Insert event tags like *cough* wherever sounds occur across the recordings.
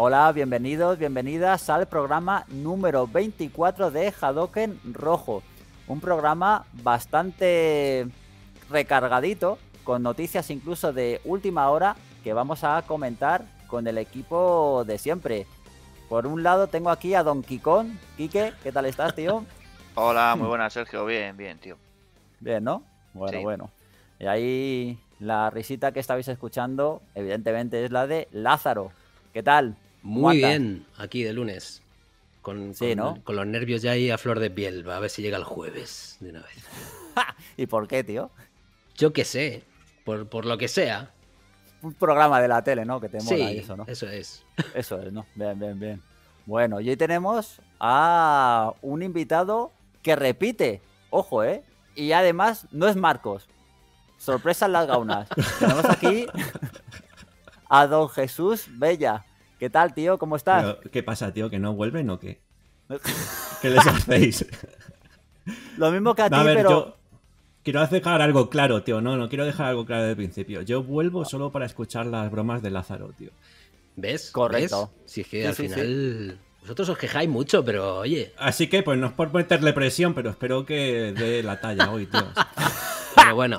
Hola, bienvenidos, bienvenidas al programa número 24 de Hadoken Rojo. Un programa bastante recargadito, con noticias incluso de última hora que vamos a comentar con el equipo de siempre. Por un lado tengo aquí a Don Kikón. Quique, ¿qué tal estás, tío? *laughs* Hola, muy buenas, Sergio. Bien, bien, tío. Bien, ¿no? Bueno, bueno. Y ahí la risita que estabais escuchando, evidentemente, es la de Lázaro. ¿Qué tal? Muy bien, aquí de lunes. Con, con, los nervios ya ahí a flor de piel. A ver si llega el jueves de una vez. *laughs* ¿Y por qué, tío? Yo qué sé, por, lo que sea. Un programa de la tele, ¿no? Que te mola eso, ¿no? Eso es. *laughs* Eso es, ¿no? Bien, bien, bien. Bueno, y hoy tenemos a un invitado que repite. Ojo, ¿eh? Y además no es Marcos. Sorpresa las gaunas. *laughs* tenemos aquí a don Jesús Bella. ¿Qué tal, tío? ¿Cómo estás? ¿Qué pasa, tío? ¿Que no vuelven o qué? *laughs* ¿Qué les hacéis? Lo mismo que a, ti, quiero dejar algo claro, tío. No, no quiero dejar algo claro desde principio. Yo vuelvo solo para escuchar las bromas de Lázaro, tío. ¿Ves? Correcto. ¿Ves? Si es que al final... Vosotros os quejáis mucho, pero oye. Así que, pues no es por meterle presión, pero espero que dé la talla hoy, tío. *laughs* pero bueno,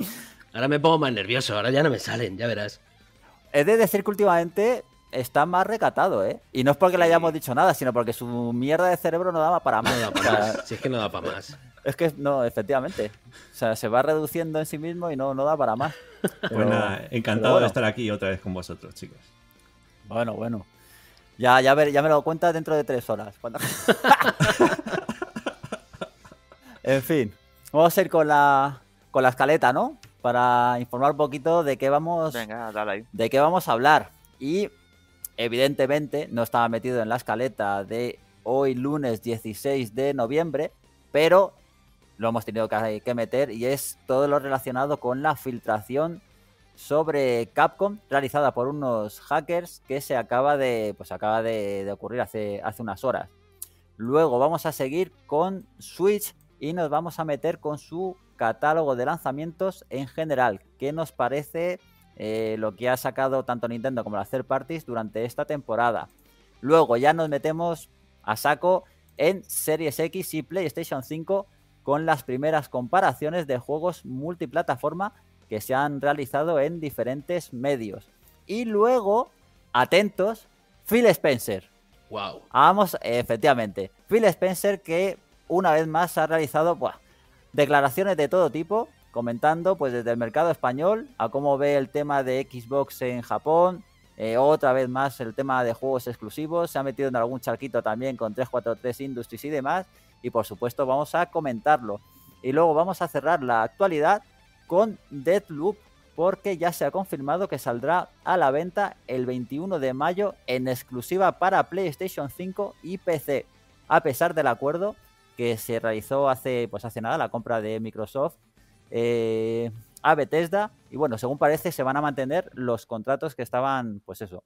ahora me pongo más nervioso, ahora ya no me salen, ya verás. He de decir que últimamente está más recatado, ¿eh? Y no es porque le hayamos dicho nada, sino porque su mierda de cerebro no daba para más. si es que no da para más. Es que no, efectivamente. O sea, se va reduciendo en sí mismo y no, no da para más. pues nada, encantado de estar aquí otra vez con vosotros, chicos. Bueno, bueno. Ya, ya, ver, ya me lo cuenta dentro de tres horas. *laughs* en fin, vamos a ir con la, con la escaleta, ¿no? Para informar un poquito de qué vamos, de qué vamos a hablar. Y Evidentemente no estaba metido en la escaleta de hoy lunes 16 de noviembre, pero lo hemos tenido que, meter y es todo lo relacionado con la filtración sobre Capcom realizada por unos hackers que se acaba de, pues acaba de, ocurrir hace, hace unas horas. Luego vamos a seguir con Switch y nos vamos a meter con su catálogo de lanzamientos en general, que nos parece eh, lo que ha sacado tanto Nintendo como la third parties durante esta temporada. Luego ya nos metemos a saco en Series X y PlayStation 5 con las primeras comparaciones de juegos multiplataforma que se han realizado en diferentes medios. Y luego, atentos, Phil Spencer. Wow. Vamos, efectivamente. Phil Spencer que una vez más ha realizado declaraciones de todo tipo comentando pues desde el mercado español a cómo ve el tema de Xbox en Japón, eh, otra vez más el tema de juegos exclusivos, se ha metido en algún charquito también con 343 Industries y demás, y por supuesto vamos a comentarlo. Y luego vamos a cerrar la actualidad con Deadloop, porque ya se ha confirmado que saldrá a la venta el 21 de mayo en exclusiva para PlayStation 5 y PC, a pesar del acuerdo que se realizó hace, pues hace nada, la compra de Microsoft eh, a Bethesda. Y bueno, según parece, se van a mantener los contratos que estaban, pues eso,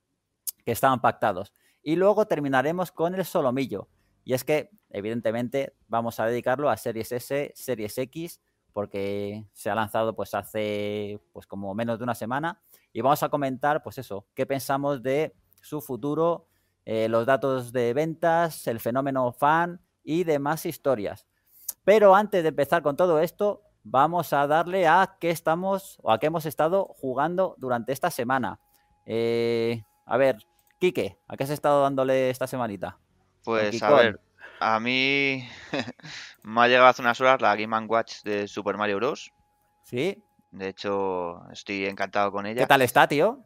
que estaban pactados. Y luego terminaremos con el solomillo. Y es que, evidentemente, vamos a dedicarlo a Series S, Series X, porque se ha lanzado pues hace pues como menos de una semana. Y vamos a comentar, pues eso, qué pensamos de su futuro, eh, los datos de ventas, el fenómeno fan y demás historias. Pero antes de empezar con todo esto, vamos a darle a qué estamos o a qué hemos estado jugando durante esta semana. Eh, a ver, Quique, ¿a qué has estado dándole esta semanita? Pues a ver, a mí *laughs* me ha llegado hace unas horas la Game Watch de Super Mario Bros. Sí. De hecho, estoy encantado con ella. ¿Qué tal está, tío?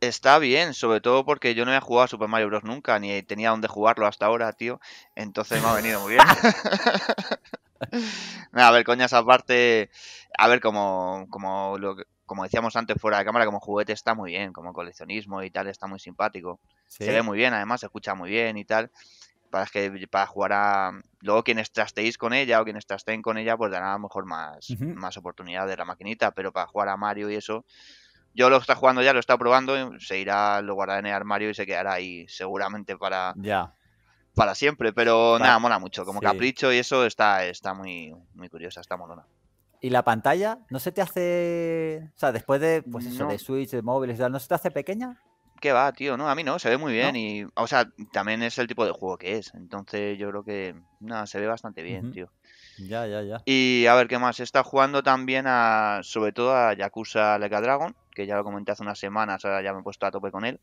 Está bien, sobre todo porque yo no he jugado a Super Mario Bros. nunca, ni tenía dónde jugarlo hasta ahora, tío. Entonces me ha venido muy bien. *laughs* *laughs* a ver, coñas aparte, a ver, como, como, como decíamos antes fuera de cámara, como juguete está muy bien, como coleccionismo y tal, está muy simpático. Se ve muy bien, además, se escucha muy bien y tal. Para, que, para jugar a... Luego quienes trasteéis con ella o quienes trasteen con ella, pues dará a lo mejor más, más oportunidad más la maquinita, pero para jugar a Mario y eso, yo lo está jugando ya, lo está probando, se irá, lo guardará en el armario y se quedará ahí seguramente para, ya para siempre, pero nada, mola mucho. Como capricho y eso está, está muy, muy curiosa, está molona. ¿Y la pantalla no se te hace. O sea, después de, pues eso, de Switch, de móviles y tal, ¿no se te hace pequeña? ¿Qué va, tío, no, a mí no, se ve muy bien y. O sea, también es el tipo de juego que es. Entonces yo creo que. Nada, se ve bastante bien, tío. Ya, ya, ya. Y a ver qué más. Está jugando también a. Sobre todo a Yakuza Lega Dragon, que ya lo comenté hace unas semanas, ahora ya me he puesto a tope con él.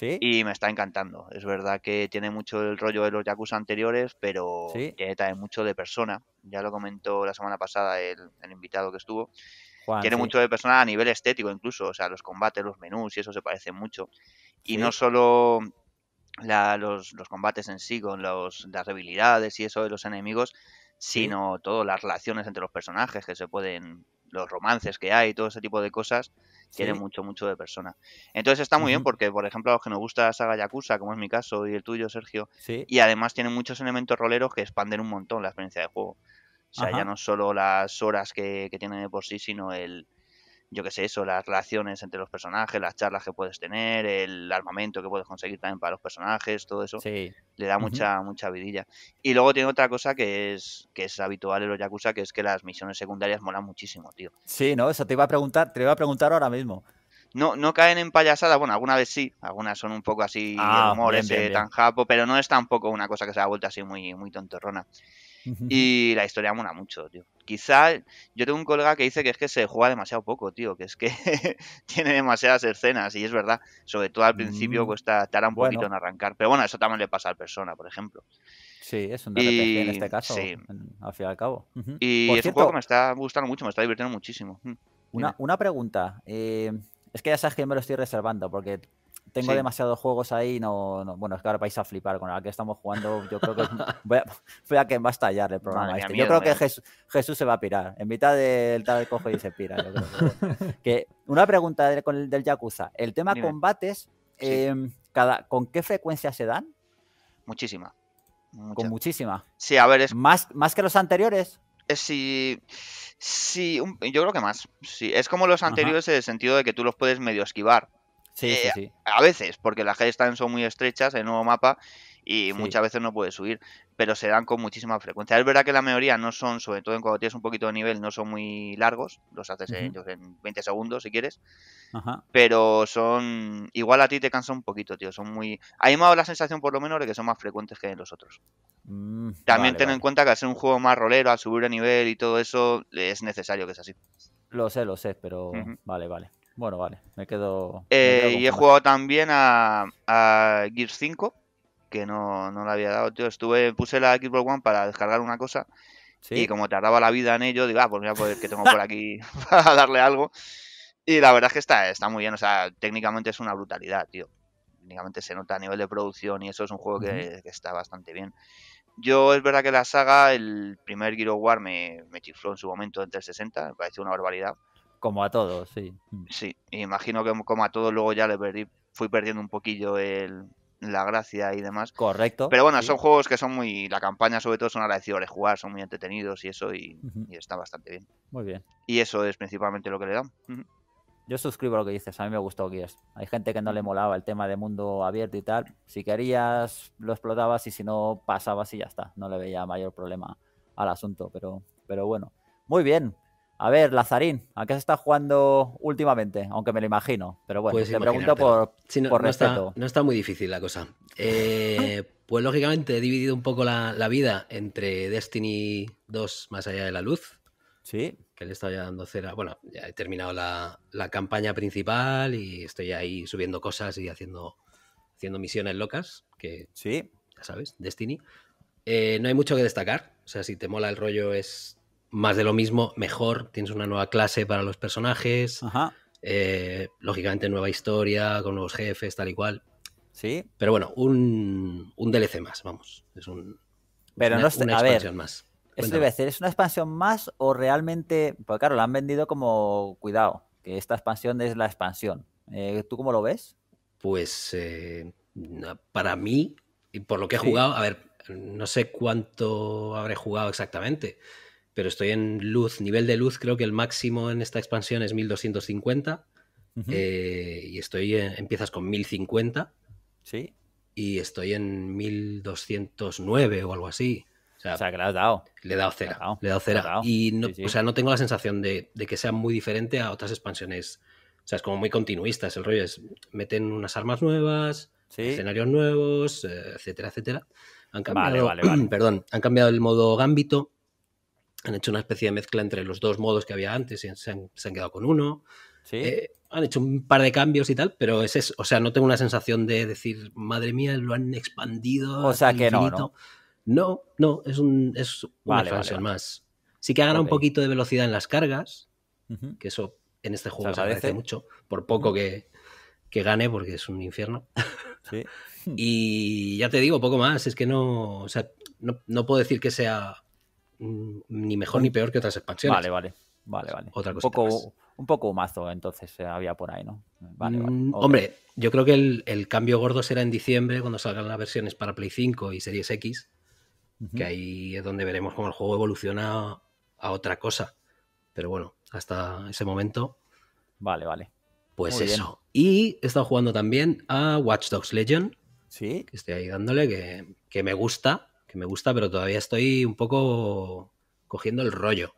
Y me está encantando. Es verdad que tiene mucho el rollo de los Yakuza anteriores, pero tiene mucho de persona. Ya lo comentó la semana pasada el, invitado que estuvo. tiene mucho de persona a nivel estético incluso, o sea, los combates, los menús y eso se parece mucho. Y no solo los, combates en sí con los, las debilidades y eso de los enemigos, sino todas las relaciones entre los personajes que se pueden, los romances que hay, todo ese tipo de cosas quiere mucho, mucho de persona. Entonces está muy bien porque, por ejemplo, a los que nos gusta la saga Yakuza, como es mi caso y el tuyo, Sergio, y además tiene muchos elementos roleros que expanden un montón la experiencia de juego. O sea, ya no solo las horas que, que tiene de por sí, sino el, yo qué sé, eso, las relaciones entre los personajes, las charlas que puedes tener, el armamento que puedes conseguir también para los personajes, todo eso, le da mucha, mucha vidilla. Y luego tiene otra cosa que es, que es habitual en los Yakuza, que es que las misiones secundarias molan muchísimo, tío. Sí, no, eso te iba a preguntar, te iba a preguntar ahora mismo. No, no caen en payasada, bueno, alguna vez sí, algunas son un poco así, humor ah, eh, tan japo, pero no es tampoco una cosa que se ha vuelto así muy, muy tontorrona. Y la historia mola mucho, tío. Quizá yo tengo un colega que dice que es que se juega demasiado poco, tío, que es que *laughs* tiene demasiadas escenas y es verdad, sobre todo al principio mm, cuesta tarda un poquito en arrancar, pero bueno, eso también le pasa al persona, por ejemplo. Sí, es un RPG en este caso, al fin y al cabo. Y es un juego que me está gustando mucho, me está divirtiendo muchísimo. Mm, una, pregunta, eh, es que ya sabes que me lo estoy reservando porque tengo demasiados juegos ahí. No, no, bueno, es que ahora vais a flipar con la que estamos jugando. Yo creo que *laughs* voy a, quien va a estallar el programa. este. yo creo que Jesús, se va a pirar. En mitad del tal cojo y se pira. *laughs* que, una pregunta del, con el, del Yakuza. El tema combates, em, cada, ¿con qué frecuencia se dan? Muchísima. Con muchísima. Sí, a ver, es... ¿Más, más que los anteriores? si. Eh, sí, yo creo que más. Sí, es como los anteriores en el sentido de que tú los puedes medio esquivar. Eh, sí, A veces, porque las también son muy estrechas, el nuevo mapa, y muchas veces no puedes subir, pero se dan con muchísima frecuencia. Es verdad que la mayoría no son, sobre todo en cuando tienes un poquito de nivel, no son muy largos, los haces en 20 segundos si quieres, pero son, igual a ti te cansa un poquito, tío, son muy... A mí me ha la sensación por lo menos de que son más frecuentes que los otros. Mm, también ten en cuenta que al ser un juego más rolero, al subir de nivel y todo eso, es necesario que sea así. Lo sé, lo sé, pero vale, vale. Bueno, vale, me quedo. Eh, y he jugado también a, Gears 5, que no, no le había dado, tío. Estuve, puse la Xbox One para descargar una cosa. Y como tardaba la vida en ello, digo, ah, pues mira, pues que tengo por aquí *laughs* para darle algo. Y la verdad es que está, está muy bien, o sea, técnicamente es una brutalidad, tío. Técnicamente se nota a nivel de producción y eso es un juego que, está bastante bien. Yo es verdad que la saga, el primer Gear War me, me chifló en su momento en 360, me pareció una barbaridad. Como a todos, sí. Mm. Sí, imagino que como a todos luego ya le perdí, fui perdiendo un poquillo la gracia y demás. Correcto. Pero bueno, son juegos que son muy. La campaña, sobre todo, son agradecidos de jugar, son muy entretenidos y eso, y, está bastante bien. Muy bien. Y eso es principalmente lo que le dan. Yo suscribo lo que dices, a mí me gustó Gears. Hay gente que no le molaba el tema de mundo abierto y tal. Si querías, lo explotabas y si no, pasabas y ya está. No le veía mayor problema al asunto, pero, pero bueno. Muy bien, a ver, Lazarín, ¿a qué se está jugando últimamente? Aunque me lo imagino, pero bueno, pues te pregunto por, no, respeto. Está, no está, muy difícil la cosa. Eh, *laughs* pues lógicamente he dividido un poco la, vida entre Destiny 2 más allá de la luz. Sí. Que le estaba ya dando cera. Bueno, ya he terminado la, campaña principal y estoy ahí subiendo cosas y haciendo, haciendo misiones locas. Que, sí. Ya sabes, Destiny. Eh, no hay mucho que destacar. O sea, si te mola el rollo es más de lo mismo, mejor. Tienes una nueva clase para los personajes. Ajá. Eh, lógicamente, nueva historia, con nuevos jefes, tal y cual. Sí. Pero bueno, un, DLC más, vamos. Es un. Pero una, expansión más. Esto ¿es una expansión más o realmente.? Porque claro, la han vendido como. Cuidado, que esta expansión es la expansión. Eh, ¿Tú cómo lo ves? Pues. Eh, para mí, y por lo que he jugado, a ver, no sé cuánto habré jugado exactamente pero estoy en luz, nivel de luz, creo que el máximo en esta expansión es 1250 eh, y estoy en, eh, empiezas con 1050. Sí. Y estoy en 1209 o algo así. O sea, que le has dado. Le he dado cera. le he dado cera. Y no, O sea, no tengo la sensación de, que sea muy diferente a otras expansiones. O sea, es como muy continuista, es el rollo. Es, meten unas armas nuevas, escenarios nuevos, eh, etcétera, etcétera. vale, vale, vale. *clears throat* perdón, han cambiado el modo gambito han hecho una especie de mezcla entre los dos modos que había antes y se han, quedado con uno. ¿Sí? Eh, han hecho un par de cambios y tal, pero es eso. O sea, no tengo una sensación de decir, madre mía, lo han expandido. O sea, que no, no. No, es, un, una vale, más. Sí que ha ganado un poquito de velocidad en las cargas, que eso en este juego se agradece mucho, por poco que, gane, porque es un infierno. *laughs* y ya te digo, poco más. Es que no, o sea, no, no puedo decir que sea Mm, ni mejor ni peor que otras expansiones. Vale, vale. Vale, vale. un, poco, un poco mazo, entonces eh, había por ahí, ¿no? Vale, vale. Mm, hombre, yo creo que el, cambio gordo será en diciembre cuando salgan las versiones para Play 5 y Series X, que ahí es donde veremos cómo el juego evoluciona a otra cosa. Pero bueno, hasta ese momento. Vale, vale. Pues eso. Y he estado jugando también a Watch Dogs Legion. Sí. Que estoy ahí dándole, que, que me gusta me gusta, pero todavía estoy un poco cogiendo el rollo.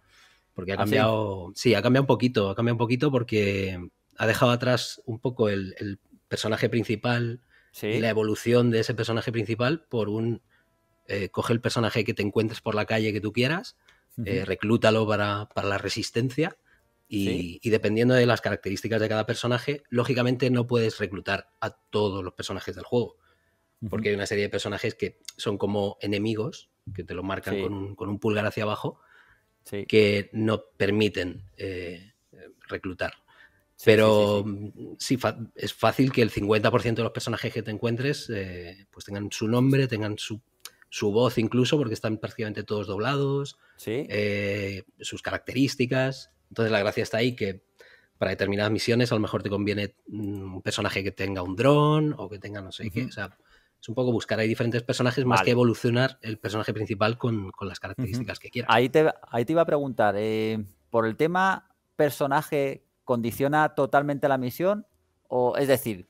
Porque ha ¿Ah, cambiado. ¿Sí? ha cambiado un poquito. Ha cambiado un poquito porque ha dejado atrás un poco el, personaje principal y la evolución de ese personaje principal por un. Eh, coge el personaje que te encuentres por la calle que tú quieras, eh, reclútalo para, la resistencia. y, dependiendo de las características de cada personaje, lógicamente no puedes reclutar a todos los personajes del juego porque hay una serie de personajes que son como enemigos, que te lo marcan con, un, con, un, pulgar hacia abajo, que no permiten eh, reclutar. Pero sí, es fácil que el 50% de los personajes que te encuentres eh, pues tengan su nombre, tengan su, su, voz incluso, porque están prácticamente todos doblados, eh, sus características. Entonces la gracia está ahí que para determinadas misiones a lo mejor te conviene mm, un personaje que tenga un dron o que tenga no sé qué. O sea, un poco buscar ahí diferentes personajes más que evolucionar el personaje principal con, las características que quieras. Ahí te, ahí te iba a preguntar, eh, por el tema personaje, ¿condiciona totalmente la misión? O, es decir,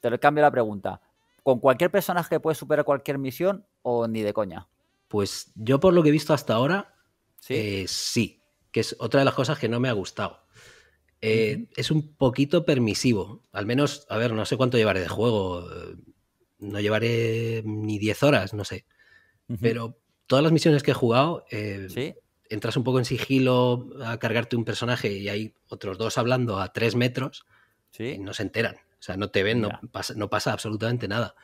te lo cambio la pregunta. ¿Con cualquier personaje puedes superar cualquier misión o ni de coña? Pues yo por lo que he visto hasta ahora, sí, eh, que es otra de las cosas que no me ha gustado. Eh, es un poquito permisivo, al menos, a ver, no sé cuánto llevaré de juego, no llevaré ni 10 horas, no sé. Pero todas las misiones que he jugado, eh, entras un poco en sigilo a cargarte un personaje y hay otros dos hablando a 3 metros y no se enteran. O sea, no te ven, no pasa, absolutamente nada.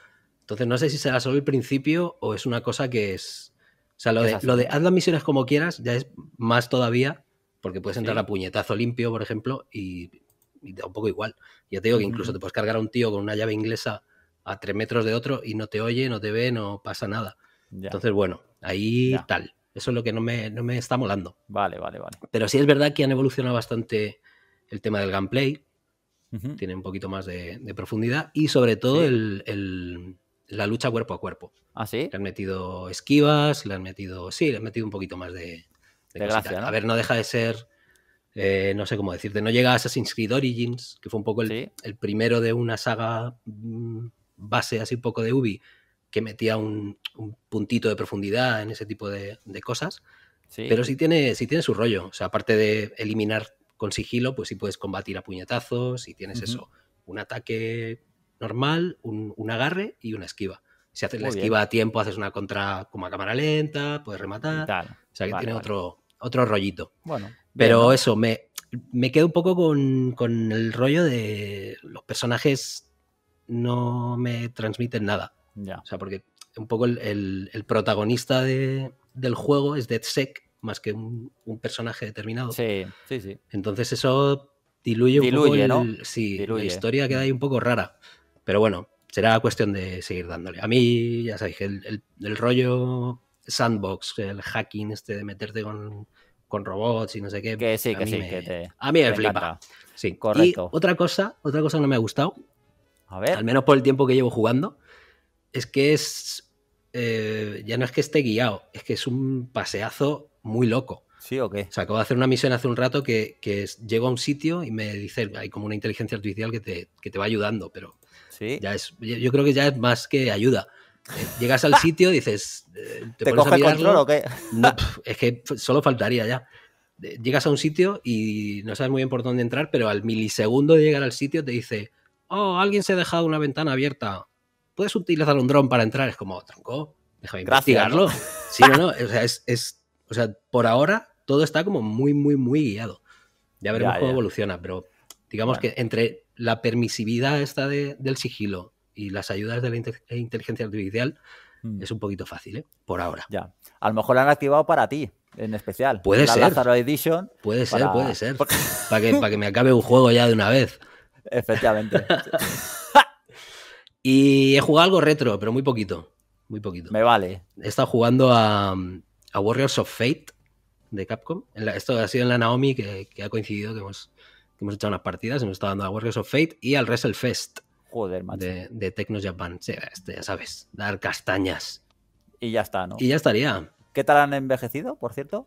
Entonces no sé si será solo el principio o es una cosa que es... O sea, lo, de, haz las misiones como quieras ya es más todavía porque puedes entrar a puñetazo limpio, por ejemplo, y, da un poco igual. Ya te digo que incluso te puedes cargar a un tío con una llave inglesa a tres metros de otro y no te oye, no te ve, no pasa nada. Entonces, bueno, ahí tal. Eso es lo que no me, no me, está molando. Vale, vale, vale. Pero sí es verdad que han evolucionado bastante el tema del gameplay. Tiene un poquito más de, profundidad y sobre todo la lucha cuerpo a cuerpo. ¿Ah, sí? Le han metido esquivas, le han metido. Sí, le han metido un poquito más de. de, gracia, A ver, no deja de ser. Eh, no sé cómo decirte. No llega a Assassin's Creed Origins, que fue un poco el, primero de una saga. Mm, base así un poco de Ubi que metía un, puntito de profundidad en ese tipo de, cosas. Pero si tiene, si tiene su rollo. O sea, aparte de eliminar con sigilo, pues si puedes combatir a puñetazos si tienes eso. Un ataque normal, un, agarre y una esquiva. Si haces la esquiva a tiempo, haces una contra como a cámara lenta, puedes rematar. O sea que tiene Otro, otro rollito. Bueno. Pero eso, me, me quedo un poco con, con, el rollo de los personajes no me transmiten nada. O sea, porque un poco el, protagonista del juego es DeadSec, más que un, personaje determinado. Sí, sí, sí. Entonces eso diluye, un poco ¿no? sí, la historia queda ahí un poco rara. Pero bueno, será cuestión de seguir dándole. A mí, ya sabéis, el, rollo sandbox, el hacking este de meterte con, robots y no sé qué. sí, a mí sí, me, A mí me flipa. Sí, correcto. Y otra cosa, otra cosa no me ha gustado al menos por el tiempo que llevo jugando. Es que es. Eh, ya no es que esté guiado, es que es un paseazo muy loco. ¿Sí o qué? O sea, acabo de hacer una misión hace un rato que, llego a un sitio y me dice, hay como una inteligencia artificial que te, va ayudando, pero ¿Sí? ya yo creo que ya es más que ayuda. *laughs* Llegas al sitio, dices, eh, te, coges control o qué? *laughs* es que solo faltaría ya eh, llegas a un sitio y no sabes muy bien por dónde entrar, pero al milisegundo de llegar al sitio te dice, oh, alguien se ha dejado una ventana abierta, puedes utilizar un dron para entrar. Es como, tronco, déjame investigarlo. Sí, no, no, o sea, es, es, o sea, por ahora todo está como muy, muy, muy guiado. Ya veremos cómo evoluciona, pero digamos que entre la permisividad esta del sigilo y las ayudas de la eh, inteligencia artificial hmm. es un poquito fácil, ¿eh? Por ahora. Ya. A lo mejor la han activado para ti, en especial. Puede la ser. Edition. Puede ser, puede ser. Para *laughs* para que me acabe un juego ya de una vez. Efectivamente. *laughs* y he jugado algo retro, pero muy poquito. Muy poquito. Me vale. He estado jugando a, Warriors of Fate de Capcom. esto ha sido en la Naomi que, ha coincidido que hemos, que hemos, echado unas partidas. nos está dando a Warriors of Fate y al Wrestlefest Joder, macho. De, de Japan. este, ya sabes, dar castañas. Y ya está, ¿no? Y ya estaría. ¿Qué tal han envejecido, por cierto?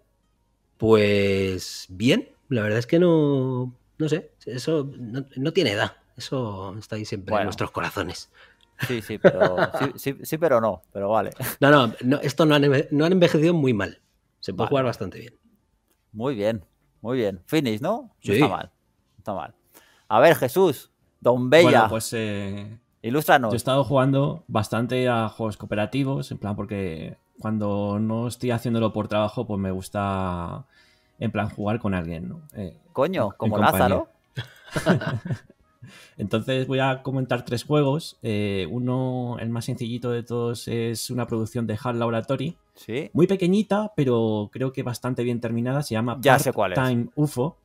Pues bien, la verdad es que no, no sé, eso no, tiene edad. Eso está ahí siempre en nuestros corazones. Sí, sí, pero sí, pero no, pero vale. No, no, esto no han, envejecido muy mal. Se puede jugar bastante bien. Muy bien, muy bien. Finish, ¿no? Está mal, está mal. A ver, Jesús, Don Bella. Bueno, pues eh, ilústranos. Yo he estado jugando bastante a juegos cooperativos, en plan porque cuando no estoy haciéndolo por trabajo, pues me gusta en plan jugar con alguien, ¿no? Eh, Coño, como Lázaro. *laughs* Entonces voy a comentar tres juegos. Eh, uno, el más sencillito de todos, es una producción de Hard Laboratory. Muy pequeñita, pero creo que bastante bien terminada. Se llama Time UFO.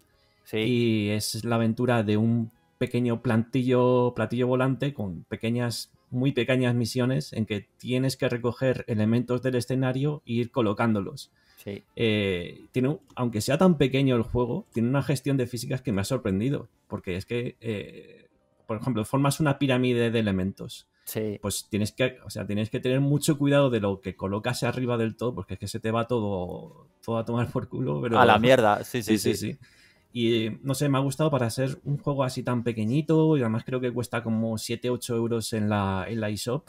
Y es la aventura de un pequeño plantillo, platillo volante con pequeñas, muy pequeñas misiones en que tienes que recoger elementos del escenario e ir colocándolos. Eh, tiene, aunque sea tan pequeño el juego, tiene una gestión de físicas que me ha sorprendido. Porque es que, eh, por ejemplo, formas una pirámide de elementos. Pues tienes que, sea, tienes que tener mucho cuidado de lo que colocas arriba del todo, porque es que se te va todo, todo a tomar por culo. a la mierda, sí, sí, sí. Y no sé, me ha gustado para ser un juego así tan pequeñito y además creo que cuesta como 7-8 euros en la, en la eShop.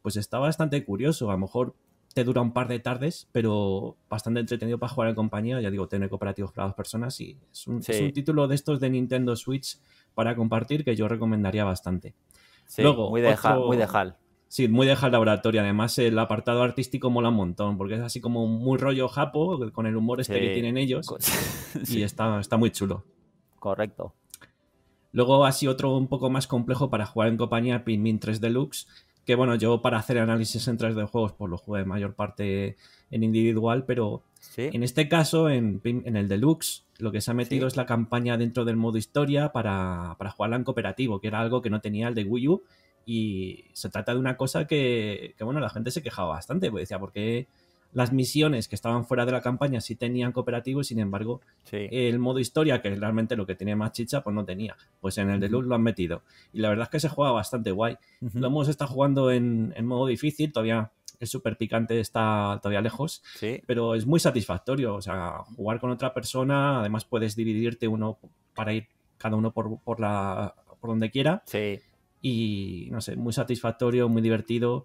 Pues está bastante curioso. A lo mejor te dura un par de tardes, pero bastante entretenido para jugar en compañía. Ya digo, tener cooperativos para dos personas y es un, título de estos de Nintendo Switch para compartir que yo recomendaría bastante. muy de, muy Hal. Sí, muy de Hal Laboratorio. Además, el apartado artístico mola un montón, porque es así como muy rollo japo, con el humor este que tienen ellos. *laughs* y está, está muy chulo. Correcto. Luego, así otro un poco más complejo para jugar en compañía, Pinmin 3 Deluxe que bueno, yo para hacer análisis en tres de juegos, pues lo jugué mayor parte en individual, pero en este caso, en, en, el Deluxe, lo que se ha metido es la campaña dentro del modo historia para, para jugarla en cooperativo, que era algo que no tenía el de Wii U. Y se trata de una cosa que, que bueno, la gente se quejaba bastante, porque decía, ¿por qué? las misiones que estaban fuera de la campaña sí tenían cooperativo y sin embargo el modo historia, que es realmente lo que tiene más chicha, pues no tenía. Pues en el Deluxe lo han metido. Y la verdad es que se juega bastante guay. Lo hemos estado jugando en, modo difícil, todavía es súper picante está todavía lejos, pero es muy satisfactorio. O sea, jugar con otra persona, además puedes dividirte uno para ir cada uno por, por, la, por donde quiera. Y no sé, muy satisfactorio, muy divertido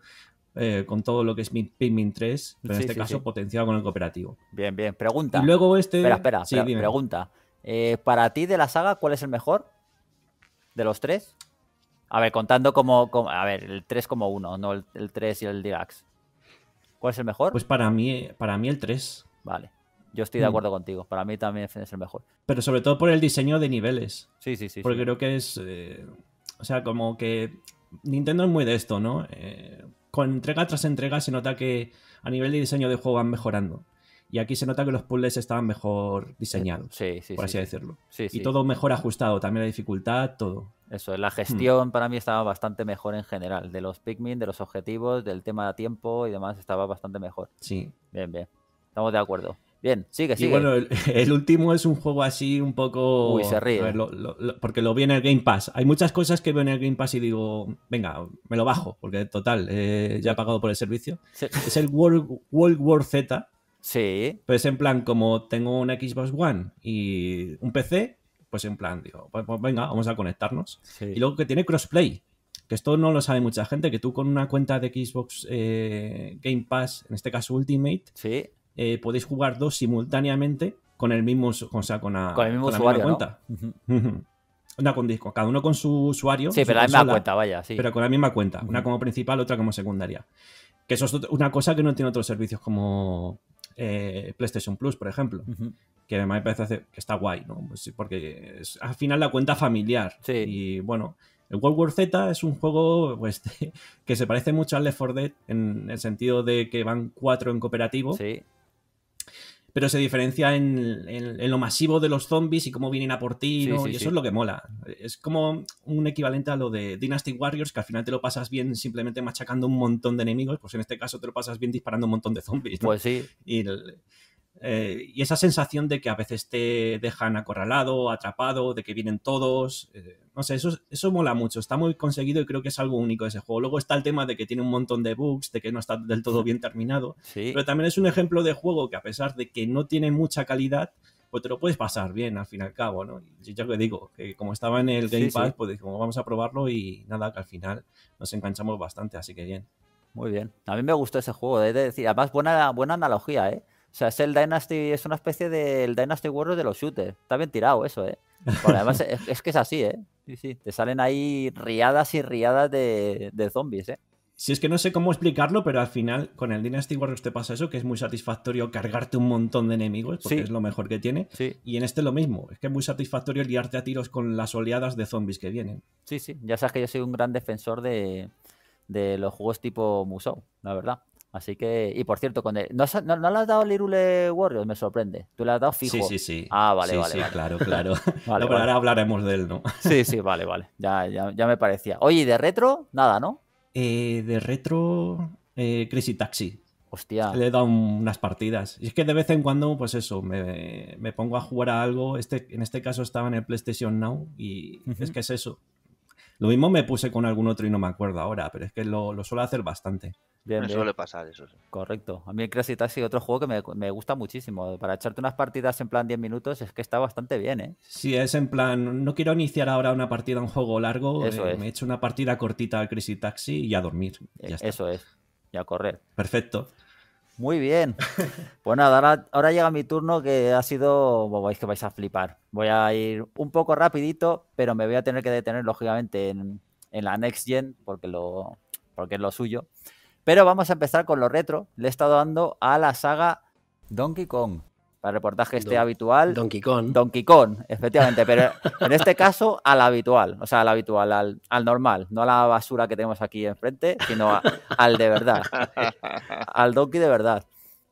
eh, con todo lo que es Pikmin 3, pero en este caso potenciado con el cooperativo. Bien, bien. Pregunta. Y luego este. Espera, espera, pregunta. Eh, para ti de la saga, ¿cuál es el mejor? ¿De los tres? A ver, contando como. a ver, el 3 como uno, no el, 3 y el Deluxe. ¿Cuál es el mejor? Pues para mí, para mí el 3. Vale. Yo estoy de mm. acuerdo contigo. Para mí también es el mejor. Pero sobre todo por el diseño de niveles. Sí, sí, sí. Porque creo que es. Eh, o sea, como que. Nintendo es muy de esto, ¿no? Eh, entrega tras entrega se nota que a nivel de diseño de juego van mejorando. Y aquí se nota que los puzzles estaban mejor diseñados, por así decirlo. Y todo mejor ajustado, también la dificultad, todo. Eso, la hmm. gestión para mí estaba bastante mejor en general, de los Pikmin, de los objetivos, del tema de tiempo y demás, estaba bastante mejor. Sí. Bien, bien. Estamos de acuerdo. Bien, sigue, sigue. Y bueno, *laughs* el, último es un juego así un poco. Uy, se ríe. porque lo vi en el Game Pass. Hay muchas cosas que veo en el Game Pass y digo, venga, me lo bajo, porque total, eh, ya he pagado por el servicio. Es el World, World War Z. Sí. Pero es en plan, como tengo una Xbox One y un PC, pues en plan, digo, pues, pues venga, vamos a conectarnos. Y luego que tiene crossplay que esto no lo sabe mucha gente, que tú con una cuenta de Xbox eh, Game Pass, en este caso Ultimate, ¿Sí? Eh, podéis jugar dos simultáneamente con el mismo, con, la misma cuenta. Una con disco, cada uno con su usuario. Sí, pero con la misma cuenta, vaya, Pero con la misma cuenta, una como principal, otra como secundaria. Que eso es una cosa que no tiene otros servicios como eh, PlayStation Plus, por ejemplo. que además Que me parece que está guay, ¿no? Pues porque es al final la cuenta familiar. Y bueno, el World War Z es un juego pues, *laughs* que se parece mucho al Left 4 Dead en el sentido de que van cuatro en cooperativo. Sí pero se diferencia en, lo masivo de los zombies y cómo vienen a por ti, y eso es lo que mola. Es como un equivalente a lo de Dynasty Warriors, que al final te lo pasas bien simplemente machacando un montón de enemigos, pues en este caso te lo pasas bien disparando un montón de zombies. Pues sí. Y eh, y esa sensación de que a veces te dejan acorralado, atrapado, de que vienen todos. Eh, no sé, eso, eso mola mucho, está muy conseguido y creo que es algo único ese juego. Luego está el tema de que tiene un montón de bugs, de que no está del todo bien terminado. *laughs* Pero también es un ejemplo de juego que, a pesar de que no tiene mucha calidad, pues te lo puedes pasar bien al fin y al cabo, ¿no? Yo ya que digo, que como estaba en el Game Pass, pues como vamos a probarlo y nada, que al final nos enganchamos bastante, así que bien. Muy bien. A mí me gustó ese juego, de decir, además buena, buena analogía, ¿eh? O sea, es el Dynasty, es una especie del de, Dynasty Warriors de los shooters. Está bien tirado eso, ¿eh? además es, que es así, ¿eh? Sí, sí, te salen ahí riadas y riadas de, zombies, ¿eh? Sí, es que no sé cómo explicarlo, pero al final con el Dynasty Warriors te pasa eso, que es muy satisfactorio cargarte un montón de enemigos, porque es lo mejor que tiene. Y en este lo mismo, es que es muy satisfactorio liarte a tiros con las oleadas de zombies que vienen. Sí, sí, ya sabes que yo soy un gran defensor de, de los juegos tipo Musou, la verdad. Así que, y por cierto, con ¿no, le has dado Lirule Warriors? Me sorprende. ¿Tú le has dado fijo? Sí, sí, sí. Ah, vale, vale, sí, claro, claro. *laughs* pero ahora hablaremos de él, ¿no? sí, *laughs* sí, vale, vale. Ya, me parecía. Oye, ¿y de retro? Nada, ¿no? Eh, de retro, eh, Crazy Taxi. Hostia. Le he dado unas partidas. Y es que de vez en cuando, pues eso, me, pongo a jugar a algo. Este, en este caso estaba en el PlayStation Now y es que es eso. Lo mismo me puse con algún otro y no me acuerdo ahora, pero es que lo, suelo hacer bastante. Bien, me suele pasar eso. Correcto. A mí el Crazy Taxi otro juego que me, gusta muchísimo. Para echarte unas partidas en plan 10 minutos es que está bastante bien, ¿eh? Sí, es en plan, no quiero iniciar ahora una partida, un juego largo, eso he eh, es. me una partida cortita al Crazy Taxi y a dormir. Eh, eso es, y a correr. Perfecto. Muy bien. Pues nada, ahora, llega mi turno que ha sido. Bueno, que vais a flipar. Voy a ir un poco rapidito, pero me voy a tener que detener, lógicamente, en, la next gen, porque, lo, porque es lo suyo. Pero vamos a empezar con lo retro. Le he estado dando a la saga Donkey Kong reportaje este habitual. Donkey Kong. Donkey Kong, efectivamente. Pero *laughs* en este caso, al habitual. O sea, al habitual, al, al, normal. No a la basura que tenemos aquí enfrente, sino al de verdad. *laughs* al Donkey de verdad.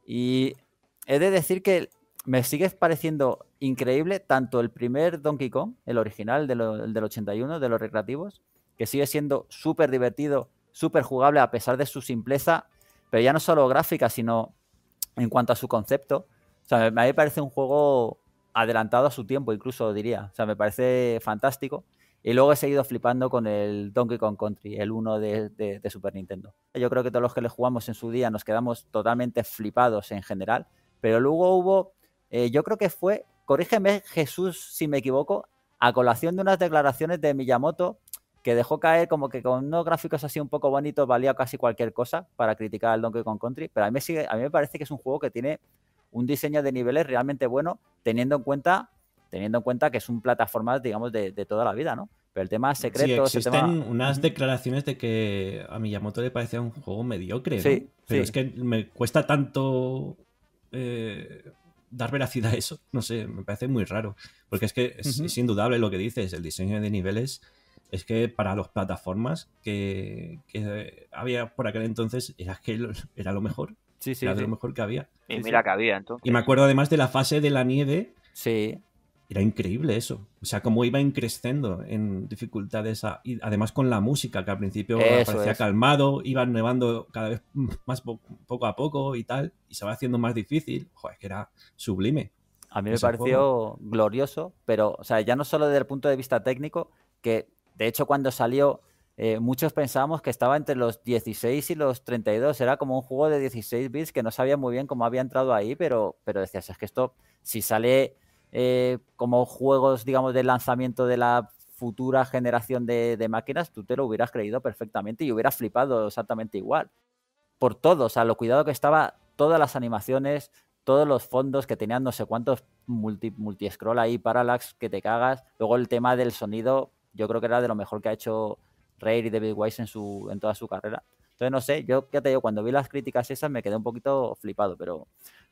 Y he de decir que me sigue pareciendo increíble tanto el primer Donkey Kong, el original del 81, de los recreativos, que sigue siendo súper divertido, súper jugable a pesar de su simpleza, pero ya no solo gráfica, sino en cuanto a su concepto. O sea, me parece un juego adelantado a su tiempo, incluso diría. O sea, me parece fantástico. Y luego he seguido flipando con el Donkey Kong Country, el uno de, Super Nintendo. Yo creo que todos los que le jugamos en su día nos quedamos totalmente flipados en general. Pero luego hubo, eh, yo creo que fue, corrígeme Jesús si me equivoco, a colación de unas declaraciones de Miyamoto que dejó caer como que con unos gráficos así un poco bonitos valía casi cualquier cosa para criticar al Donkey Kong Country. Pero a mí, a mí me parece que es un juego que tiene un diseño de niveles realmente bueno, teniendo en cuenta, teniendo en cuenta que es un plataforma, digamos, de, toda la vida, ¿no? Pero el tema secreto. Sí, existen unas declaraciones de que a Miyamoto le parecía un juego mediocre. Sí. Pero es que me cuesta tanto eh, dar veracidad a eso. No sé, me parece muy raro. Porque es que es, indudable lo que dices. El diseño de niveles es que para las plataformas que, había por aquel entonces era, que era lo mejor. Sí, sí. Era lo mejor que había. Y mira que había, Y me acuerdo además de la fase de la nieve. Sí. Era increíble eso. O sea, cómo iba increciendo en dificultades. además con la música, que al principio parecía calmado, iba nevando cada vez *laughs* más poco a poco y tal, y se va haciendo más difícil. Joder, que era sublime. A mí me pareció glorioso, pero, o sea, ya no solo desde el punto de vista técnico, que de hecho cuando salió eh, muchos pensábamos que estaba entre los 16 y los 32. Era como un juego de 16 bits que no sabía muy bien cómo había entrado ahí, pero, pero decías, es que esto, si sale eh, como juegos, digamos, de lanzamiento de la futura generación de, máquinas, tú te lo hubieras creído perfectamente y hubieras flipado exactamente igual. Por todo, o sea, lo cuidado que estaba, todas las animaciones, todos los fondos que tenían no sé cuántos multi, multi scroll ahí, parallax, que te cagas. Luego el tema del sonido, yo creo que era de lo mejor que ha hecho Rare y David Wise en, su, en toda su carrera. Entonces, no sé, yo ya te digo, cuando vi las críticas esas me quedé un poquito flipado, pero,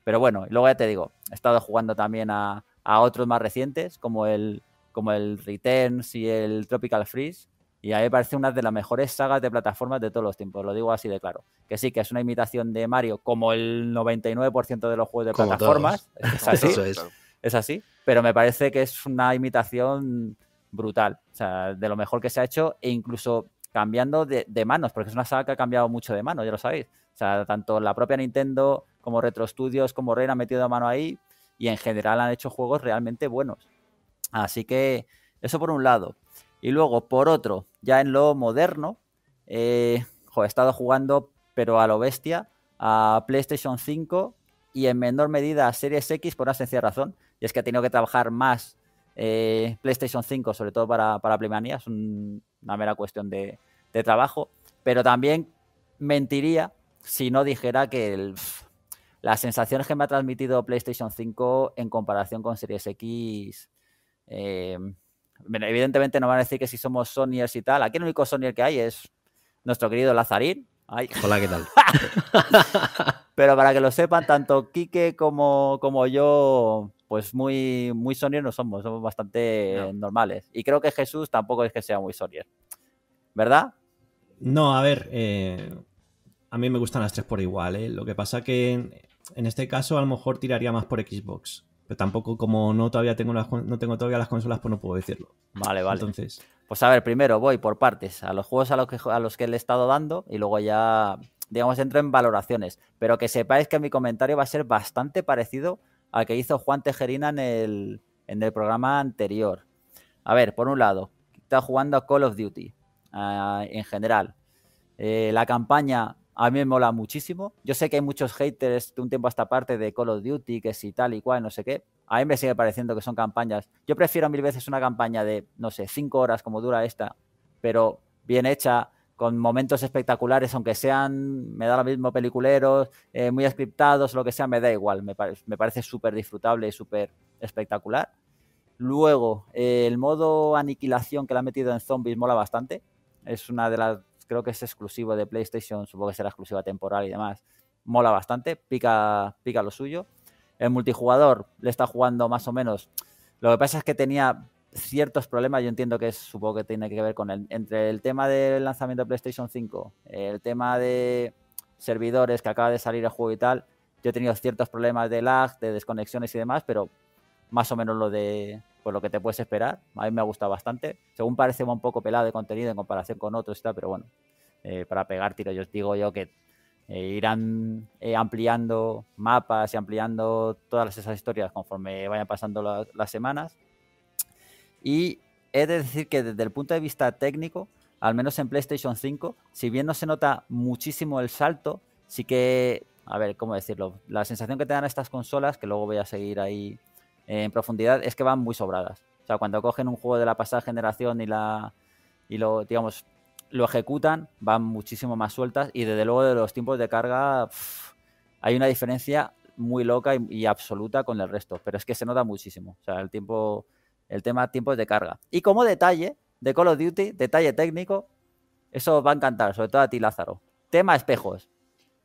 pero bueno, luego ya te digo, he estado jugando también a, a otros más recientes, como el, como el Returns y el Tropical Freeze, y a mí me parece una de las mejores sagas de plataformas de todos los tiempos, lo digo así de claro. Que sí, que es una imitación de Mario, como el 99% de los juegos de plataformas. Es así, es así, pero me parece que es una imitación brutal. O sea, de lo mejor que se ha hecho e incluso cambiando de, manos, porque es una saga que ha cambiado mucho de manos, ya lo sabéis. O sea, tanto la propia Nintendo como Retro Studios, como rey han metido mano ahí y en general han hecho juegos realmente buenos. Así que eso por un lado. Y luego, por otro, ya en lo moderno, eh, he estado jugando, pero a lo bestia, a PlayStation 5 y en menor medida a Series X por una sencilla razón. Y es que he tenido que trabajar más eh, PlayStation 5, sobre todo para, para Playmania, es una mera cuestión de, trabajo. Pero también mentiría si no dijera que las sensaciones que me ha transmitido PlayStation 5 en comparación con Series X. Eh, evidentemente no van a decir que si somos Sonyers y tal. Aquí el único Sonyer que hay es nuestro querido Lazarín. Hola, ¿qué tal? *laughs* Pero para que lo sepan, tanto Quique como, como yo pues muy, muy Sonier no somos, somos bastante normales. Y creo que Jesús tampoco es que sea muy Sonier, ¿verdad? No, a ver, eh, a mí me gustan las tres por igual, ¿eh? lo que pasa que en, este caso a lo mejor tiraría más por Xbox, pero tampoco como no todavía tengo no tengo todavía las consolas, pues no puedo decirlo. Vale, vale. Entonces... Pues a ver, primero voy por partes, a los juegos a los que, a los que le he estado dando y luego ya digamos, entro en valoraciones, pero que sepáis que mi comentario va a ser bastante parecido al que hizo Juan Tejerina en el, programa anterior. A ver, por un lado, está jugando a Call of Duty ah, en general. Eh, la campaña a mí me mola muchísimo. Yo sé que hay muchos haters de un tiempo a parte de Call of Duty, que si tal y cual, no sé qué. A mí me sigue pareciendo que son campañas. Yo prefiero mil veces una campaña de, no sé, cinco horas como dura esta, pero bien hecha, con momentos espectaculares, aunque sean, me da lo mismo, peliculeros, eh, muy scriptados, lo que sea, me da igual, me, parece súper disfrutable y súper espectacular. Luego, eh, el modo aniquilación que le han metido en zombies mola bastante, es una de las, creo que es exclusivo de PlayStation, supongo que será exclusiva temporal y demás, mola bastante, pica, pica lo suyo. El multijugador le está jugando más o menos. Lo que pasa es que tenía ciertos problemas. Yo entiendo que es, supongo que tiene que ver con el, entre el tema del lanzamiento de PlayStation 5, el tema de servidores que acaba de salir el juego y tal. Yo he tenido ciertos problemas de lag, de desconexiones y demás, pero más o menos lo de pues, lo que te puedes esperar. A mí me ha gustado bastante. Según parece, un poco pelado de contenido en comparación con otros y tal, pero bueno, eh, para pegar tiro, yo os digo yo que eh, irán eh, ampliando mapas y ampliando todas esas historias conforme vayan pasando las semanas. Y he de decir que desde el punto de vista técnico, al menos en PlayStation 5, si bien no se nota muchísimo el salto, sí que, a ver, ¿cómo decirlo? La sensación que te dan estas consolas, que luego voy a seguir ahí en profundidad, es que van muy sobradas. O sea, cuando cogen un juego de la pasada generación y la y lo, digamos, lo ejecutan, van muchísimo más sueltas y desde luego de los tiempos de carga hay una diferencia muy loca y absoluta con el resto, pero es que se nota muchísimo. O sea, el tiempo el tema tiempos de carga. Y como detalle de Call of Duty, detalle técnico, eso va a encantar, sobre todo a ti, Lázaro. Tema espejos.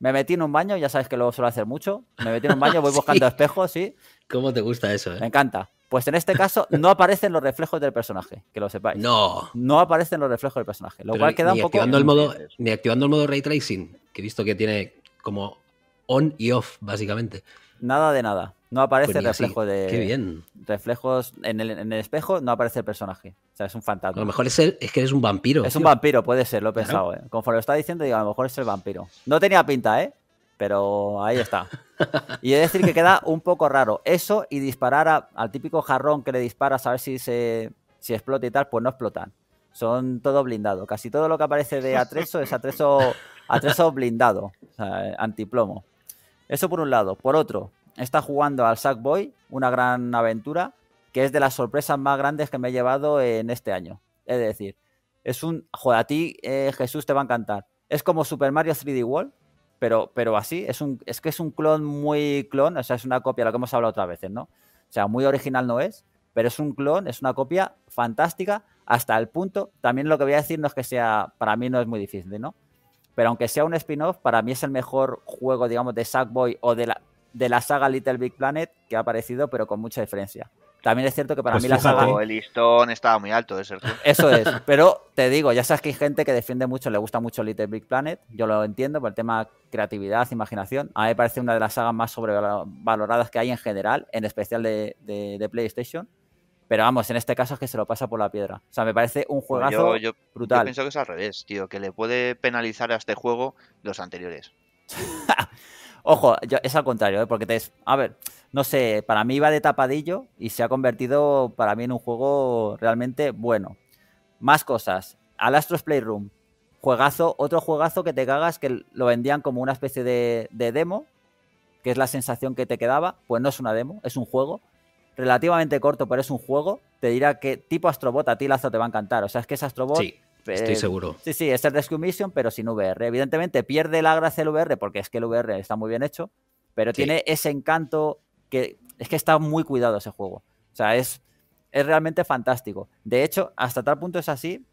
Me metí en un baño, ya sabes que lo suelo hacer mucho. Me metí en un baño, voy *laughs* buscando espejos, sí. ¿Cómo te gusta eso? Eh? Me encanta. Pues en este caso no aparecen los reflejos del personaje, que lo sepáis. No. No aparecen los reflejos del personaje, lo cual queda un poco... el modo, ni activando el modo ray tracing, que he visto que tiene como on y off, básicamente. Nada de nada. No aparece el pues reflejo de. Qué bien. Reflejos en el, espejo, no aparece el personaje. O sea, es un fantasma. A lo mejor es, el, es que eres un vampiro. Es un vampiro, puede ser, lo he pensado. ¿eh? Conforme lo está diciendo, digo, a lo mejor es el vampiro. No tenía pinta, ¿eh? Pero ahí está. *laughs* Y de decir que queda un poco raro. Eso y disparar al típico jarrón que le dispara a ver si, se, si explota y tal, pues no explotan. Son todo blindado. Casi todo lo que aparece de atrezo es atreso. atrezo blindado, o sea, antiplomo. Eso por un lado. Por otro, está jugando al Sackboy, una gran aventura, que es de las sorpresas más grandes que me he llevado en este año. Es decir, es un. Joder, a ti, eh, Jesús, te va a encantar. Es como Super Mario 3D World, pero, pero así. Es, un, es que es un clon muy clon, o sea, es una copia, lo que hemos hablado otras veces, ¿no? O sea, muy original no es, pero es un clon, es una copia fantástica hasta el punto. También lo que voy a decir no es que sea. Para mí no es muy difícil, ¿no? Pero aunque sea un spin-off, para mí es el mejor juego, digamos, de Sackboy o de la de la saga Little Big Planet que ha aparecido, pero con mucha diferencia. También es cierto que para pues mí la saga. El listón estaba muy alto, *laughs* Eso es. Pero te digo, ya sabes que hay gente que defiende mucho, le gusta mucho Little Big Planet. Yo lo entiendo por el tema creatividad, imaginación. A mí me parece una de las sagas más sobrevaloradas que hay en general, en especial de, PlayStation. Pero vamos, en este caso es que se lo pasa por la piedra. O sea, me parece un juegazo brutal. Yo pienso que es al revés, tío, que le puede penalizar a este juego los anteriores. *laughs* Ojo, es al contrario, ¿eh? porque te es. A ver, no sé, para mí iba de tapadillo y se ha convertido para mí en un juego realmente bueno. Más cosas. al Astro's Playroom. Juegazo, otro juegazo que te cagas que lo vendían como una especie de, demo, que es la sensación que te quedaba. Pues no es una demo, es un juego relativamente corto, pero es un juego, te dirá que tipo Astrobot a ti Lazo te va a encantar. O sea, es que es Astrobot Estoy eh, seguro. Sí, sí, es el Rescue Mission, pero sin VR. Evidentemente pierde la gracia el VR porque es que el VR está muy bien hecho, pero tiene ese encanto que es que está muy cuidado ese juego. O sea, es, es realmente fantástico. De hecho, hasta tal punto es así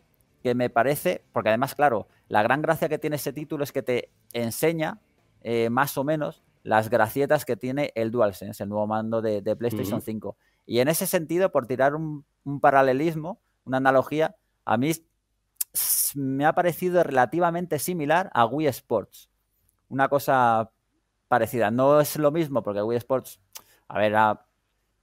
que me parece, porque además, claro, la gran gracia que tiene ese título es que te enseña eh, más o menos las gracietas que tiene el DualSense, el nuevo mando de, PlayStation 5. Y en ese sentido, por tirar un, un paralelismo, una analogía, a mí me ha parecido relativamente similar a Wii Sports. Una cosa parecida. No es lo mismo, porque Wii Sports, a ver, ah,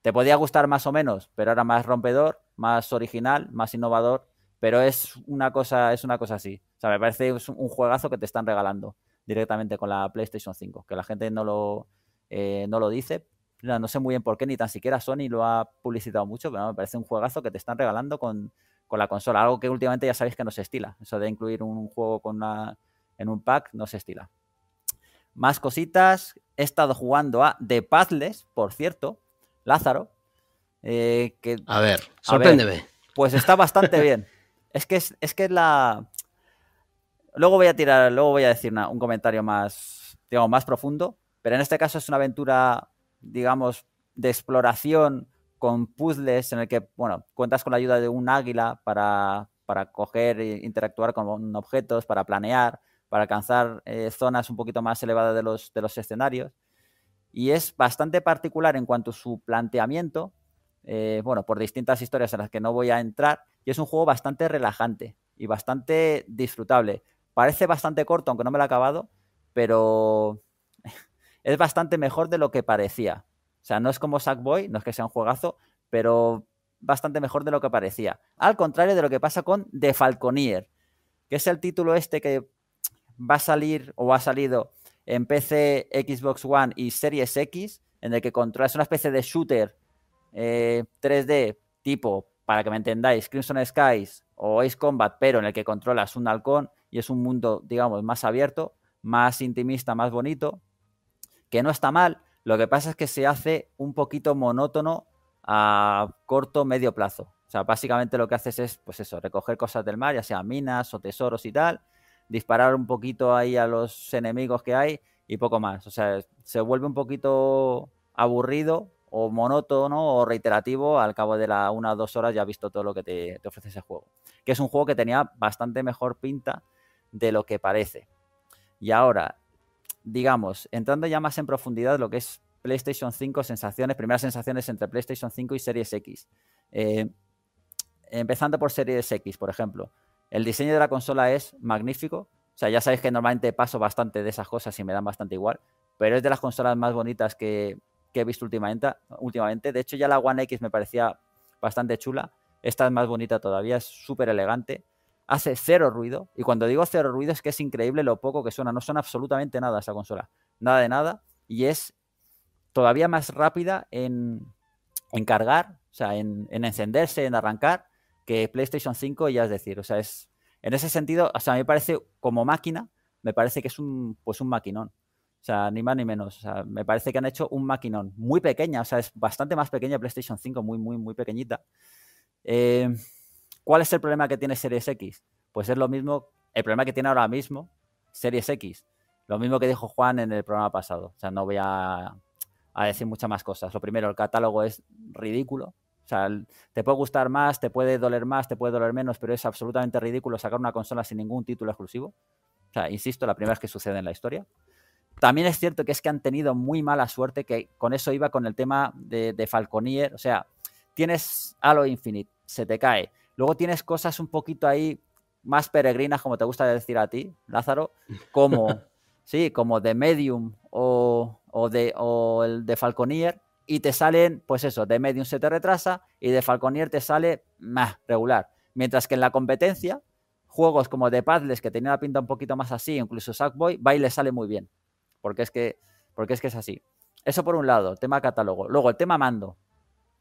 te podía gustar más o menos, pero era más rompedor, más original, más innovador. Pero es una cosa, es una cosa así. O sea, me parece un juegazo que te están regalando directamente con la PlayStation 5. Que la gente no lo, eh, no lo dice. No, sé muy bien por qué, ni tan siquiera Sony lo ha publicitado mucho, pero me parece un juegazo que te están regalando con, con la consola. Algo que últimamente ya sabéis que no se estila. Eso de incluir un juego con una, en un pack no se estila. Más cositas. He estado jugando a The Puzzles, por cierto. Lázaro. Eh, que, a ver, sorpréndeme. pues está bastante bien. *laughs* Es que es, es que la. Luego voy a tirar, luego voy a decir un comentario más, digamos, más profundo. Pero en este caso es una aventura, digamos, de exploración con puzzles en el que, bueno, cuentas con la ayuda de un águila para, coger e interactuar con objetos, para planear, para alcanzar eh, zonas un poquito más elevadas de los, escenarios. Y es bastante particular en cuanto a su planteamiento, eh, bueno, por distintas historias en las que no voy a entrar, y es un juego bastante relajante y bastante disfrutable. Parece bastante corto, aunque no me lo he acabado, pero *laughs* es bastante mejor de lo que parecía. O sea, no es como Sackboy, no es que sea un juegazo, pero bastante mejor de lo que parecía. Al contrario de lo que pasa con The Falconier, que es el título este que va a salir o ha salido en PC, Xbox One y Series X, en el que controlas una especie de shooter 3D eh, tipo, para que me entendáis, Crimson Skies o Ace Combat, pero en el que controlas un halcón y es un mundo, digamos, más abierto, más intimista, más bonito, que no está mal, lo que pasa es que se hace un poquito monótono a corto medio plazo. O sea, básicamente lo que haces es, pues eso, recoger cosas del mar, ya sea minas o tesoros y tal, disparar un poquito ahí a los enemigos que hay y poco más. O sea, se vuelve un poquito aburrido o monótono o reiterativo al cabo de la una o dos horas ya has visto todo lo que te ofrece ese juego. Que es un juego que tenía bastante mejor pinta de lo que parece. Y ahora, digamos, entrando ya más en profundidad lo que es PlayStation 5, sensaciones, primeras sensaciones entre PlayStation 5 y Series X. Eh, empezando por Series X, por ejemplo. El diseño de la consola es magnífico. O sea, ya sabéis que normalmente paso bastante de esas cosas y me dan bastante igual. Pero es de las consolas más bonitas que, he visto últimamente, últimamente. De hecho, ya la One X me parecía bastante chula. Esta es más bonita todavía, es súper elegante hace cero ruido. Y cuando digo cero ruido es que es increíble lo poco que suena. No suena absolutamente nada esa consola. Nada de nada. Y es todavía más rápida en, cargar, o sea, en, encenderse, en arrancar, que PlayStation 5 ya es decir. O sea, es, en ese sentido, o sea, a mí me parece como máquina, me parece que es un, pues un maquinón. O sea, ni más ni menos. O sea, me parece que han hecho un maquinón muy pequeña. O sea, es bastante más pequeña PlayStation 5, muy, muy, muy pequeñita. Eh, ¿Cuál es el problema que tiene Series X? Pues es lo mismo, el problema que tiene ahora mismo Series X. Lo mismo que dijo Juan en el programa pasado. O sea, no voy a, decir muchas más cosas. Lo primero, el catálogo es ridículo. O sea, te puede gustar más, te puede doler más, te puede doler menos, pero es absolutamente ridículo sacar una consola sin ningún título exclusivo. O sea, insisto, la primera vez que sucede en la historia. También es cierto que es que han tenido muy mala suerte, que con eso iba con el tema de, de Falconier. O sea, tienes Halo Infinite, se te cae. Luego tienes cosas un poquito ahí más peregrinas, como te gusta decir a ti, Lázaro, como, *laughs* sí, como The Medium o, o, de, el de Falconier, y te salen, pues eso, de Medium se te retrasa y de Falconier te sale más regular. Mientras que en la competencia, juegos como de Padles, que tenía la pinta un poquito más así, incluso Sackboy, va le sale muy bien. Porque es que, porque es, que es así. Eso por un lado, tema catálogo. Luego, el tema mando.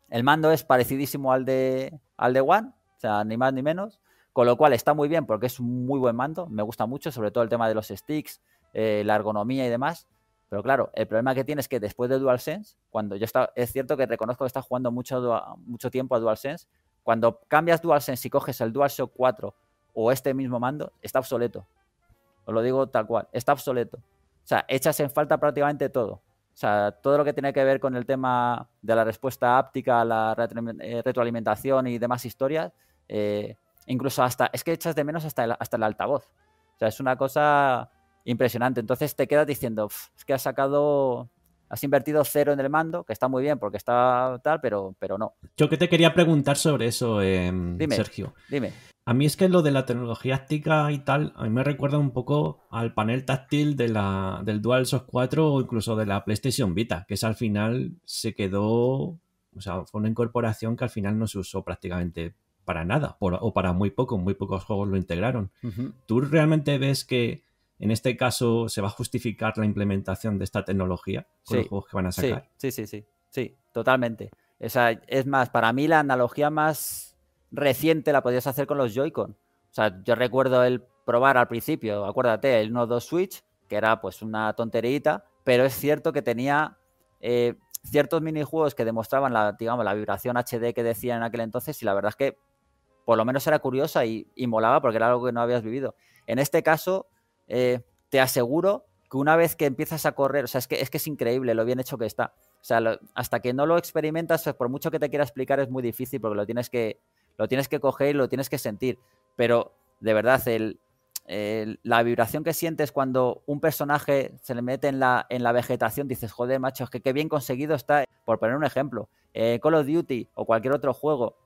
El mando es parecidísimo al de, al de One, sea, ni más ni menos. Con lo cual está muy bien porque es un muy buen mando, me gusta mucho, sobre todo el tema de los sticks, eh, la ergonomía y demás. Pero claro, el problema que tiene es que después de DualSense, cuando yo está, es cierto que reconozco que estás jugando mucho, mucho tiempo a DualSense, cuando cambias DualSense y coges el DualShock 4 o este mismo mando, está obsoleto. Os lo digo tal cual, está obsoleto. O sea, echas en falta prácticamente todo. O sea, todo lo que tiene que ver con el tema de la respuesta áptica, la eh, retroalimentación y demás historias, eh, incluso hasta, es que echas de menos hasta el, hasta el altavoz. O sea, es una cosa impresionante. Entonces te quedas diciendo, es que has sacado, has invertido cero en el mando, que está muy bien porque está tal, pero, pero no. Yo que te quería preguntar sobre eso, eh, Sergio. Dime. A mí es que lo de la tecnología táctica y tal, a mí me recuerda un poco al panel táctil de la, del DualShock 4 o incluso de la PlayStation Vita, que es al final se quedó, o sea, fue una incorporación que al final no se usó prácticamente para nada o para muy poco, muy pocos juegos lo integraron. ¿Tú realmente ves que en este caso se va a justificar la implementación de esta tecnología con los juegos que van a sacar? Sí, sí, sí, sí, totalmente. Esa, es más, para mí la analogía más reciente la podías hacer con los Joy-Con. O sea, yo recuerdo el probar al principio, acuérdate, el 1-2 Switch, que era pues una tonterita, pero es cierto que tenía eh, ciertos minijuegos que demostraban la, digamos, la vibración HD que decían en aquel entonces y la verdad es que por lo menos era curiosa y, molaba porque era algo que no habías vivido. En este caso, eh, te aseguro que una vez que empiezas a correr, o sea, es que es, que es increíble lo bien hecho que está. O sea, hasta que no lo experimentas, pues por mucho que te quiera explicar, es muy difícil porque lo tienes que, lo tienes que coger y lo tienes que sentir. Pero de verdad, la vibración que sientes cuando un personaje se le mete en la, en la vegetación, dices, joder, macho, es que qué bien conseguido está, por poner un ejemplo, eh, Call of Duty o cualquier otro juego,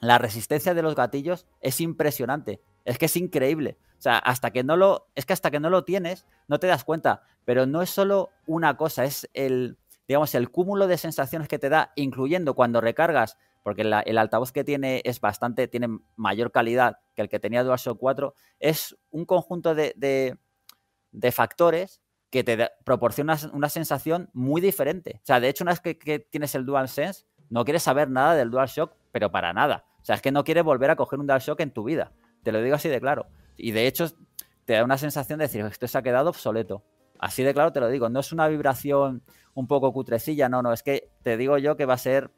la resistencia de los gatillos es impresionante. Es que es increíble. O sea, hasta que no lo, es que hasta que no lo tienes, no te das cuenta. Pero no es solo una cosa, es el, digamos, el cúmulo de sensaciones que te da, incluyendo cuando recargas, porque el altavoz que tiene es bastante, tiene mayor calidad que el que tenía DualShock 4, es un conjunto de, de, factores que te proporciona una sensación muy diferente. O sea, de hecho, una vez que, que tienes el DualSense, no quieres saber nada del DualShock, pero para nada. O sea, es que no quieres volver a coger un Shock en tu vida. Te lo digo así de claro. Y de hecho, te da una sensación de decir, esto se ha quedado obsoleto. Así de claro te lo digo. No es una vibración un poco cutrecilla, no, no. Es que te digo yo que va a ser.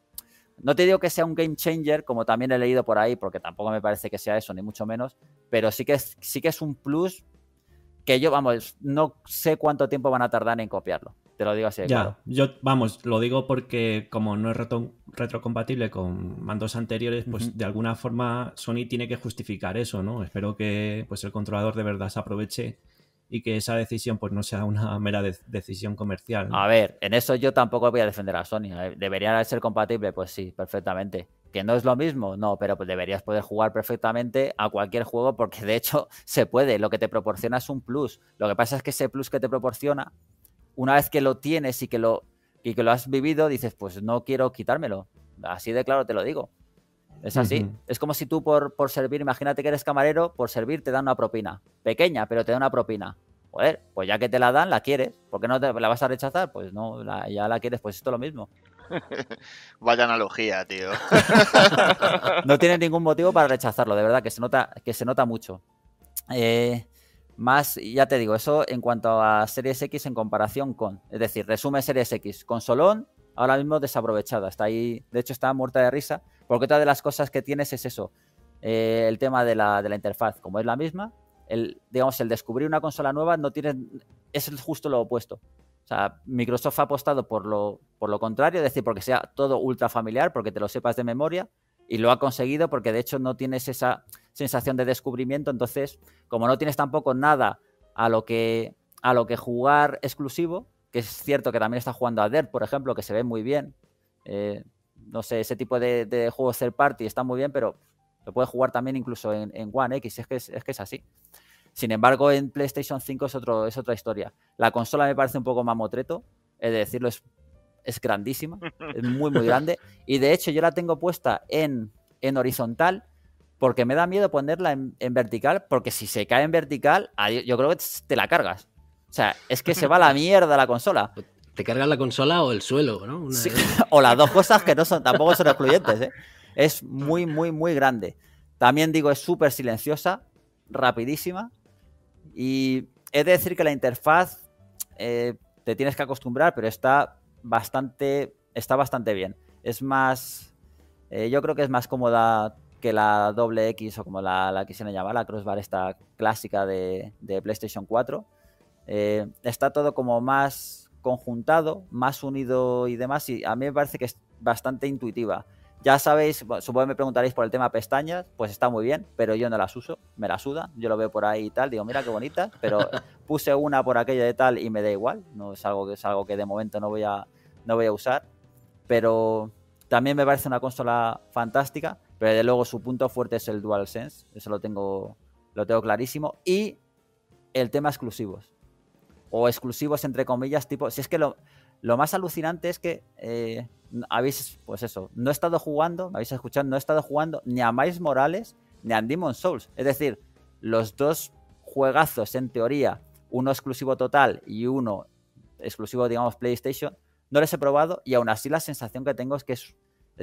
No te digo que sea un game changer, como también he leído por ahí, porque tampoco me parece que sea eso, ni mucho menos. Pero sí que es, sí que es un plus que yo, vamos, no sé cuánto tiempo van a tardar en copiarlo. Te lo digo así. Ya, yo, vamos, lo digo porque como no es retrocompatible con mandos anteriores, pues de alguna forma Sony tiene que justificar eso, ¿no? Espero que pues, el controlador de verdad se aproveche y que esa decisión pues no sea una mera decisión comercial. A ver, en eso yo tampoco voy a defender a Sony. ¿Debería ser compatible? Pues sí, perfectamente. ¿Que no es lo mismo? No, pero pues, deberías poder jugar perfectamente a cualquier juego porque de hecho *laughs* se puede. Lo que te proporciona es un plus. Lo que pasa es que ese plus que te proporciona una vez que lo tienes y que lo, que lo has vivido, dices, pues no quiero quitármelo. Así de claro te lo digo. Es así. Es como si tú por, por servir, imagínate que eres camarero, por servir te dan una propina. Pequeña, pero te dan una propina. Joder, pues ya que te la dan, la quieres. ¿Por qué no la vas a rechazar? Pues no, ya la quieres, pues esto es lo mismo. *laughs* Vaya analogía, tío. *laughs* no tiene ningún motivo para rechazarlo, de verdad, que se nota, que se nota mucho. Eh, más, ya te digo, eso en cuanto a Series X en comparación con. Es decir, resume Series X. Consolón, ahora mismo desaprovechada. Está ahí, de hecho, está muerta de risa. Porque otra de las cosas que tienes es eso. Eh, el tema de la, de la, interfaz. Como es la misma, el, digamos, el descubrir una consola nueva no tiene, Es justo lo opuesto. O sea, Microsoft ha apostado por lo, por lo contrario, es decir, porque sea todo ultra familiar, porque te lo sepas de memoria y lo ha conseguido porque de hecho no tienes esa sensación de descubrimiento, entonces como no tienes tampoco nada a lo que, a lo que jugar exclusivo, que es cierto que también está jugando a Dirt, por ejemplo, que se ve muy bien, eh, no sé, ese tipo de, juegos third party está muy bien, pero lo puedes jugar también incluso en, One X, es que es, que es así. Sin embargo, en PlayStation 5 es, otro, es otra historia. La consola me parece un poco mamotreto, es de decirlo, es es grandísima, *laughs* es muy, muy grande. Y de hecho yo la tengo puesta en, en horizontal porque me da miedo ponerla en, vertical, porque si se cae en vertical, yo creo que te la cargas. O sea, es que se va a la *laughs* mierda la consola. Te cargas la consola o el suelo, ¿no? *laughs* o las dos cosas que no son, tampoco son excluyentes. ¿eh? Es muy, muy, muy grande. También digo, es súper silenciosa, rapidísima. Y he de decir que la interfaz eh, te tienes que acostumbrar, pero está bastante, está bastante bien. Es más, eh, yo creo que es más cómoda que la doble X o como la, la le llamar, la crossbar esta clásica de, PlayStation 4. Eh, está todo como más conjuntado, más unido y demás, y a mí me parece que es bastante intuitiva. Ya sabéis, supongo que me preguntaréis por el tema pestañas, pues está muy bien, pero yo no las uso, me las suda, yo lo veo por ahí y tal, digo, mira qué bonita, pero *laughs* puse una por aquella de tal y me da igual, no es algo que es algo que de momento no voy a no voy a usar, pero también me parece una consola fantástica, pero de luego su punto fuerte es el DualSense, eso lo tengo lo tengo clarísimo y el tema exclusivos o exclusivos entre comillas, tipo, si es que lo lo más alucinante es que eh, habéis, pues eso, no he estado jugando, me habéis escuchado, no he estado jugando ni a Miles Morales ni a Demon's Souls. Es decir, los dos juegazos en teoría, uno exclusivo total y uno exclusivo, digamos, PlayStation, no les he probado y aún así la sensación que tengo es que es,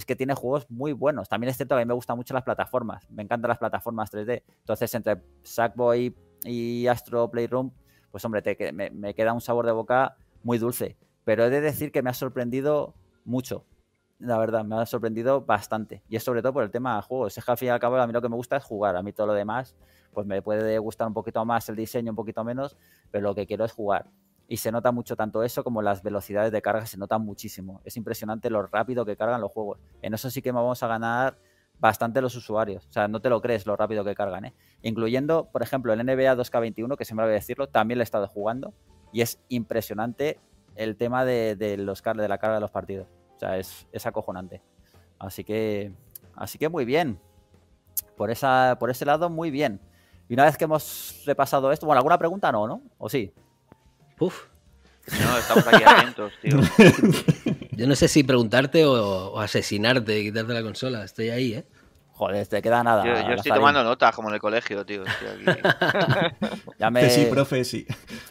que tiene juegos muy buenos. También es cierto que a mí me gustan mucho las plataformas, me encantan las plataformas 3D. Entonces, entre Sackboy y Astro Playroom, pues hombre, me queda un sabor de boca muy dulce. Pero he de decir que me ha sorprendido mucho. La verdad, me ha sorprendido bastante. Y es sobre todo por el tema de juegos. Es que al fin y al cabo a mí lo que me gusta es jugar. A mí todo lo demás, pues me puede gustar un poquito más el diseño, un poquito menos, pero lo que quiero es jugar. Y se nota mucho tanto eso como las velocidades de carga se notan muchísimo. Es impresionante lo rápido que cargan los juegos. En eso sí que vamos a ganar bastante los usuarios. O sea, no te lo crees lo rápido que cargan, ¿eh? Incluyendo, por ejemplo, el NBA 2K21, que siempre voy a decirlo, también lo he estado jugando. Y es impresionante el tema de, de, los, de la carga de los partidos. O sea, es, es acojonante. Así que, así que muy bien. Por, esa, por ese lado, muy bien. Y una vez que hemos repasado esto, bueno, ¿alguna pregunta no, no? ¿O sí? Uf. No, estamos aquí atentos, tío. *laughs* Yo no sé si preguntarte o, o asesinarte y quitarte la consola. Estoy ahí, ¿eh? Joder, te queda nada. Yo, estoy tomando notas como en el colegio, tío. *laughs* Sí, profe, sí.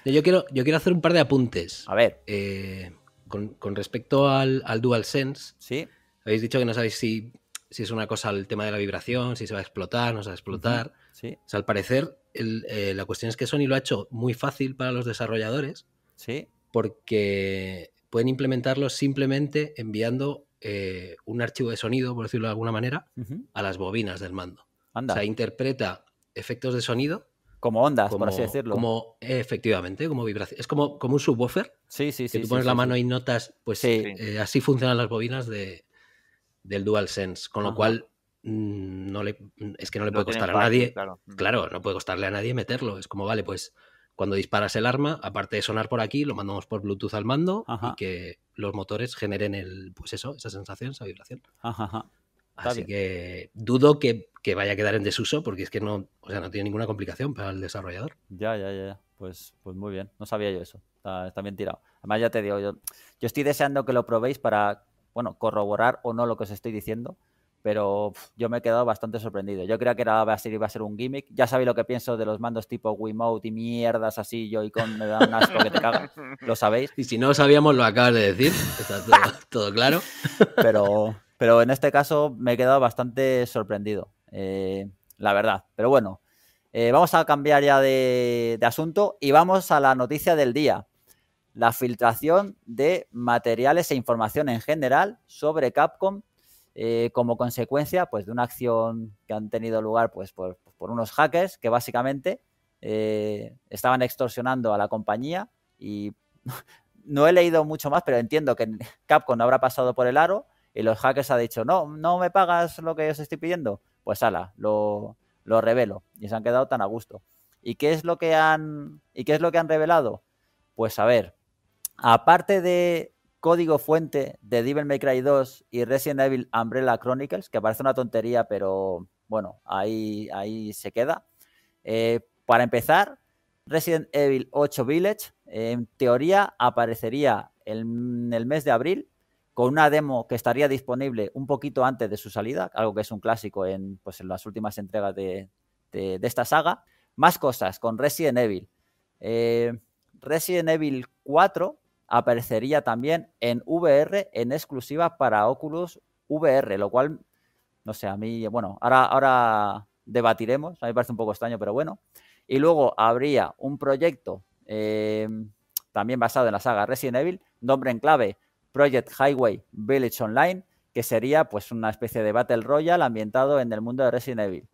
Yo quiero, yo quiero hacer un par de apuntes. A ver. Eh, con, respecto al, al DualSense, ¿Sí? habéis dicho que no sabéis si, es una cosa el tema de la vibración, si se va a explotar, no se va a explotar. O sea, al parecer, eh, la cuestión es que Sony lo ha hecho muy fácil para los desarrolladores. Sí. Porque pueden implementarlo simplemente enviando eh, un archivo de sonido, por decirlo de alguna manera, a las bobinas del mando. O sea, interpreta efectos de sonido. Como ondas, por así decirlo. Como, efectivamente, como vibración. Es como, como un subwoofer. Sí, sí, sí. Que tú pones la mano y notas, pues eh, así funcionan las bobinas de, del Sense. Con lo cual, mm, no le, es que no le puede costar a nadie. claro. no puede costarle a nadie meterlo. Es como, vale, pues cuando disparas el arma, aparte de sonar por aquí, lo mandamos por Bluetooth al mando y que los motores generen el, pues eso, esa sensación, esa vibración. Así que dudo que, vaya a quedar en desuso porque es que no, o sea, no tiene ninguna complicación para el desarrollador. Ya, ya, ya. Pues, pues muy bien. No sabía yo eso. Está, está bien tirado. Además, ya te digo, yo, yo estoy deseando que lo probéis para, bueno, corroborar o no lo que os estoy diciendo pero yo me he quedado bastante sorprendido. Yo creía que era, iba a ser un gimmick. Ya sabéis lo que pienso de los mandos tipo Wiimote y mierdas así, yo y con me un asco que te cagas. Lo sabéis. Y si no sabíamos, lo acabas de decir. Está *laughs* todo, claro. Pero, pero en este caso me he quedado bastante sorprendido, eh, la verdad. Pero bueno, eh, vamos a cambiar ya de asunto y vamos a la noticia del día la filtración de materiales e información en general sobre Capcom eh, como consecuencia pues, de una acción que han tenido lugar pues, por, unos hackers que básicamente eh, estaban extorsionando a la compañía y *laughs* no he leído mucho más, pero entiendo que *laughs* Capcom no habrá pasado por el aro y los hackers han dicho, no, no me pagas lo que os estoy pidiendo. Pues ala, lo, revelo. Y se han quedado tan a gusto. ¿Y qué es lo que han, y qué es lo que han revelado? Pues a ver, aparte de código fuente de Devil May Cry 2 y Resident Evil Umbrella Chronicles, que parece una tontería, pero bueno, ahí, ahí se queda. Eh, para empezar, Resident Evil 8 Village, en teoría, aparecería en el mes de abril con una demo que estaría disponible un poquito antes de su salida, algo que es un clásico en, pues, en las últimas entregas de, de, esta saga. Más cosas con Resident Evil. Eh, Resident Evil 4 aparecería también en VR en exclusiva para Oculus VR, lo cual, no sé, a mí, bueno, ahora, ahora debatiremos, a mí me parece un poco extraño, pero bueno. Y luego habría un proyecto em, también basado en la saga Resident Evil, nombre en clave Project Highway Village Online, que sería pues una especie de Battle Royale ambientado en el mundo de Resident Evil.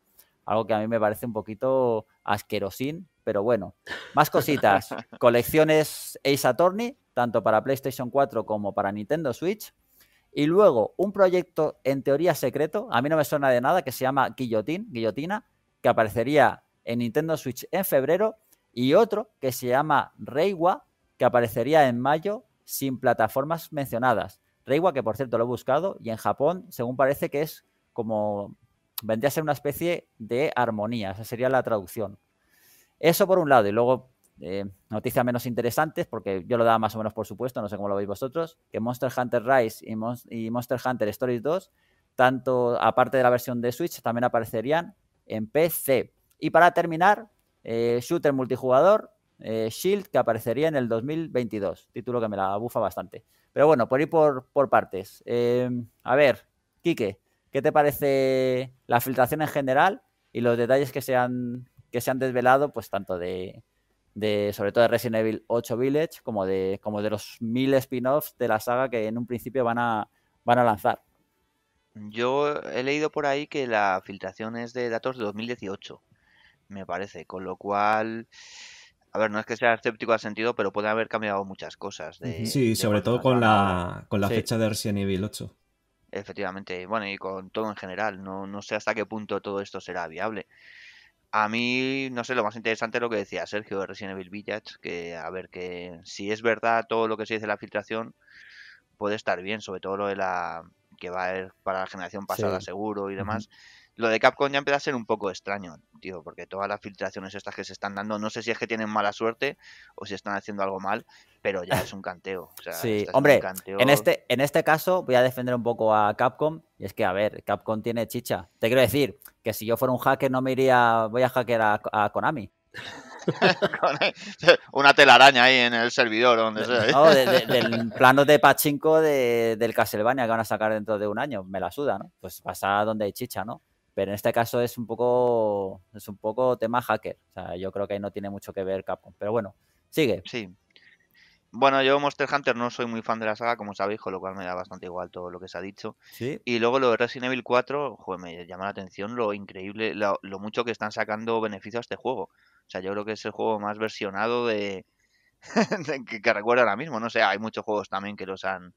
Algo que a mí me parece un poquito asquerosín, pero bueno, más cositas. *laughs* Colecciones Ace Attorney, tanto para PlayStation 4 como para Nintendo Switch. Y luego un proyecto en teoría secreto, a mí no me suena de nada, que se llama Guillotine, Guillotina, que aparecería en Nintendo Switch en febrero. Y otro que se llama Reiwa, que aparecería en mayo sin plataformas mencionadas. Reiwa, que por cierto lo he buscado, y en Japón, según parece que es como vendría a ser una especie de armonía, esa sería la traducción. Eso por un lado, y luego eh, noticias menos interesantes, porque yo lo daba más o menos por supuesto, no sé cómo lo veis vosotros, que Monster Hunter Rise y, Monster Hunter Stories 2, tanto aparte de la versión de Switch, también aparecerían en PC. Y para terminar, eh, Shooter multijugador, eh, Shield, que aparecería en el 2022, título que me la bufa bastante. Pero bueno, por ir por, por partes. a ver, Quique, ¿qué te parece la filtración en general y los detalles que se han que se han desvelado, pues tanto de, sobre todo de Resident Evil 8 Village como de, como de los mil spin-offs de la saga que en un principio van a, van a lanzar. Yo he leído por ahí que la filtración es de datos de 2018, me parece, con lo cual... A ver, no es que sea escéptico al sentido, pero puede haber cambiado muchas cosas. sí, sobre todo con la, con la fecha de Resident Evil 8. Efectivamente, bueno, y con todo en general. No, no sé hasta qué punto todo esto será viable. A mí, no sé, lo más interesante es lo que decía Sergio de Resident Evil Village, que a ver, que si es verdad todo lo que se dice la filtración, puede estar bien, sobre todo lo de la que va a haber para la generación pasada seguro y demás. Lo de Capcom ya empieza a ser un poco extraño, tío, porque todas las filtraciones estas que se están dando, no sé si es que tienen mala suerte o si están haciendo algo mal, pero ya es un canteo. *laughs* sí, hombre, En, este, en este caso voy a defender un poco a Capcom. Y es que, a ver, Capcom tiene chicha. Te quiero decir que si yo fuera un hacker no me iría, voy a hackear a, Konami. *laughs* *laughs* una telaraña ahí en el servidor o donde sea. ¿eh? No, del plano de Pachinko de, del Castlevania que van a sacar dentro de un año. Me la suda, ¿no? Pues pasa donde hay chicha, ¿no? Pero en este caso es un poco, es un poco tema hacker. O sea, yo creo que no tiene mucho que ver Capcom. Pero bueno, sigue. Sí. Bueno, yo Monster Hunter no soy muy fan de la saga, como sabéis, con lo cual me da bastante igual todo lo que se ha dicho. ¿Sí? Y luego lo de Resident Evil 4, joder, me llama la atención lo increíble, lo, mucho que están sacando beneficio a este juego. O sea, yo creo que es el juego más versionado de, *laughs* que, recuerdo ahora mismo. No sé, hay muchos juegos también que los han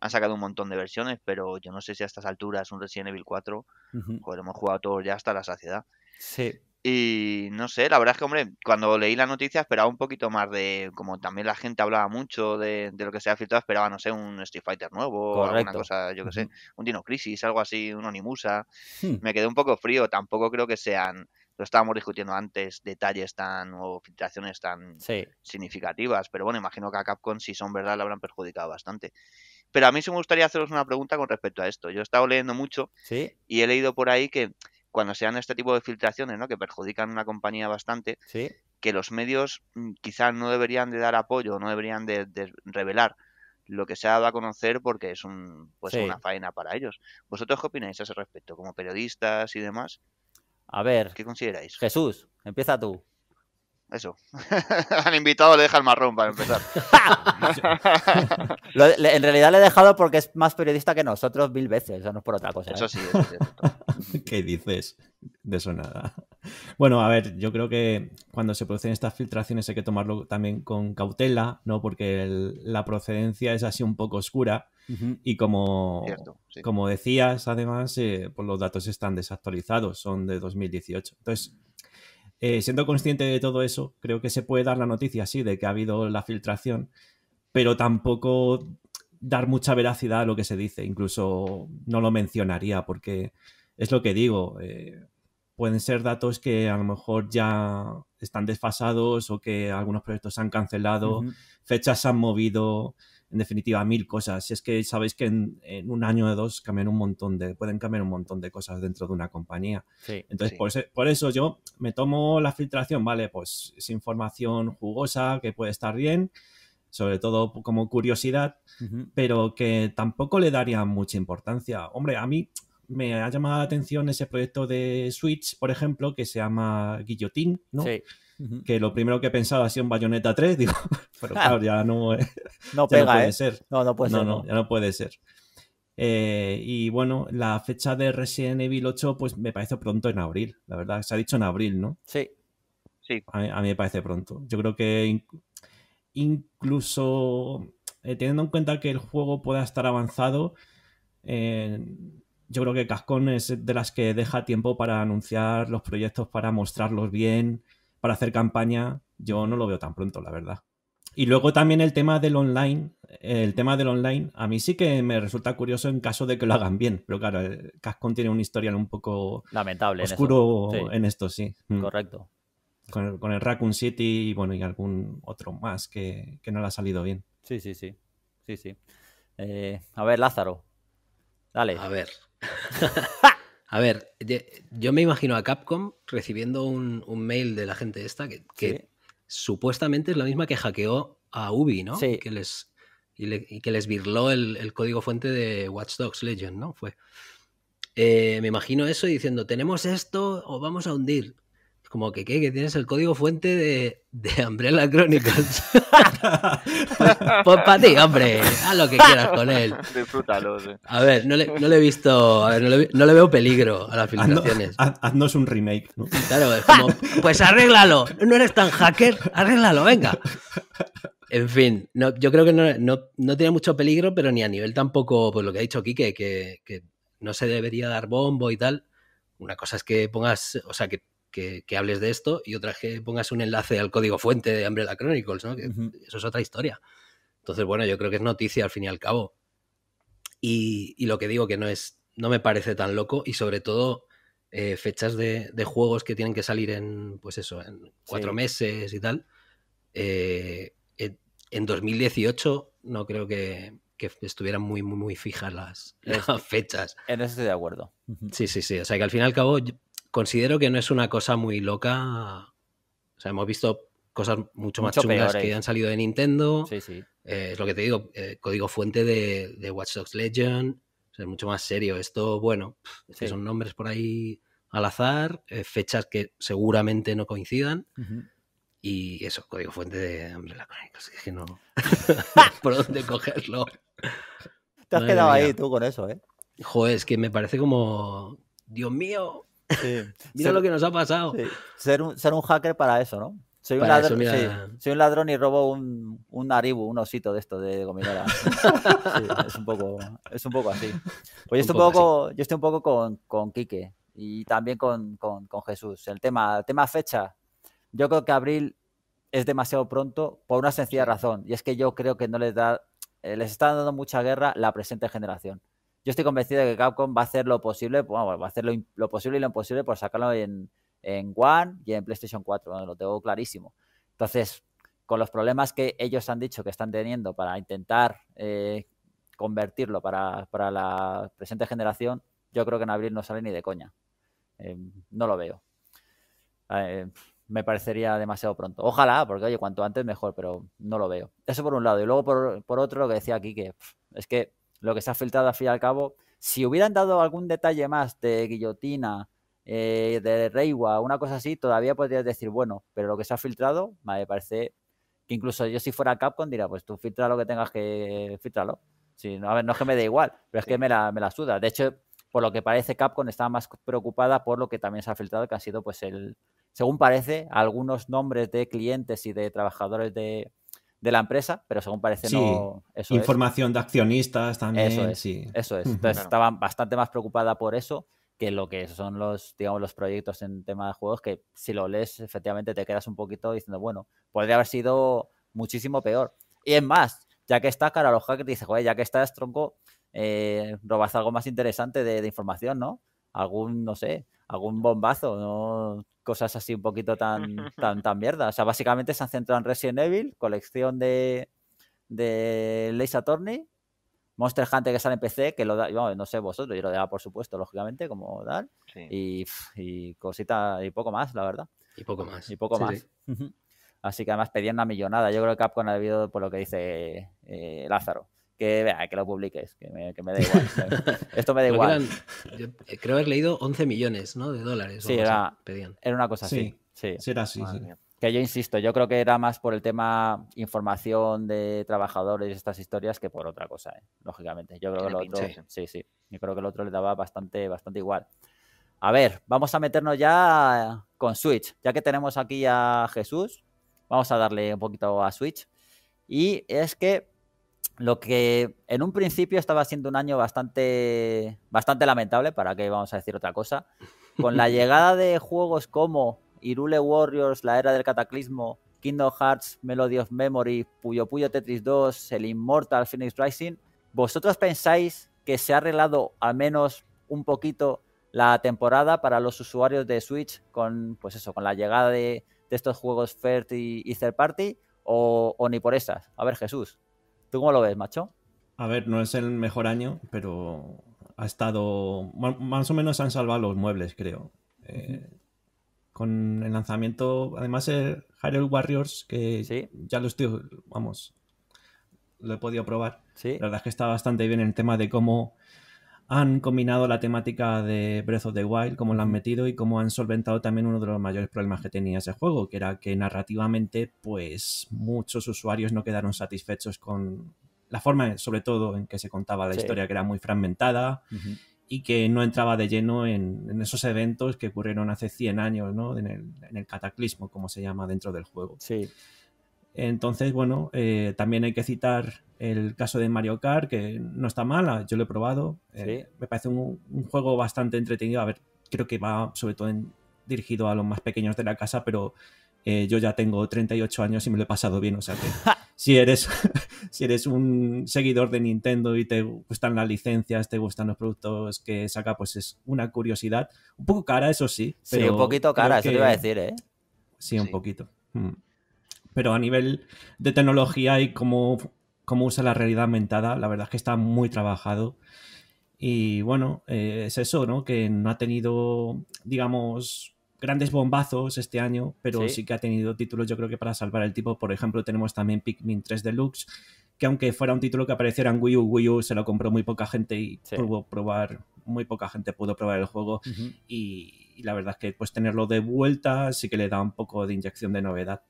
han sacado un montón de versiones, pero yo no sé si a estas alturas un Resident Evil 4, hemos jugado todos ya hasta la saciedad. Sí. Y no sé, la verdad es que, hombre, cuando leí la noticia esperaba un poquito más de, como también la gente hablaba mucho de, lo que se ha filtrado, esperaba, no sé, un Street Fighter nuevo, alguna cosa, yo que sé, un Dino Crisis, algo así, un Onimusa. Hmm. Me quedé un poco frío, tampoco creo que sean, lo estábamos discutiendo antes, detalles tan o filtraciones tan significativas, pero bueno, imagino que a Capcom, si son verdad, la habrán perjudicado bastante. Pero a mí sí me gustaría haceros una pregunta con respecto a esto. Yo he estado leyendo mucho y he leído por ahí que cuando se dan este tipo de filtraciones, ¿no? Que perjudican a una compañía bastante, que los medios mm, quizás no deberían de dar apoyo, no deberían de, revelar lo que se ha dado a conocer porque es un pues, una faena para ellos. ¿Vosotros qué opináis a ese respecto? Como periodistas y demás. A ver. ¿Qué consideráis? Jesús, empieza tú. Eso. han *laughs* invitado le deja el marrón para empezar. *laughs* en realidad le he dejado porque es más periodista que nosotros mil veces, eso no es por otra cosa. Eso ¿eh? sí. Eso cierto. *laughs* ¿Qué dices? De eso nada. Bueno, a ver, yo creo que cuando se producen estas filtraciones hay que tomarlo también con cautela, ¿no? Porque la procedencia es así un poco oscura. Y como, como decías, además, eh, pues los datos están desactualizados, son de 2018. Entonces, eh, siendo consciente de todo eso, creo que se puede dar la noticia, sí, de que ha habido la filtración, pero tampoco dar mucha veracidad a lo que se dice. Incluso no lo mencionaría porque es lo que digo. Eh, pueden ser datos que a lo mejor ya están desfasados o que algunos proyectos se han cancelado, fechas se han movido en definitiva, mil cosas. Es que sabéis que en, un año o dos cambian un montón de, pueden cambiar un montón de cosas dentro de una compañía. Entonces, Por, eso yo me tomo la filtración, vale, pues es información jugosa que puede estar bien, sobre todo como curiosidad, pero que tampoco le daría mucha importancia. Hombre, a mí me ha llamado la atención ese proyecto de Switch, por ejemplo, que se llama Guillotín, ¿no? que lo primero que pensaba ha sido en Bayonetta 3, digo, *laughs* pero claro, ya no, *laughs* pega, no puede ¿eh? ser. No, no puede ser. ya no puede ser. Eh, y bueno, la fecha de Resident Evil 8, pues me parece pronto en abril, la verdad. Se ha dicho en abril, ¿no? Sí. Sí. A mí, me parece pronto. Yo creo que incluso eh, teniendo en cuenta que el juego pueda estar avanzado, yo creo que Cascón es de las que deja tiempo para anunciar los proyectos, para mostrarlos bien, para hacer campaña, yo no lo veo tan pronto, la verdad. Y luego también el tema del online, el tema del online, a mí sí que me resulta curioso en caso de que lo hagan bien, pero claro, eh, Cascon tiene un historial un poco lamentable oscuro en, esto, sí. Mm. Correcto. Con el, Raccoon City y bueno, y algún otro más que, no le ha salido bien. Sí, sí, sí. Sí, sí. Eh, a ver, Lázaro. Dale. A ver. *laughs* A ver, yo me imagino a Capcom recibiendo un, mail de la gente esta que, supuestamente es la misma que hackeó a Ubi, ¿no? Sí. Que les, y, que les virló el, código fuente de Watch Dogs Legend, ¿no? Fue. Eh, me imagino eso diciendo, tenemos esto o vamos a hundir como que, ¿qué? Que tienes el código fuente de, de Umbrella Chronicles. *laughs* pues para ti, hombre, haz lo que quieras con él. Disfrútalo, A ver, no le, he visto, no, le, veo peligro a las filtraciones. Haznos, un remake, ¿no? Claro, es como, pues arréglalo, no eres tan hacker, arréglalo, venga. En fin, yo creo que no, tiene mucho peligro, pero ni a nivel tampoco, pues lo que ha dicho Quique, que, que no se debería dar bombo y tal. Una cosa es que pongas, o sea, que que, hables de esto y otras que pongas un enlace al código fuente de Umbrella Chronicles, ¿no? Eso es otra historia. Entonces, bueno, yo creo que es noticia al fin y al cabo. Y, lo que digo que no es, no me parece tan loco y sobre todo eh, fechas de, juegos que tienen que salir en, pues eso, en cuatro meses y tal. Eh, en 2018 no creo que, estuvieran muy, muy, muy fijas las, fechas. En eso estoy de acuerdo. Sí, sí, sí. O sea que al fin y al cabo, considero que no es una cosa muy loca. O sea, hemos visto cosas mucho, más chungas que han salido de Nintendo. Sí, sí. Eh, es lo que te digo, eh, código fuente de, de, Watch Dogs Legend. es mucho más serio. Esto, bueno, son nombres por ahí al azar, eh, fechas que seguramente no coincidan. Y eso, código fuente de la crónica, Es que no. *laughs* *laughs* ¿Por dónde cogerlo? Te has quedado ahí tú con eso, ¿eh? Joder, es que me parece como. Dios mío, *laughs* mira lo que nos ha pasado. Ser, un, ser un hacker para eso, ¿no? Soy un, ladrón, y robo un, naribu, un osito de esto de gominola. *laughs* sí, es, un poco, es un poco así. Pues yo estoy un poco, yo estoy un poco con, con Quique y también con, con, Jesús. El tema, tema fecha, yo creo que abril es demasiado pronto por una sencilla razón. Y es que yo creo que no les da, eh, les está dando mucha guerra la presente generación yo estoy convencido de que Capcom va a hacer lo posible, a hacer lo, posible y lo imposible por sacarlo en, One y en PlayStation 4, lo tengo clarísimo. Entonces, con los problemas que ellos han dicho que están teniendo para intentar eh, convertirlo para, la presente generación, yo creo que en abril no sale ni de coña. Em, no lo veo. Em, me parecería demasiado pronto. Ojalá, porque oye, cuanto antes mejor, pero no lo veo. Eso por un lado. Y luego por, otro, lo que decía aquí, que es que lo que se ha filtrado al fin y al cabo. Si hubieran dado algún detalle más de guillotina, eh, de Reiwa, una cosa así, todavía podrías decir, bueno, pero lo que se ha filtrado me parece que incluso yo si fuera Capcom diría, pues tú filtra lo que tengas que filtrarlo. no, a ver, no es que me dé igual, pero es que me la, me la suda. De hecho, por lo que parece, Capcom está más preocupada por lo que también se ha filtrado, que ha sido, pues, el, según parece, algunos nombres de clientes y de trabajadores de, de la empresa, pero según parece no. Eso Información de accionistas también. Eso es. Eso es. Entonces estaba bastante más preocupada por eso que lo que son los, digamos, los proyectos en tema de juegos, que si lo lees, efectivamente te quedas un poquito diciendo, bueno, podría haber sido muchísimo peor. Y es más, ya que está cara a los dice, joder, ya que estás tronco, eh, robas algo más interesante de información, ¿no? Algún, no sé, algún bombazo, no cosas así un poquito tan, tan, *laughs* tan mierda. O sea, básicamente se han centrado en Resident Evil, colección de, de Attorney, Monster Hunter que sale en PC, que lo da, no sé vosotros, yo lo da por supuesto, lógicamente, como tal, y, y cosita, y poco más, la verdad. Y poco más. Y poco más. *laughs* Así que además pedían una millonada. Yo creo que Capcom ha debido por lo que dice eh, Lázaro que, que lo publiques, que me, que da igual. *laughs* Esto me da igual. creo haber leído 11 millones ¿no? de dólares. Sí, era, era una cosa así. Sí, Era así. Que yo insisto, yo creo que era más por el tema información de trabajadores, y estas historias, que por otra cosa, ¿eh? lógicamente. Yo creo que el otro, sí, sí. Yo creo que el otro le daba bastante, bastante igual. A ver, vamos a meternos ya con Switch. Ya que tenemos aquí a Jesús, vamos a darle un poquito a Switch. Y es que lo que en un principio estaba siendo un año bastante, bastante lamentable, para que vamos a decir otra cosa, con la *laughs* llegada de juegos como Irule Warriors, La Era del Cataclismo, Kingdom Hearts, Melody of Memory, Puyo Puyo Tetris 2, el Immortal Phoenix Rising, ¿vosotros pensáis que se ha arreglado al menos un poquito la temporada para los usuarios de Switch con, pues eso, con la llegada de, estos juegos First y, Third Party o, o ni por esas? A ver, Jesús. ¿Tú cómo lo ves, macho? A ver, no es el mejor año, pero ha estado. Más o menos han salvado los muebles, creo. Eh, con el lanzamiento, además, el Hyrule Warriors, que ya lo estoy. Vamos, lo he podido probar. ¿Sí? La verdad es que está bastante bien el tema de cómo han combinado la temática de Breath of the Wild, como la han metido y cómo han solventado también uno de los mayores problemas que tenía ese juego, que era que narrativamente, pues muchos usuarios no quedaron satisfechos con la forma, sobre todo, en que se contaba la historia, que era muy fragmentada. Y que no entraba de lleno en, esos eventos que ocurrieron hace 100 años, ¿no? En el, en el cataclismo, como se llama dentro del juego. Sí. Entonces, bueno, eh, también hay que citar el caso de Mario Kart, que no está mal, yo lo he probado. Eh, me parece un, juego bastante entretenido. A ver, creo que va sobre todo dirigido a los más pequeños de la casa, pero eh, yo ya tengo 38 años y me lo he pasado bien. O sea que *laughs* si eres, *laughs* si eres un seguidor de Nintendo y te gustan las licencias, te gustan los productos que saca, pues es una curiosidad. Un poco cara, eso sí. sí, un poquito cara, eso te iba a decir, ¿eh? Sí, un poquito. Mm. Pero a nivel de tecnología y cómo, cómo usa la realidad aumentada, la verdad es que está muy trabajado. Y bueno, eh, es eso, ¿no? Que no ha tenido, digamos, grandes bombazos este año, pero ¿Sí? que ha tenido títulos, yo creo que para salvar el tipo. Por ejemplo, tenemos también Pikmin 3 Deluxe, que aunque fuera un título que apareciera en Wii U, Wii U se lo compró muy poca gente y pudo probar, muy poca gente pudo probar el juego. y, la verdad es que pues tenerlo de vuelta sí que le da un poco de inyección de novedad.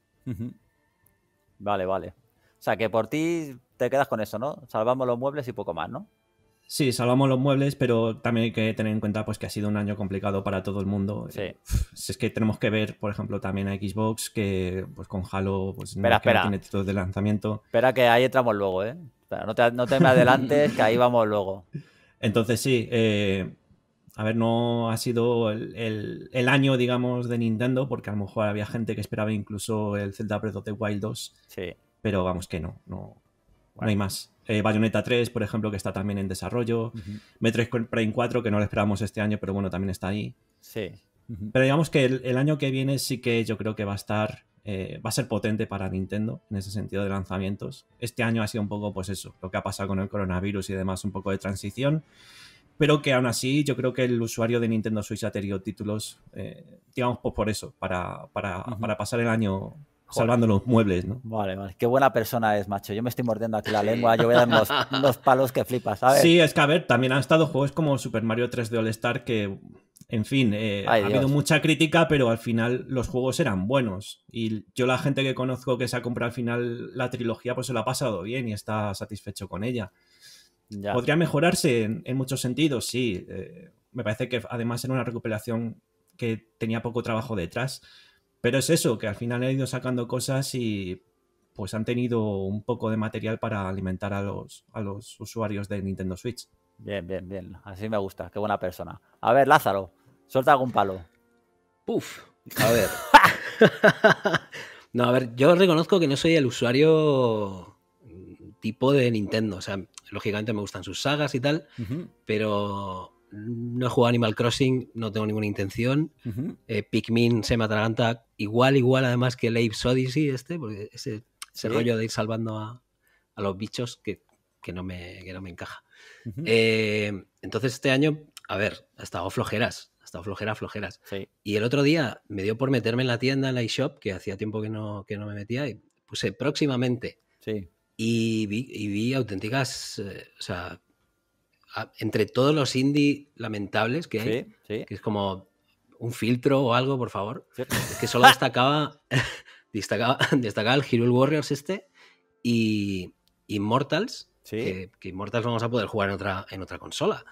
Vale, vale. O sea, que por ti te quedas con eso, ¿no? Salvamos los muebles y poco más, ¿no? Sí, salvamos los muebles, pero también hay que tener en cuenta pues, que ha sido un año complicado para todo el mundo. Sí. Si eh, es que tenemos que ver, por ejemplo, también a Xbox, que pues con Halo pues, no, tiene todo de lanzamiento. Espera, que ahí entramos luego, ¿eh? no, te, no te me adelantes, que ahí vamos luego. Entonces, sí, eh, a ver, no ha sido el, año, digamos, de Nintendo, porque a lo mejor había gente que esperaba incluso el Zelda Breath of the Wild 2. Pero vamos que no, no, hay más. Eh, Bayonetta 3, por ejemplo, que está también en desarrollo. Metroid Prime 4, que no lo esperábamos este año, pero bueno, también está ahí. Sí. Pero digamos que el, año que viene sí que yo creo que va a estar, eh, va a ser potente para Nintendo en ese sentido de lanzamientos. Este año ha sido un poco, pues eso, lo que ha pasado con el coronavirus y demás, un poco de transición pero que aún así yo creo que el usuario de Nintendo Switch ha tenido títulos, eh, digamos, pues por eso, para, para, pasar el año salvando los muebles, ¿no? Vale, vale. Qué buena persona es, macho. Yo me estoy mordiendo aquí la lengua, yo voy a dar *laughs* unos, palos que flipas, ¿sabes? Sí, es que a ver, también han estado juegos como Super Mario 3 de All Star que, en fin, eh, ha habido mucha crítica, pero al final los juegos eran buenos. Y yo la gente que conozco que se ha comprado al final la trilogía, pues se la ha pasado bien y está satisfecho con ella. Podría mejorarse en, muchos sentidos, sí. Eh, me parece que además era una recuperación que tenía poco trabajo detrás. Pero es eso, que al final han ido sacando cosas y pues han tenido un poco de material para alimentar a los, a los usuarios de Nintendo Switch. Bien, bien, bien. Así me gusta. Qué buena persona. A ver, Lázaro, suelta algún palo. Puf. A ver. *laughs* *laughs* no, a ver, yo reconozco que no soy el usuario tipo de Nintendo. O sea, lógicamente me gustan sus sagas y tal, pero no he jugado Animal Crossing, no tengo ninguna intención. Eh, Pikmin se me atraganta igual, igual además que Ape's Odyssey este, porque ese, rollo de ir salvando a, los bichos que, no, me, que me encaja. Eh, entonces este año, a ver, ha estado flojeras, hasta estado flojeras, flojeras. Y el otro día me dio por meterme en la tienda, en la eShop, que hacía tiempo que no, que no me metía, y puse próximamente. Sí y vi, auténticas, eh, o sea, entre todos los indie lamentables que hay, que es como un filtro o algo, por favor, que solo destacaba, *laughs* *laughs* destacaba, el Hero Warriors este y Immortals, que, que, Immortals vamos a poder jugar en otra, en otra consola.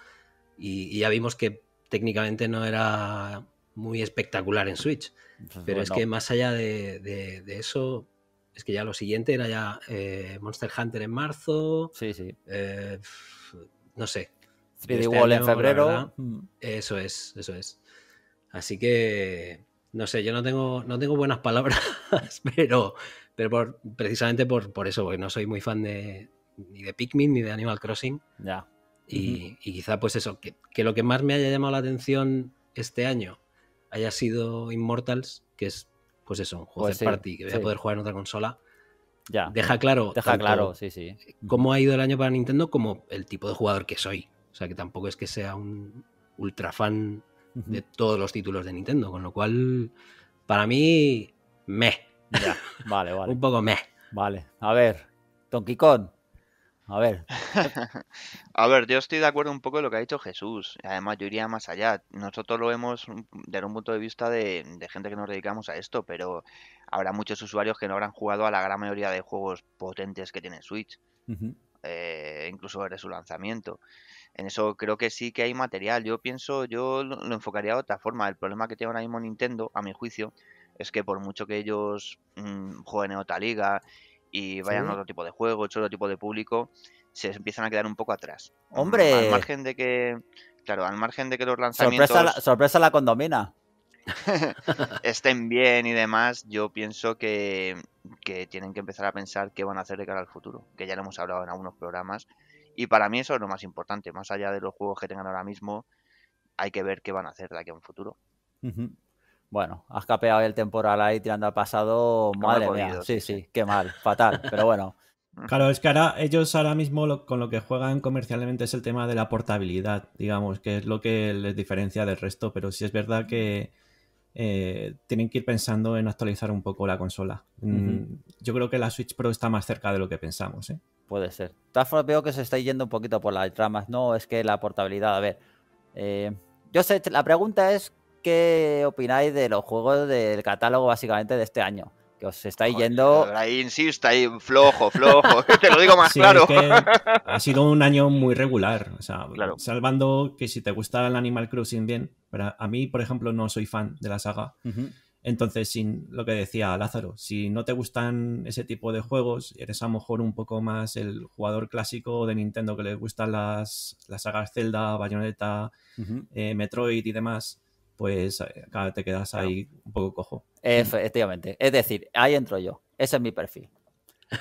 y, ya vimos que técnicamente no era muy espectacular en Switch. Pues Pero es que más allá de, eso, es que ya lo siguiente era ya eh, Monster Hunter en marzo. Sí, sí. Eh, no sé. 3 este en febrero. Mm. eso es, eso es. Así que, no sé, yo no tengo, no tengo buenas *laughs* palabras, pero, pero precisamente por, eso, porque no soy muy fan de, ni de Pikmin ni de Animal Crossing. Ya. Y, quizá pues eso, que, que lo que más me haya llamado la atención este año haya sido Immortals, que es pues eso, un juego pues de party que voy a poder jugar en otra consola. Ya. Deja claro. Deja claro, sí, sí. Cómo ha ido el año para Nintendo como el tipo de jugador que soy. O sea, que tampoco es que sea un ultra fan de todos los títulos de Nintendo, con lo cual, para mí, me. Ya, vale, *laughs* vale. un poco me. Vale, a ver, Donkey Kong. A ver. *laughs* a ver, yo estoy de acuerdo un poco en lo que ha dicho Jesús. Además, yo iría más allá. Nosotros lo vemos desde un punto de vista de, gente que nos dedicamos a esto, pero habrá muchos usuarios que no habrán jugado a la gran mayoría de juegos potentes que tiene Switch. Eh, incluso desde su lanzamiento. En eso creo que sí que hay material. Yo pienso, yo lo, enfocaría de otra forma. El problema que tiene ahora mismo Nintendo, a mi juicio, es que por mucho que ellos mm, jueguen en otra liga y vayan a otro tipo de juegos, otro tipo de público, se empiezan a quedar un poco atrás. Hombre. Al margen de que, claro, al margen de que los lanzamientos... Sorpresa la, condomina. *laughs* estén bien y demás, yo pienso que, que tienen que empezar a pensar qué van a hacer de cara al futuro, que ya lo hemos hablado en algunos programas. Y para mí eso es lo más importante, más allá de los juegos que tengan ahora mismo, hay que ver qué van a hacer de aquí a un futuro. Bueno, has capeado el temporal ahí tirando al pasado. madre mía. sí, sí, qué mal, fatal. Pero bueno. *laughs* Claro, es que ahora ellos ahora mismo con lo que juegan comercialmente es el tema de la portabilidad, digamos, que es lo que les diferencia del resto. Pero sí es verdad que eh, tienen que ir pensando en actualizar un poco la consola. Mm, yo creo que la Switch Pro está más cerca de lo que pensamos. ¿eh? Puede ser. De veo que se está yendo un poquito por las tramas, No, es que la portabilidad, a ver. Eh, yo sé, la pregunta es qué opináis de los juegos del catálogo básicamente de este año. Que os estáis yendo. Ahí insisto, ahí flojo, flojo. *laughs* te lo digo más claro. *laughs* ha sido un año muy regular. salvando que si te gusta el Animal Crossing bien. Pero a mí, por ejemplo, no soy fan de la saga. Entonces, sin lo que decía Lázaro, si no te gustan ese tipo de juegos, eres a lo mejor un poco más el jugador clásico de Nintendo que le gustan las, sagas Zelda, Bayonetta, eh, Metroid y demás, pues vez eh, te quedas ahí un poco cojo. Efectivamente. Es decir, ahí entro yo. Ese es mi perfil.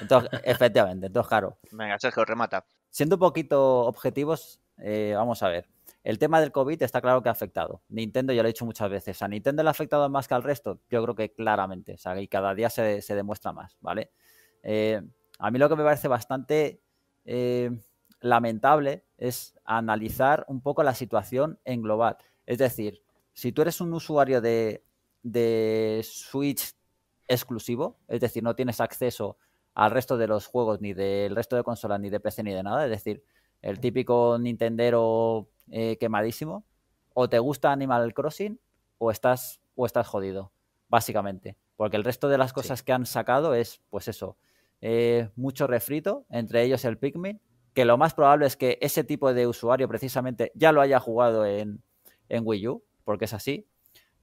Entonces, *laughs* efectivamente. Entonces, claro. Venga, Sergio, remata. Siendo un poquito objetivos, eh, vamos a ver. El tema del COVID está claro que ha afectado. Nintendo, ya lo he dicho muchas veces, ¿a Nintendo le ha afectado más que al resto? Yo creo que claramente, y cada día se, demuestra más, ¿vale? Eh, a mí lo que me parece bastante lamentable es analizar un poco la situación en global. Es decir, si tú eres un usuario de, Switch exclusivo, es decir, no tienes acceso al resto de los juegos, ni del resto de consolas, ni de PC, ni de nada, es decir, el típico Nintendero eh, quemadísimo, o te gusta Animal Crossing o estás, o estás jodido, básicamente. Porque el resto de las cosas que han sacado es, pues eso, eh, mucho refrito, entre ellos el Pikmin, que lo más probable es que ese tipo de usuario precisamente ya lo haya jugado en Wii U, porque es así.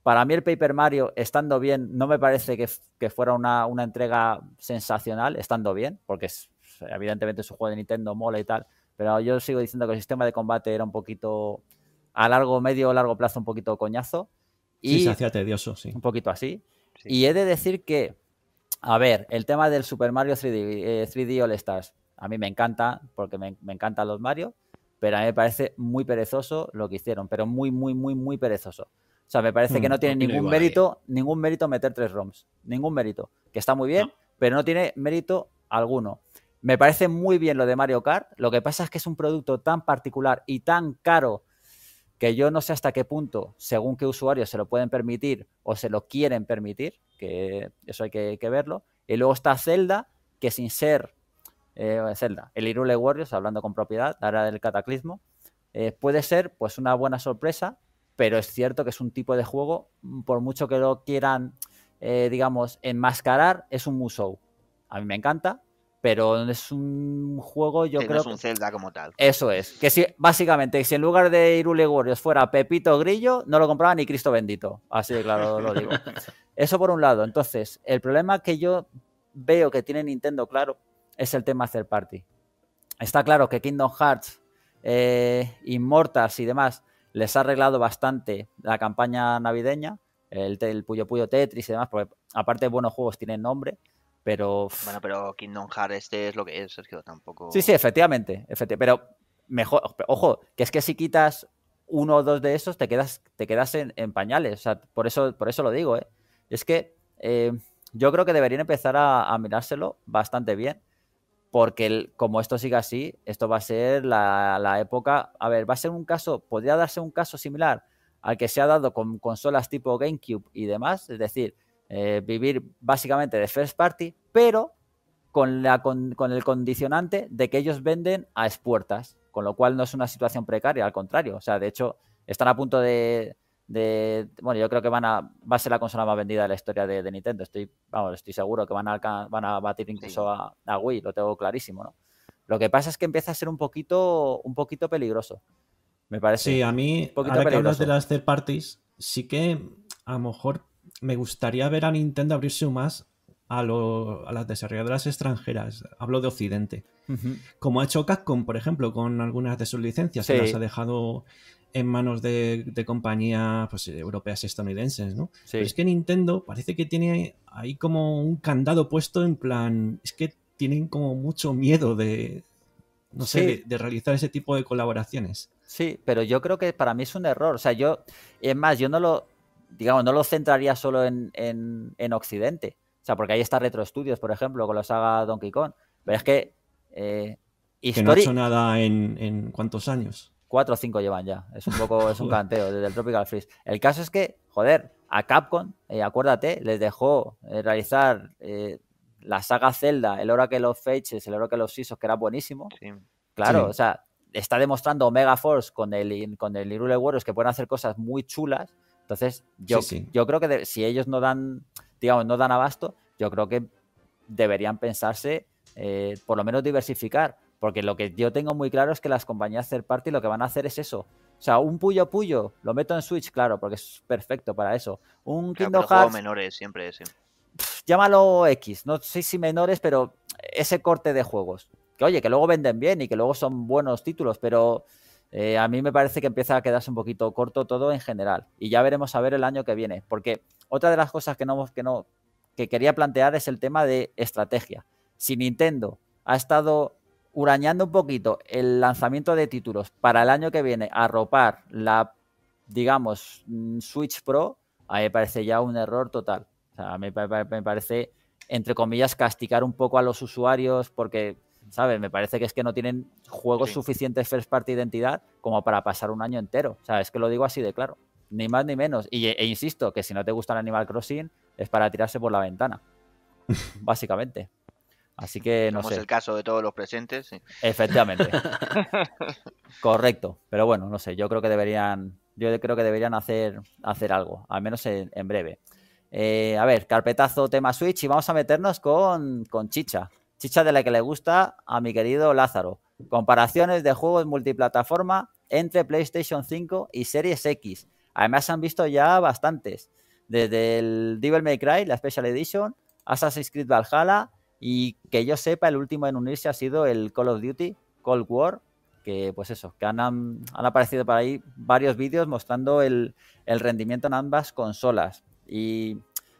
Para mí el Paper Mario, estando bien, no me parece que, fuera una, entrega sensacional, estando bien, porque es, evidentemente su juego de Nintendo mola y tal, pero yo sigo diciendo que el sistema de combate era un poquito, a largo, medio o largo plazo, un poquito coñazo. Y sí, se hacía tedioso, sí. Un poquito así. Y he de decir que, a ver, el tema del Super Mario 3D, eh, d All Stars, a mí me encanta, porque me, me encantan los Mario, pero a mí me parece muy perezoso lo que hicieron, pero muy, muy, muy, muy perezoso. O sea, me parece que hmm, no tiene ningún mérito, ningún mérito meter tres ROMs. Ningún mérito. Que está muy bien, pero no tiene mérito alguno. Me parece muy bien lo de Mario Kart. Lo que pasa es que es un producto tan particular y tan caro que yo no sé hasta qué punto, según qué usuarios se lo pueden permitir o se lo quieren permitir, que eso hay que, que verlo. Y luego está Zelda, que sin ser eh, el Irule Warriors, hablando con propiedad, ahora del cataclismo, eh, puede ser pues una buena sorpresa, pero es cierto que es un tipo de juego, mm, por mucho que lo quieran, eh, digamos, enmascarar, es un Musou. A mí me encanta, pero es un juego, yo creo. es un Zelda como tal. Eso es. Que si, básicamente, si en lugar de Irule Warriors fuera Pepito Grillo, no lo compraba ni Cristo Bendito. Así de claro lo digo. *laughs* Eso por un lado. Entonces, el problema que yo veo que tiene Nintendo, claro, es el tema hacer party. Está claro que Kingdom Hearts, eh, Immortals y demás les ha arreglado bastante la campaña navideña, el, Puyo Puyo Tetris y demás, porque aparte buenos juegos tienen nombre, pero... Bueno, pero Kingdom Hearts este es lo que es, Sergio, tampoco... Sí, sí, efectivamente, efectivamente pero mejor, ojo, que es que si quitas uno o dos de esos te quedas, te quedas en, pañales, por eso, por eso lo digo, ¿eh? Es que eh, yo creo que deberían empezar a mirárselo bastante bien porque como esto siga así, esto va a ser la, época, a ver, va a ser un caso, podría darse un caso similar al que se ha dado con consolas tipo GameCube y demás, es decir, eh, vivir básicamente de first party, pero con, con, el condicionante de que ellos venden a expuertas, con lo cual no es una situación precaria, al contrario, o sea, de hecho, están a punto de, bueno, yo creo que van va a ser la consola más vendida de la historia de, Nintendo. Estoy, estoy seguro que van a, batir incluso a, Wii, lo tengo clarísimo, ¿no? Lo que pasa es que empieza a ser un poquito, un poquito peligroso. Me parece. Sí, a mí, un ahora que hablas de las third parties, sí que a lo mejor me gustaría ver a Nintendo abrirse más a, las desarrolladoras extranjeras. Hablo de Occidente. Como ha hecho Capcom, por ejemplo, con algunas de sus licencias, que las ha dejado en manos de, compañías pues, europeas y estadounidenses, ¿no? Pero es que Nintendo parece que tiene ahí como un candado puesto en plan, es que tienen como mucho miedo de, no sé, de, realizar ese tipo de colaboraciones. Sí, pero yo creo que para mí es un error. O sea, yo, es más, yo no lo, digamos, no lo centraría solo en, en, Occidente. O sea, porque ahí está Retro Studios, por ejemplo, con la saga Donkey Kong. Pero es que... Eh, que no ha hecho nada en, en cuántos años. Cuatro o cinco llevan ya. Es un poco, es un *laughs* canteo desde el Tropical Freeze. El caso es que, joder, a Capcom, eh, acuérdate, les dejó eh, realizar eh, la saga Zelda, el hora que los Fates, el hora que los Seasons, que era buenísimo. Claro, o sea, está demostrando Omega Force con el, con el Irule Warriors que pueden hacer cosas muy chulas. Entonces, yo, yo creo que si ellos no dan, digamos, no dan abasto, yo creo que deberían pensarse por lo menos diversificar porque lo que yo tengo muy claro es que las compañías parte party lo que van a hacer es eso. O sea, un Puyo Puyo lo meto en Switch, claro, porque es perfecto para eso. Un Kingdom Hearts. menores siempre, llámalo X. No sé si menores, pero ese corte de juegos. Que oye, que luego venden bien y que luego son buenos títulos, pero eh, a mí me parece que empieza a quedarse un poquito corto todo en general. Y ya veremos a ver el año que viene. Porque otra de las cosas que no, que no que quería plantear es el tema de estrategia. Si Nintendo ha estado urañando un poquito el lanzamiento de títulos para el año que viene, a ropar la, digamos, mm, Switch Pro, a mí me parece ya un error total. a mí me parece, entre comillas, castigar un poco a los usuarios porque, ¿sabes? Me parece que es que no tienen juegos suficientes first party identidad como para pasar un año entero. O sea, es que lo digo así de claro. Ni más ni menos. Y, e insisto, que si no te gusta el Animal Crossing, es para tirarse por la ventana. *laughs* básicamente. Así que no sé. es el caso de todos los presentes. Efectivamente. *laughs* Correcto. Pero bueno, no sé. Yo creo que deberían, yo creo que deberían hacer, hacer algo, al menos en, breve. Eh, a ver, carpetazo tema Switch y vamos a meternos con, con Chicha. Chicha de la que le gusta a mi querido Lázaro. Comparaciones de juegos multiplataforma entre PlayStation 5 y Series X. Además, se han visto ya bastantes. Desde el Devil May Cry, la Special Edition, Assassin's Creed Valhalla, y que yo sepa, el último en unirse ha sido el Call of Duty Cold War, que pues eso, que han, han aparecido por ahí varios vídeos mostrando el, rendimiento en ambas consolas. ¿Y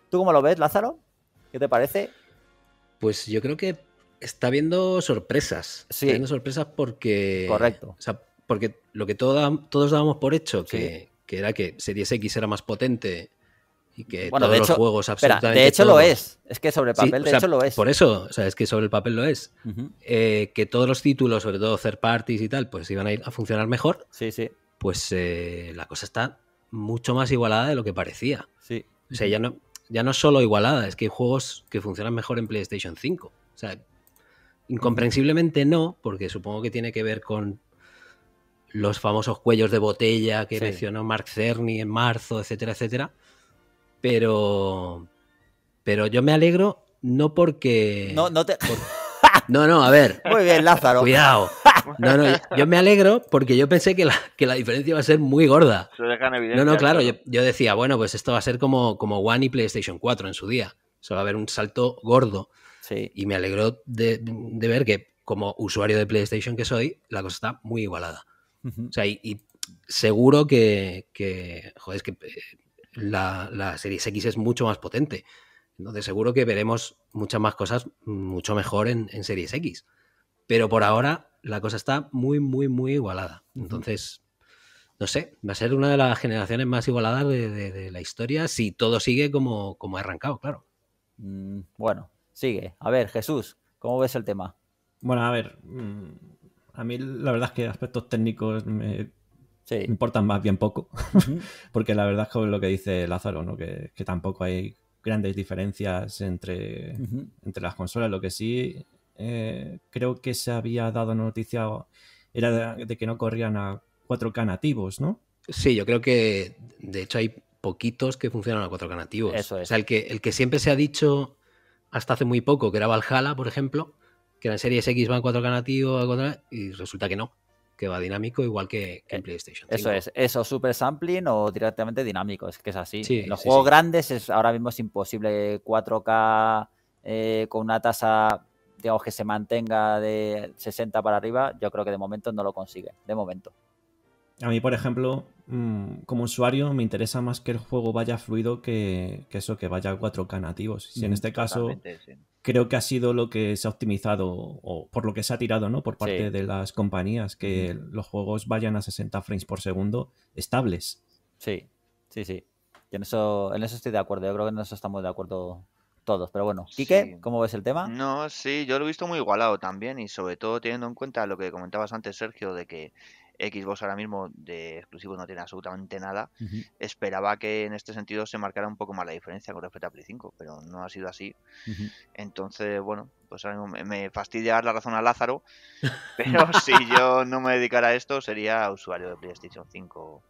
tú cómo lo ves, Lázaro? ¿Qué te parece? Pues yo creo que está habiendo sorpresas. Sí. Está habiendo sorpresas porque. Correcto. O sea, porque lo que todos dábamos por hecho, que, que, era que Series X era más potente que todos de hecho, juegos de hecho lo es es que sobre el papel de hecho lo es por eso o sea es que sobre el papel lo es eh, que todos los títulos sobre todo third parties y tal pues iban a ir a funcionar mejor sí sí pues eh, la cosa está mucho más igualada de lo que parecía sí o sea ya no ya no solo igualada es que hay juegos que funcionan mejor en PlayStation 5 o sea incomprensiblemente no porque supongo que tiene que ver con los famosos cuellos de botella que mencionó Mark Cerny en marzo, etcétera, etcétera pero, pero yo me alegro no porque... No, no *laughs* no, no, a ver. Muy bien, Lázaro. Cuidado. *laughs* No, no, yo me alegro porque yo pensé que la, que la diferencia iba a ser muy gorda. no, no, claro, yo, decía, bueno, pues esto va a ser como, como One y PlayStation 4 en su día. O va a haber un salto gordo. Y me alegró de, ver que, como usuario de PlayStation que soy, la cosa está muy igualada. O sea, y, seguro que, que, joder, es que eh, la, serie X es mucho más potente. Entonces seguro que veremos muchas más cosas mucho mejor en, Series X. Pero por ahora la cosa está muy, muy, muy igualada. Entonces, no sé, va a ser una de las generaciones más igualadas de, la historia si todo sigue como, como ha arrancado, claro. Mm, bueno, sigue. A ver, Jesús, ¿cómo ves el tema? Bueno, a ver, mm, a mí la verdad es que aspectos técnicos me importan más bien poco, *laughs* porque la verdad es que lo que dice Lázaro, ¿no? que, tampoco hay grandes diferencias entre, entre las consolas. Lo que sí eh, creo que se había dado noticia era de, que no corrían a 4K nativos, ¿no? Sí, yo creo que de hecho hay poquitos que funcionan a 4K nativos. Eso es. el que, el que siempre se ha dicho hasta hace muy poco, que era Valhalla, por ejemplo, que en Series X van 4K nativo, y resulta que no que va dinámico igual que, en eh, PlayStation. Eso es, eso, super sampling o directamente dinámico, es que es así. en los juegos grandes es, ahora mismo es imposible 4K eh, con una tasa, digamos, que se mantenga de 60 para arriba, yo creo que de momento no lo consigue, de momento. A mí, por ejemplo, mm, como usuario me interesa más que el juego vaya fluido que, eso, que vaya a 4K nativos. Si en mm, este caso creo que ha sido lo que se ha optimizado o por lo que se ha tirado, ¿no? Por parte de las compañías, que los juegos vayan a 60 frames por segundo estables. Sí, sí, sí. en eso, en eso estoy de acuerdo. Yo creo que en eso estamos de acuerdo todos. Pero bueno, Quique, ¿cómo ves el tema? No, sí, yo lo he visto muy igualado también y sobre todo teniendo en cuenta lo que comentabas antes, Sergio, de que Xbox ahora mismo de exclusivos no tiene absolutamente nada, esperaba que en este sentido se marcara un poco más la diferencia con respecto a Play 5, pero no ha sido así. Entonces, bueno, pues ahora mismo me fastidia dar la razón a Lázaro, *laughs* pero si yo no me dedicara a esto sería usuario de PlayStation 5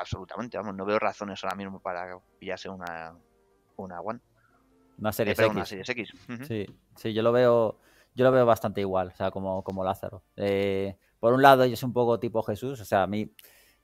absolutamente, vamos, no veo razones ahora mismo para pillarse una, una One. Una serie eh, X. Una series X. sí, sí, yo lo veo, yo lo veo bastante igual, o sea, como, como Lázaro. Eh, por un lado yo soy un poco tipo Jesús, o sea, a mí,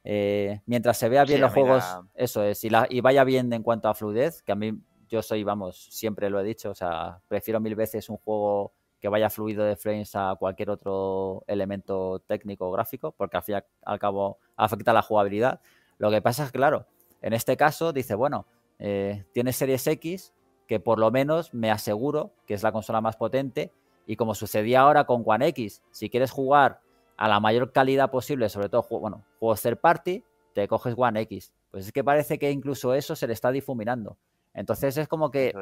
eh, mientras se vea bien los juegos, eso es, y, la, y vaya bien en cuanto a fluidez, que a mí yo soy, vamos, siempre lo he dicho, o sea, prefiero mil veces un juego que vaya fluido de frames a cualquier otro elemento técnico o gráfico, porque al fin y al cabo afecta la jugabilidad. Lo que pasa es, claro, en este caso dice, bueno, eh, tienes Series X, que por lo menos me aseguro que es la consola más potente, y como sucedía ahora con One X, si quieres jugar a la mayor calidad posible, sobre todo bueno, juegos third party, te coges One X. Pues es que parece que incluso eso se le está difuminando. Entonces es como que,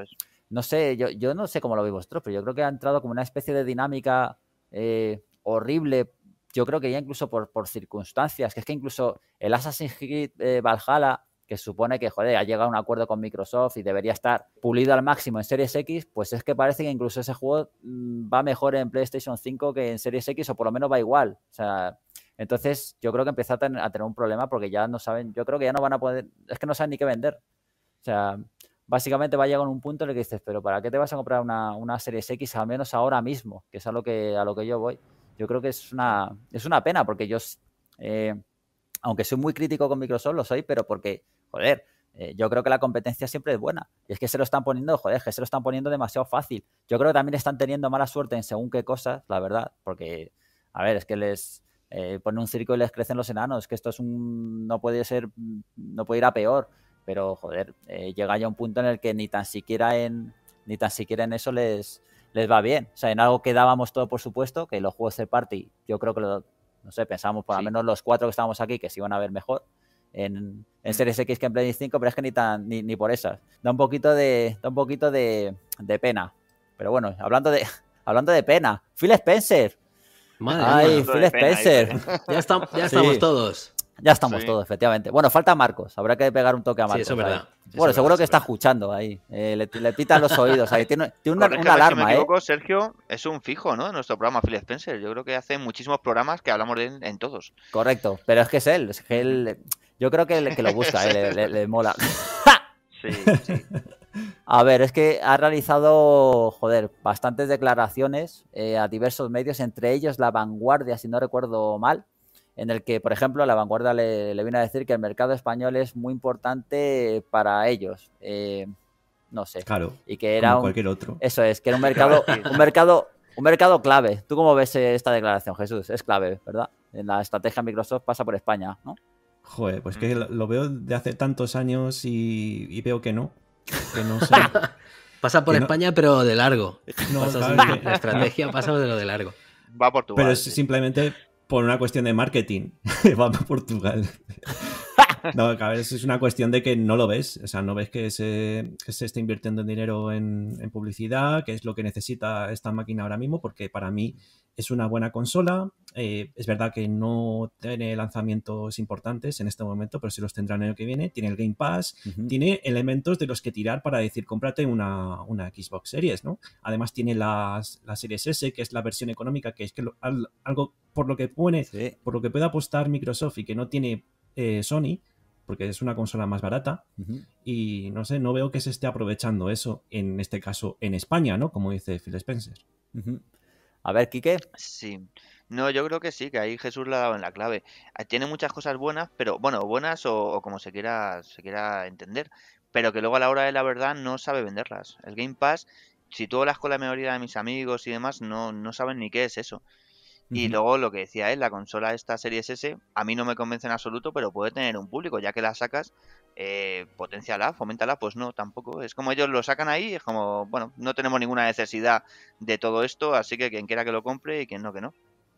no sé, yo, yo, no sé cómo lo veis vosotros, pero yo creo que ha entrado como una especie de dinámica eh, horrible. Yo creo que ya incluso por, circunstancias, que es que incluso el Assassin's Creed eh, Valhalla que supone que, joder, ha llegado a un acuerdo con Microsoft y debería estar pulido al máximo en Series X, pues es que parece que incluso ese juego mm, va mejor en PlayStation 5 que en Series X, o por lo menos va igual. O sea, entonces yo creo que empieza a, tener un problema porque ya no saben, yo creo que ya no van a poder, es que no saben ni qué vender. O sea, básicamente va a llegar un punto en el que dices, pero ¿para qué te vas a comprar una, una Series X al menos ahora mismo? Que es a lo que, a lo que yo voy. Yo creo que es una, es una pena porque yo... Eh, aunque soy muy crítico con Microsoft, lo soy, pero porque joder, eh, yo creo que la competencia siempre es buena. Y es que se lo están poniendo, joder, que se lo están poniendo demasiado fácil. Yo creo que también están teniendo mala suerte en según qué cosas, la verdad, porque, a ver, es que les eh, ponen un circo y les crecen los enanos, que esto es un, no puede ser, no puede ir a peor. Pero, joder, eh, llega ya un punto en el que ni tan siquiera en, ni tan siquiera en eso les, les va bien. O sea, en algo que dábamos todo por supuesto, que los juegos de party, yo creo que no sé, pensábamos por lo menos los cuatro que estábamos aquí que se iban a ver mejor en, Series X que en PlayStation 5, pero es que ni, tan, ni, por esas. Da un poquito de, da un poquito de, pena. Pero bueno, hablando de, *laughs* hablando de pena, Phil Spencer. Ay, Phil Spencer. ya, estamos todos. Ya estamos todos, efectivamente. Bueno, falta Marcos. Habrá que pegar un toque a Marcos. Sí, eso es verdad. bueno, seguro que está escuchando ahí. Eh, le, pitan los oídos ahí. Tiene, una, alarma, ¿eh? Sergio, es un fijo, ¿no? En nuestro programa Phil Spencer. Yo creo que hace muchísimos programas que hablamos en todos. Correcto. Pero es que es él. Es que él yo creo que, lo busca, eh, le, mola. *laughs* sí, A ver, es que ha realizado, joder, bastantes declaraciones eh, a diversos medios, entre ellos La Vanguardia, si no recuerdo mal, en el que, por ejemplo, La Vanguardia le, viene vino a decir que el mercado español es muy importante para ellos. Eh, no sé. Claro. Y que era un, cualquier otro. Eso es, que era un mercado, *laughs* un mercado, un mercado clave. ¿Tú cómo ves esta declaración, Jesús? Es clave, ¿verdad? En la estrategia Microsoft pasa por España, ¿no? Joder, pues que mm. lo veo de hace tantos años y, veo que no. Que no sé. *laughs* Pasa por España, pero de largo. No, La estrategia pasa de lo de largo. Va a Portugal. Pero es simplemente por una cuestión de marketing. *laughs* Va a Portugal. *laughs* No, es una cuestión de que no lo ves. O sea, no ves que se, está invirtiendo dinero en, en, publicidad, que es lo que necesita esta máquina ahora mismo, porque para mí es una buena consola. Eh, es verdad que no tiene lanzamientos importantes en este momento, pero sí los tendrá el año que viene. Tiene el Game Pass, tiene elementos de los que tirar para decir cómprate una, Xbox Series, ¿no? Además tiene las, la Series S, que es la versión económica, que es que algo por lo que pone, por lo que puede apostar Microsoft y que no tiene eh, Sony, porque es una consola más barata y no sé, no veo que se esté aprovechando eso en este caso en España, ¿no? Como dice Phil Spencer. A ver, Quique. Sí. No, yo creo que sí, que ahí Jesús la ha dado en la clave. Ah, tiene muchas cosas buenas, pero bueno, buenas o, como se quiera, se quiera entender, pero que luego a la hora de la verdad no sabe venderlas. El Game Pass, si tú hablas con la mayoría de mis amigos y demás, no, no saben ni qué es eso. Y luego lo que decía él, la consola de esta serie S, a mí no me convence en absoluto, pero puede tener un público, ya que la sacas eh, potenciala, foméntala, pues no, tampoco. Es como ellos lo sacan ahí, es como, bueno, no tenemos ninguna necesidad de todo esto, así que quien quiera que lo compre y quien no, que no.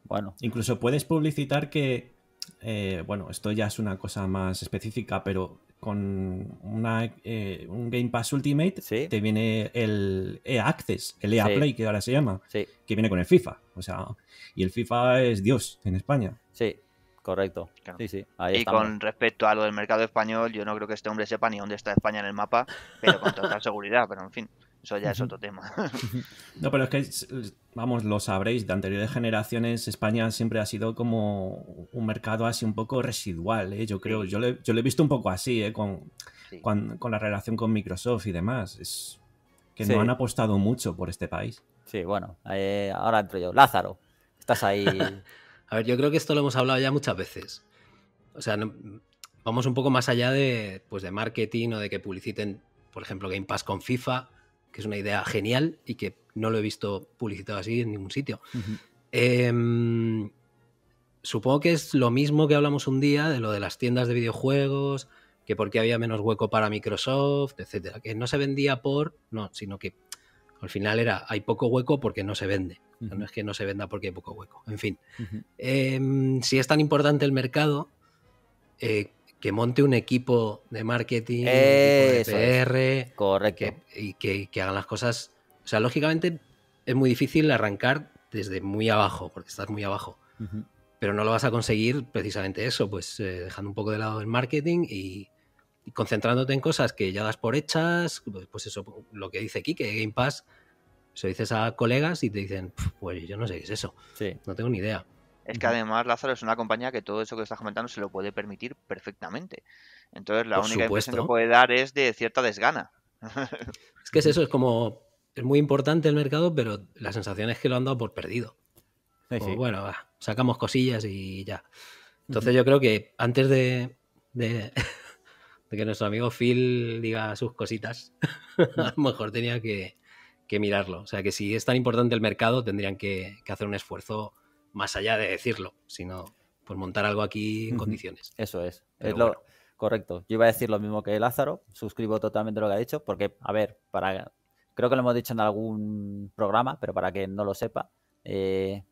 Bueno, incluso puedes publicitar que, eh, bueno, esto ya es una cosa más específica, pero con una, eh, un Game Pass Ultimate te viene el EA Access, el EA Play que ahora se llama, que viene con el FIFA. O sea, y el FIFA es Dios en España. Sí, Correcto. y con respecto a lo del mercado español, yo no creo que este hombre sepa ni dónde está España en el mapa, pero con total *laughs* seguridad, pero en fin. Eso ya es otro tema. *laughs* no, pero es que, vamos, lo sabréis, de anteriores generaciones España siempre ha sido como un mercado así un poco residual, ¿eh? yo creo. Yo lo, yo lo he visto un poco así, ¿eh? con, con, la relación con Microsoft y demás. Es que no han apostado mucho por este país. Sí, bueno, eh, ahora entro yo. Lázaro, estás ahí *laughs* A ver, yo creo que esto lo hemos hablado ya muchas veces. O sea, vamos un poco más allá de, pues, de marketing o de que publiciten, por ejemplo, Game Pass con FIFA, que es una idea genial y que no lo he visto publicitado así en ningún sitio. Em, supongo que es lo mismo que hablamos un día de lo de las tiendas de videojuegos, que porque había menos hueco para Microsoft, etcétera, que no se vendía por, no, sino que al final era hay poco hueco porque no se vende. No es que no se venda porque hay poco hueco. En fin, em, si es tan importante el mercado, eh, que monte un equipo de marketing, de PR, Correcto. y que, hagan las cosas. O sea, lógicamente es muy difícil arrancar desde muy abajo, porque estás muy abajo. Pero no lo vas a conseguir precisamente eso, pues eh, dejando un poco de lado el marketing y, concentrándote en cosas que ya das por hechas, pues, pues eso, lo que dice que Game Pass, se dices a colegas y te dicen, pues yo no sé qué es eso. No tengo ni idea. Es que además Lázaro es una compañía que todo eso que estás comentando se lo puede permitir perfectamente. Entonces la única que impresión que puede dar es de cierta desgana. *laughs* Es que es eso, es *laughs* como, es muy importante el mercado, pero la sensación es que lo han dado por perdido. Sí, Bueno, sacamos cosillas y ya. Entonces yo creo que antes de, de, *laughs* de, que nuestro amigo Phil diga sus cositas, a lo mejor tenía que, mirarlo. O sea, que si es tan importante el mercado, tendrían que, hacer un esfuerzo más allá de decirlo, sino por montar algo aquí en condiciones. Eso es. es lo, Correcto. Yo iba a decir lo mismo que Lázaro. Suscribo totalmente lo que ha dicho, porque, a ver, para creo que lo hemos dicho en algún programa, pero para que no lo sepa, eh,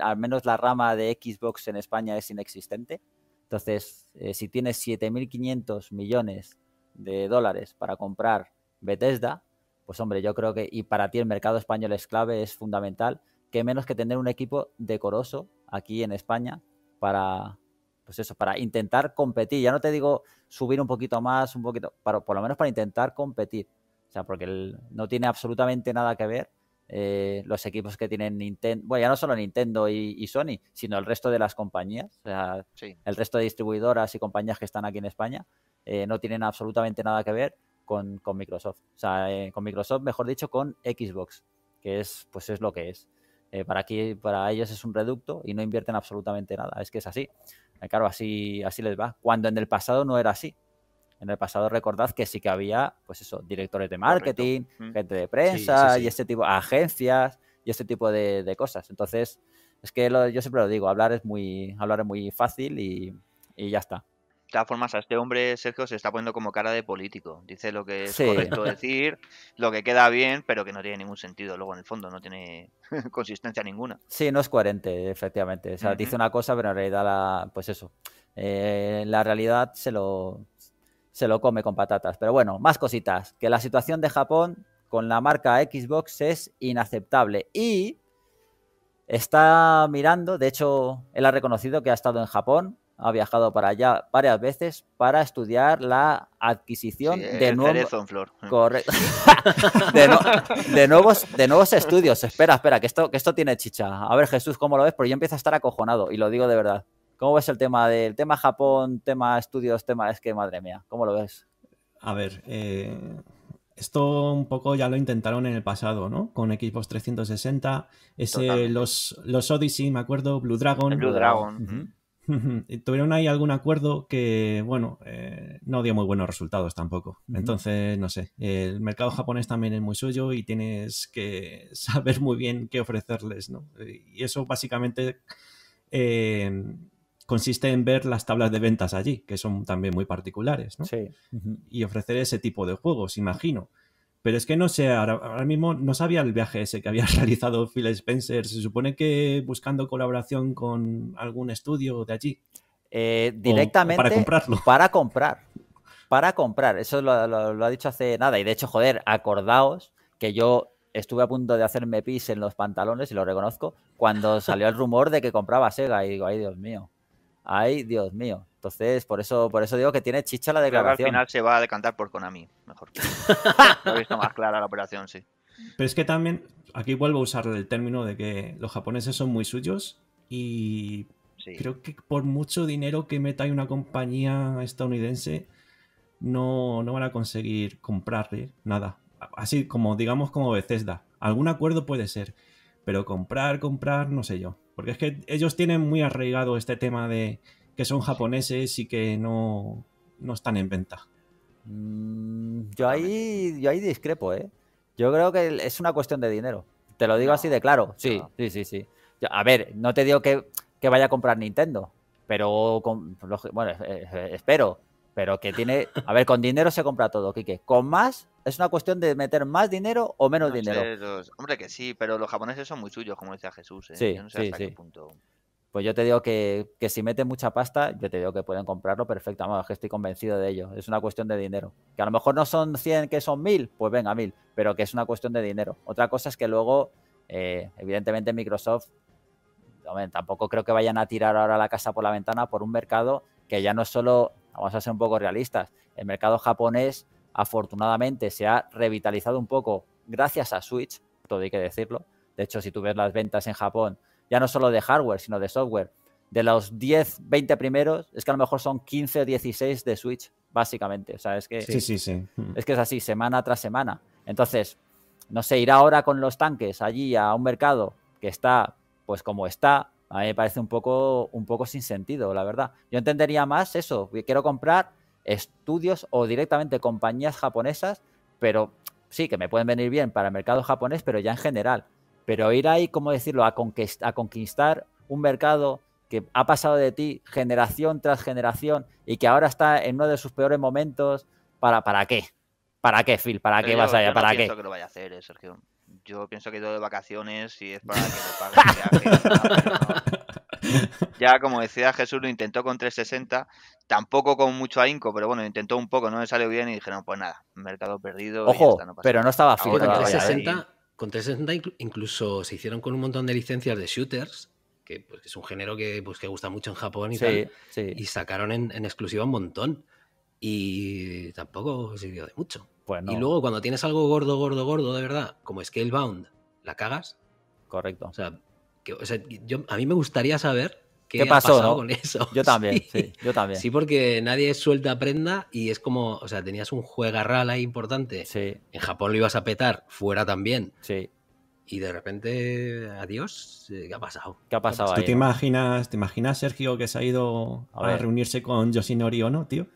al menos la rama de Xbox en España es inexistente. Entonces, eh, si tienes 7.500 millones de dólares para comprar Bethesda, pues hombre, yo creo que, y para ti el mercado español es clave, es fundamental, que menos que tener un equipo decoroso aquí en España para, pues eso, para intentar competir. Ya no te digo subir un poquito más, un poquito, para, por lo menos para intentar competir. O sea, porque no tiene absolutamente nada que ver eh, los equipos que tienen Nintendo, bueno, ya no solo Nintendo y, Sony, sino el resto de las compañías, o sea, el resto de distribuidoras y compañías que están aquí en España, eh, no tienen absolutamente nada que ver con, con Microsoft. O sea, eh, con Microsoft, mejor dicho, con Xbox, que es, pues es lo que es. Eh, para aquí, para ellos es un reducto y no invierten absolutamente nada. Es que es así. Eh, claro, así, así les va. Cuando en el pasado no era así. En el pasado recordad que sí que había, pues eso, directores de marketing, mm. gente de prensa y este tipo, agencias y este tipo de, cosas. Entonces, es que lo, yo siempre lo digo, hablar es muy, hablar es muy fácil y, y ya está todas formas, a este hombre, Sergio, se está poniendo como cara de político. Dice lo que es correcto decir, lo que queda bien, pero que no tiene ningún sentido. Luego, en el fondo, no tiene *laughs* consistencia ninguna. Sí, no es coherente, efectivamente. O sea, dice una cosa, pero en realidad, la, pues eso. Eh, la realidad se lo, se lo come con patatas. Pero bueno, más cositas. Que la situación de Japón con la marca Xbox es inaceptable. Y está mirando, de hecho, él ha reconocido que ha estado en Japón ha viajado para allá varias veces para estudiar la adquisición de, *laughs* de, nuevos de nuevos estudios. Espera, espera, que esto, esto tiene chicha. A ver, Jesús, ¿cómo lo ves? Porque yo empiezo a estar acojonado y lo digo de verdad. ¿Cómo ves el tema del tema Japón, tema estudios, tema es que madre mía, ¿cómo lo ves? A ver, eh, esto un poco ya lo intentaron en el pasado, ¿no? Con equipos 360, los, los Odyssey, me acuerdo, Blue Dragon. Blue Dragon. *laughs* Tuvieron ahí algún acuerdo que, bueno, eh, no dio muy buenos resultados tampoco. Entonces, no sé, el mercado japonés también es muy suyo y tienes que *laughs* saber muy bien qué ofrecerles, ¿no? Y eso básicamente eh, consiste en ver las tablas de ventas allí, que son también muy particulares, ¿no? Sí. Y ofrecer ese tipo de juegos, imagino. Pero es que no sé, ahora, mismo no sabía el viaje ese que había *laughs* realizado Phil Spencer. Se supone que buscando colaboración con algún estudio de allí. Eh, directamente. para comprarlo. *laughs* Para comprar. Para comprar. Eso lo, lo ha dicho hace nada. Y de hecho, joder, acordaos que yo estuve a punto de hacerme pis en los pantalones, y lo reconozco, cuando salió el rumor de que compraba Sega. Y digo, ay, Dios mío. Ay, Dios mío. Entonces, por eso, por eso digo que tiene chicha la declaración. al final se va a decantar por Konami, mejor. *laughs* Lo he visto más clara la operación, sí. Pero es que también, aquí vuelvo a usar el término de que los japoneses son muy suyos y creo que por mucho dinero que meta una compañía estadounidense, no, van a conseguir comprarle nada. Así como, digamos, como Bethesda. Algún acuerdo puede ser, pero comprar, comprar, no sé yo. Porque es que ellos tienen muy arraigado este tema de que son japoneses y que no, están en venta. Mm, yo, ahí, yo discrepo, ¿eh? Yo creo que es una cuestión de dinero. Te lo digo así de claro. Sí, sí, sí, sí. a ver, no te digo que, vaya a comprar Nintendo, pero bueno, espero pero que tiene. A ver, con dinero se compra todo, Quique. Con más, es una cuestión de meter más dinero o menos dinero. Hombre, que sí, pero los japoneses son muy suyos, como decía Jesús. ¿eh? Sí, no sé sí, sí. Pues yo te digo que, si meten mucha pasta, yo te digo que pueden comprarlo perfecto. Vamos, que estoy convencido de ello. Es una cuestión de dinero. Que a lo mejor no son 100, que son 1000, pues venga, 1000. Pero que es una cuestión de dinero. Otra cosa es que luego, eh, evidentemente, Microsoft. tampoco creo que vayan a tirar ahora la casa por la ventana por un mercado que ya no es solo vamos a ser un poco realistas, el mercado japonés afortunadamente se ha revitalizado un poco gracias a Switch, todo hay que decirlo. De hecho, si tú ves las ventas en Japón, ya no solo de hardware, sino de software, de los 10, 20 primeros, es que a lo mejor son 15 o 16 de Switch, básicamente. O sea, es que, *laughs* Es, que es así, semana tras semana. Entonces, no sé, ir ahora con los tanques allí a un mercado que está pues como está, a mí me parece un poco, un poco sin sentido, la verdad. Yo entendería más eso, que quiero comprar estudios o directamente compañías japonesas, pero sí, que me pueden venir bien para el mercado japonés, pero ya en general. Pero ir ahí, ¿cómo decirlo?, a, conquistar, un mercado que ha pasado de ti generación tras generación y que ahora está en uno de sus peores momentos, ¿para, para qué? ¿Para qué, Phil? ¿Para qué vas allá? no ¿Para qué? que lo vaya a hacer, eh, Sergio yo pienso que todo de vacaciones y es para que me paguen *laughs* Ya, como decía Jesús, lo intentó con 360, tampoco con mucho ahínco, pero bueno, intentó un poco, no le salió bien y dijeron, pues nada, mercado perdido. Ojo, pero no estaba fijo. Con 360, ¿eh? incluso se hicieron con un montón de licencias de shooters que pues, es un género que, pues, que gusta mucho en Japón y tal. Y sacaron en, en, exclusiva un montón. Y tampoco sirvió de mucho. Pues y luego cuando tienes algo gordo, gordo, gordo, de verdad, como Scalebound, ¿la cagas? Correcto. O sea, que, yo, a mí me gustaría saber qué, pasó ha pasado con eso. Yo también, *laughs* sí. yo también. Sí, porque nadie suelta prenda y es como, o sea, tenías un juegarral ahí importante. Sí. En Japón lo ibas a petar, fuera también. Sí y de repente, adiós, eh, ¿qué ha pasado? ¿Qué ha pasado ¿Tú te imaginas, te imaginas, Sergio, que se ha ido a, reunirse con Yoshinori no, tío?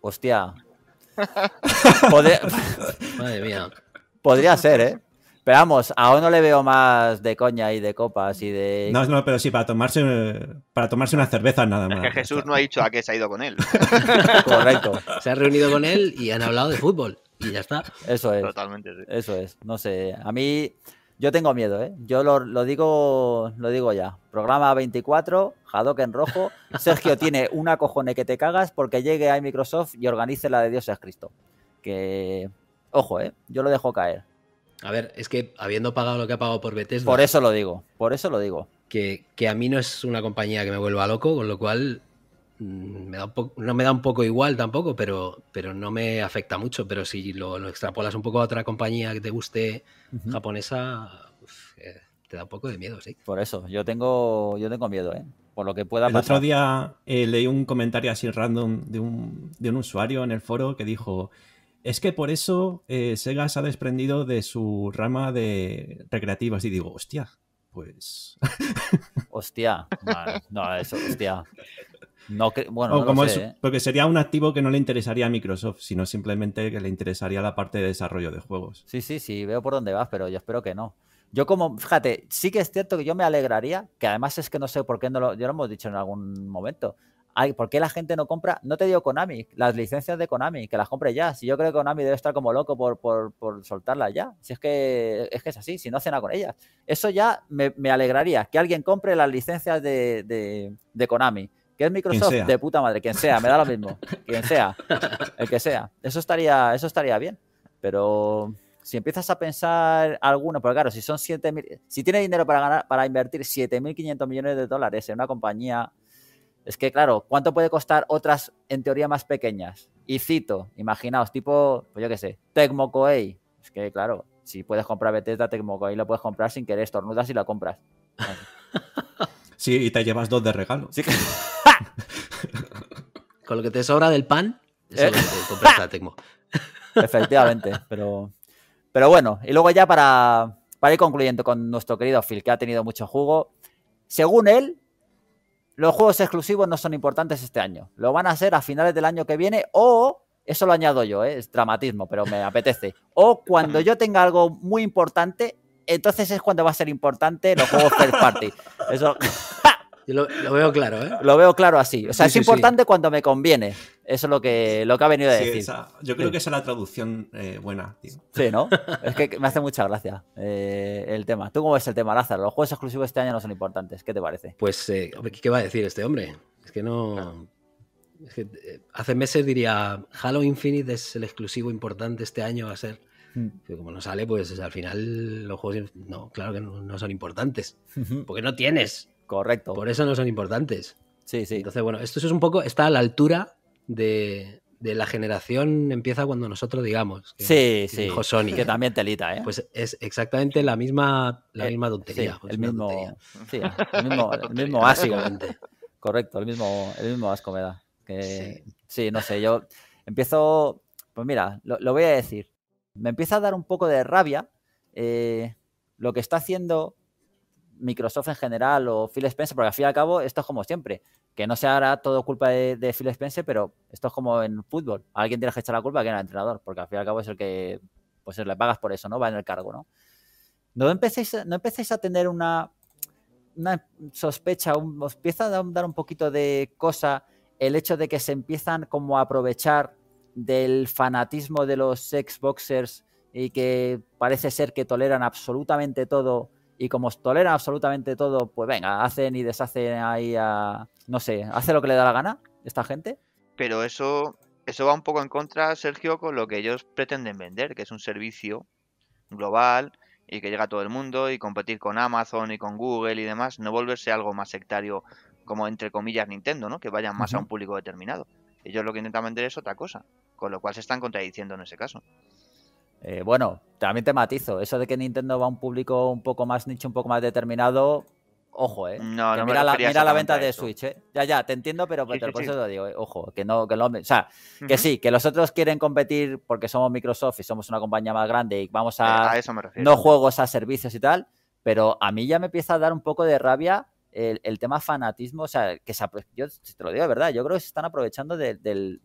Hostia, Podría... *laughs* Madre mía. Podría ser, ¿eh? Pero vamos, aún no le veo más de coña y de copas y de. No, no, pero sí, para tomarse, para tomarse una cerveza nada más. Es que Jesús no ha dicho a qué se ha ido con él. *laughs* Correcto. Se ha reunido con él y han hablado de fútbol. Y ya está. Eso es. Totalmente, sí. Eso es. No sé. A mí, yo tengo miedo, ¿eh? Yo lo, digo lo digo ya. Programa 24, en rojo. *laughs* Sergio tiene una cojone que te cagas porque llegue a Microsoft y organice la de Dios es Cristo. Que, ojo, ¿eh? Yo lo dejo caer. A ver, es que habiendo pagado lo que ha pagado por Bethesda... Por eso lo digo, por eso lo digo. Que, que a mí no es una compañía que me vuelva loco, con lo cual Mm, me da no me da un poco igual tampoco, pero, pero no me afecta mucho. Pero si lo, extrapolas un poco a otra compañía que te guste japonesa, eh, te da un poco de miedo, sí. Por eso, yo tengo, yo tengo miedo, ¿eh? Por lo que pueda el otro día eh, leí un comentario así random de un, usuario en el foro que dijo. Es que por eso eh, Sega se ha desprendido de su rama de recreativas. Y digo, hostia, pues. Hostia. No, eso, hostia. *laughs* No bueno, ¿eh? Porque sería un activo que no le interesaría a Microsoft, sino simplemente que le interesaría la parte de desarrollo de juegos. Sí, sí, sí, veo por dónde vas, pero yo espero que no. Yo como, fíjate, sí que es cierto que yo me alegraría, que además es que no sé por qué no lo, yo lo hemos dicho en algún momento. ¿Por qué la gente no compra? No te digo Konami, las licencias de Konami, que las compre ya. Si yo creo que Konami debe estar como loco por, por, soltarlas ya. Si es que es que es así, si no cena con ellas. Eso ya me, alegraría, que alguien compre las licencias de, de, de Konami que es Microsoft, de puta madre, quien sea, me da lo mismo, quien sea, el que sea. Eso estaría, eso estaría bien. Pero si empiezas a pensar alguno, porque claro, si son 7.000, si tiene dinero para ganar, para invertir 7.500 millones de dólares en una compañía, es que claro, ¿cuánto puede costar otras en teoría más pequeñas? Y cito, imaginaos, tipo, pues yo qué sé, Tecmo Es que claro, si puedes comprar Bethesda, Tecmo lo puedes comprar sin querer, estornudas y la compras. *laughs* Sí, y te llevas dos de regalo. *laughs* Con lo que te sobra del pan, eh. *laughs* Efectivamente, pero, pero bueno, y luego ya para, para ir concluyendo con nuestro querido Phil, que ha tenido mucho jugo, según él, los juegos exclusivos no son importantes este año. Lo van a ser a finales del año que viene o, eso lo añado yo, eh, es dramatismo, pero me apetece, o cuando yo tenga algo muy importante, entonces es cuando va a ser importante los juegos third party. Eso... *laughs* Yo lo, veo claro, ¿eh? Lo veo claro así. O sea, es importante cuando me conviene. Eso es lo que, lo que ha venido a decir. yo creo que esa es la traducción eh, buena, Sí, ¿no? es que me hace mucha gracia eh, el tema. ¿Tú cómo ves el tema, Lázaro? Los juegos exclusivos este año no son importantes. ¿Qué te parece? Pues, eh, ¿qué va a decir este hombre? Es que no... hace meses diría, Halo Infinite es el exclusivo importante este año va a ser. Mm. como no sale, pues al final los juegos no, claro que no son importantes. Porque no tienes Correcto. Por eso no son importantes. Sí, sí. Entonces, bueno, esto es un poco, está a la altura de, la generación empieza cuando nosotros digamos. Que, sí, sí. Sony. Que también telita, ¿eh? Pues es exactamente la misma, la eh, misma tontería. Pues, el, mismo, el, mismo, el *laughs* mismo, Correcto, el mismo, el mismo asco me da. sí. sí. no sé, yo empiezo. Pues mira, lo, voy a decir. Me empieza a dar un poco de rabia eh, lo que está haciendo Microsoft en general o Phil Spencer, porque al fin y al cabo esto es como siempre, que no se hará todo culpa de, Phil Spencer, pero esto es como en fútbol, alguien tiene que echar la culpa que era el entrenador, porque al fin y al cabo es el que pues le pagas por eso, ¿no? Va en el cargo, ¿no? No empecéis, no a tener una, una sospecha, un, os empieza a dar un poquito de cosa el hecho de que se empiezan como a aprovechar del fanatismo de los Xboxers y que parece ser que toleran absolutamente todo y como toleran absolutamente todo, pues venga, hacen y deshacen ahí a. No sé, hace lo que le da la gana esta gente. Pero eso, eso va un poco en contra, Sergio, con lo que ellos pretenden vender, que es un servicio global y que llega a todo el mundo y competir con Amazon y con Google y demás, no volverse algo más sectario como entre comillas Nintendo, ¿no? Que vayan más a un público determinado. Ellos lo que intentan vender es otra cosa, con lo cual se están contradiciendo en ese caso. Eh, bueno, también te matizo, eso de que Nintendo va a un público un poco más nicho, un poco más determinado, ojo, ¿eh? mira, la, venta de Switch, ¿eh? Ya, ya, te entiendo, pero, pues por eso te digo, eh, ojo, que no, que o sea, que sí, que los otros quieren competir porque somos Microsoft y somos una compañía más grande y vamos eh, a, a eso me refiero. no juegos a servicios y tal, pero a mí ya me empieza a dar un poco de rabia el, tema fanatismo, o sea, que se, yo te lo digo de verdad, yo creo que se están aprovechando del,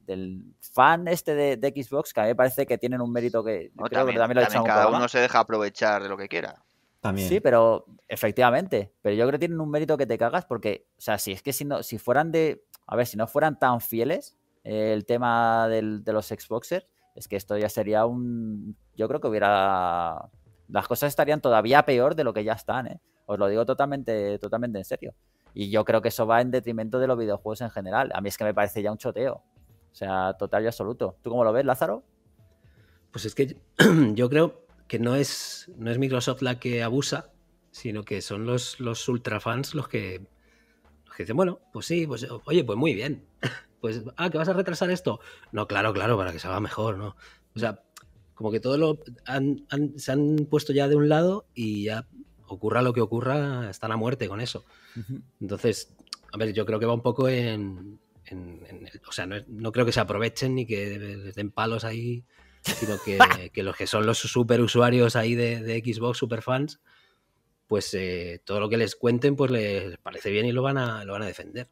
fan este de, Xbox, que a mí me parece que tienen un mérito que, cada uno se deja aprovechar de lo que quiera. También. Sí, pero efectivamente, pero yo creo que tienen un mérito que te cagas porque, o sea, si es que si, no, si fueran de, a ver, si no fueran tan fieles eh, el tema de los Xboxers, es que esto ya sería un, yo creo que hubiera, las cosas estarían todavía peor de lo que ya están, ¿eh? Os lo digo totalmente, totalmente en serio. Y yo creo que eso va en detrimento de los videojuegos en general. A mí es que me parece ya un choteo. O sea, total y absoluto. ¿Tú cómo lo ves, Lázaro? Pues es que yo *clears throat* creo que no es, no es Microsoft la que abusa, sino que son los, los ultrafans los que, los que dicen, bueno, pues sí, pues oye, pues muy bien. *laughs* Pues, ah, que vas a retrasar esto. No, claro, claro, para que se haga mejor, ¿no? O sea, como que todo lo se han puesto ya de un lado y ya ocurra lo que ocurra, están a muerte con eso. Entonces, a ver, yo creo que va un poco en. o sea, no, no, creo que se aprovechen ni que les den palos ahí, sino que, *laughs* los que son los super usuarios ahí de, Xbox super fans pues eh, todo lo que les cuenten, pues les parece bien y lo van a, lo van a defender.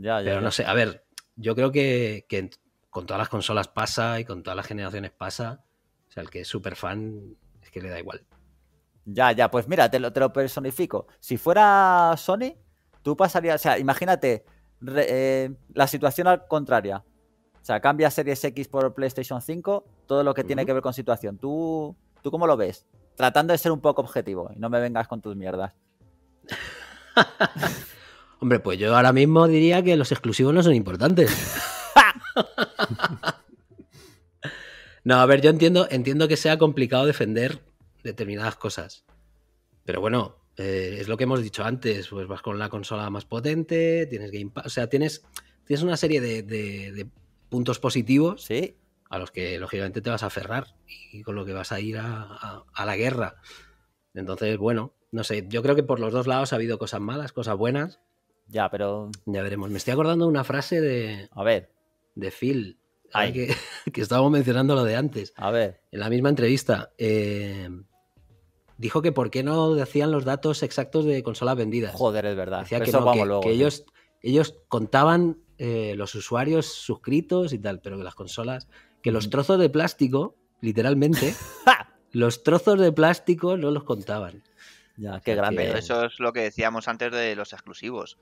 Pero no sé, a ver, yo creo que, con todas las consolas pasa y con todas las generaciones pasa. O sea, el que es super fan es que le da igual. Ya, ya, pues mira, te lo, te personifico. Si fuera Sony, tú pasarías, o sea, imagínate eh, la situación al contrario. O sea, cambia Series X por PlayStation 5, todo lo que tiene que ver con situación. ¿Tú, ¿Tú cómo lo ves? Tratando de ser un poco objetivo y no me vengas con tus mierdas. *laughs* Hombre, pues yo ahora mismo diría que los exclusivos no son importantes. *laughs* *laughs* no, a ver, yo entiendo, entiendo que sea complicado defender determinadas cosas. Pero bueno, eh, es lo que hemos dicho antes, pues vas con la consola más potente, tienes Game Pass, o sea, tienes, tienes una serie de, puntos positivos a los que lógicamente te vas a aferrar y con lo que vas a ir a, la guerra. Entonces, bueno, no sé, yo creo que por los dos lados ha habido cosas malas, cosas buenas. Ya, pero... Ya veremos. Me estoy acordando de una frase de... A ver. De Phil. *laughs* Que, estábamos mencionando lo de antes. A ver. En la misma entrevista. Eh, dijo que por qué no decían los datos exactos de consolas vendidas. Joder, es verdad. Decía que, no, que, ellos, ellos contaban eh, los usuarios suscritos y tal, pero que las consolas, que los trozos de plástico, literalmente, *laughs* los trozos de plástico no los contaban. Ya, qué grande. Eh. Eso es lo que decíamos antes de los exclusivos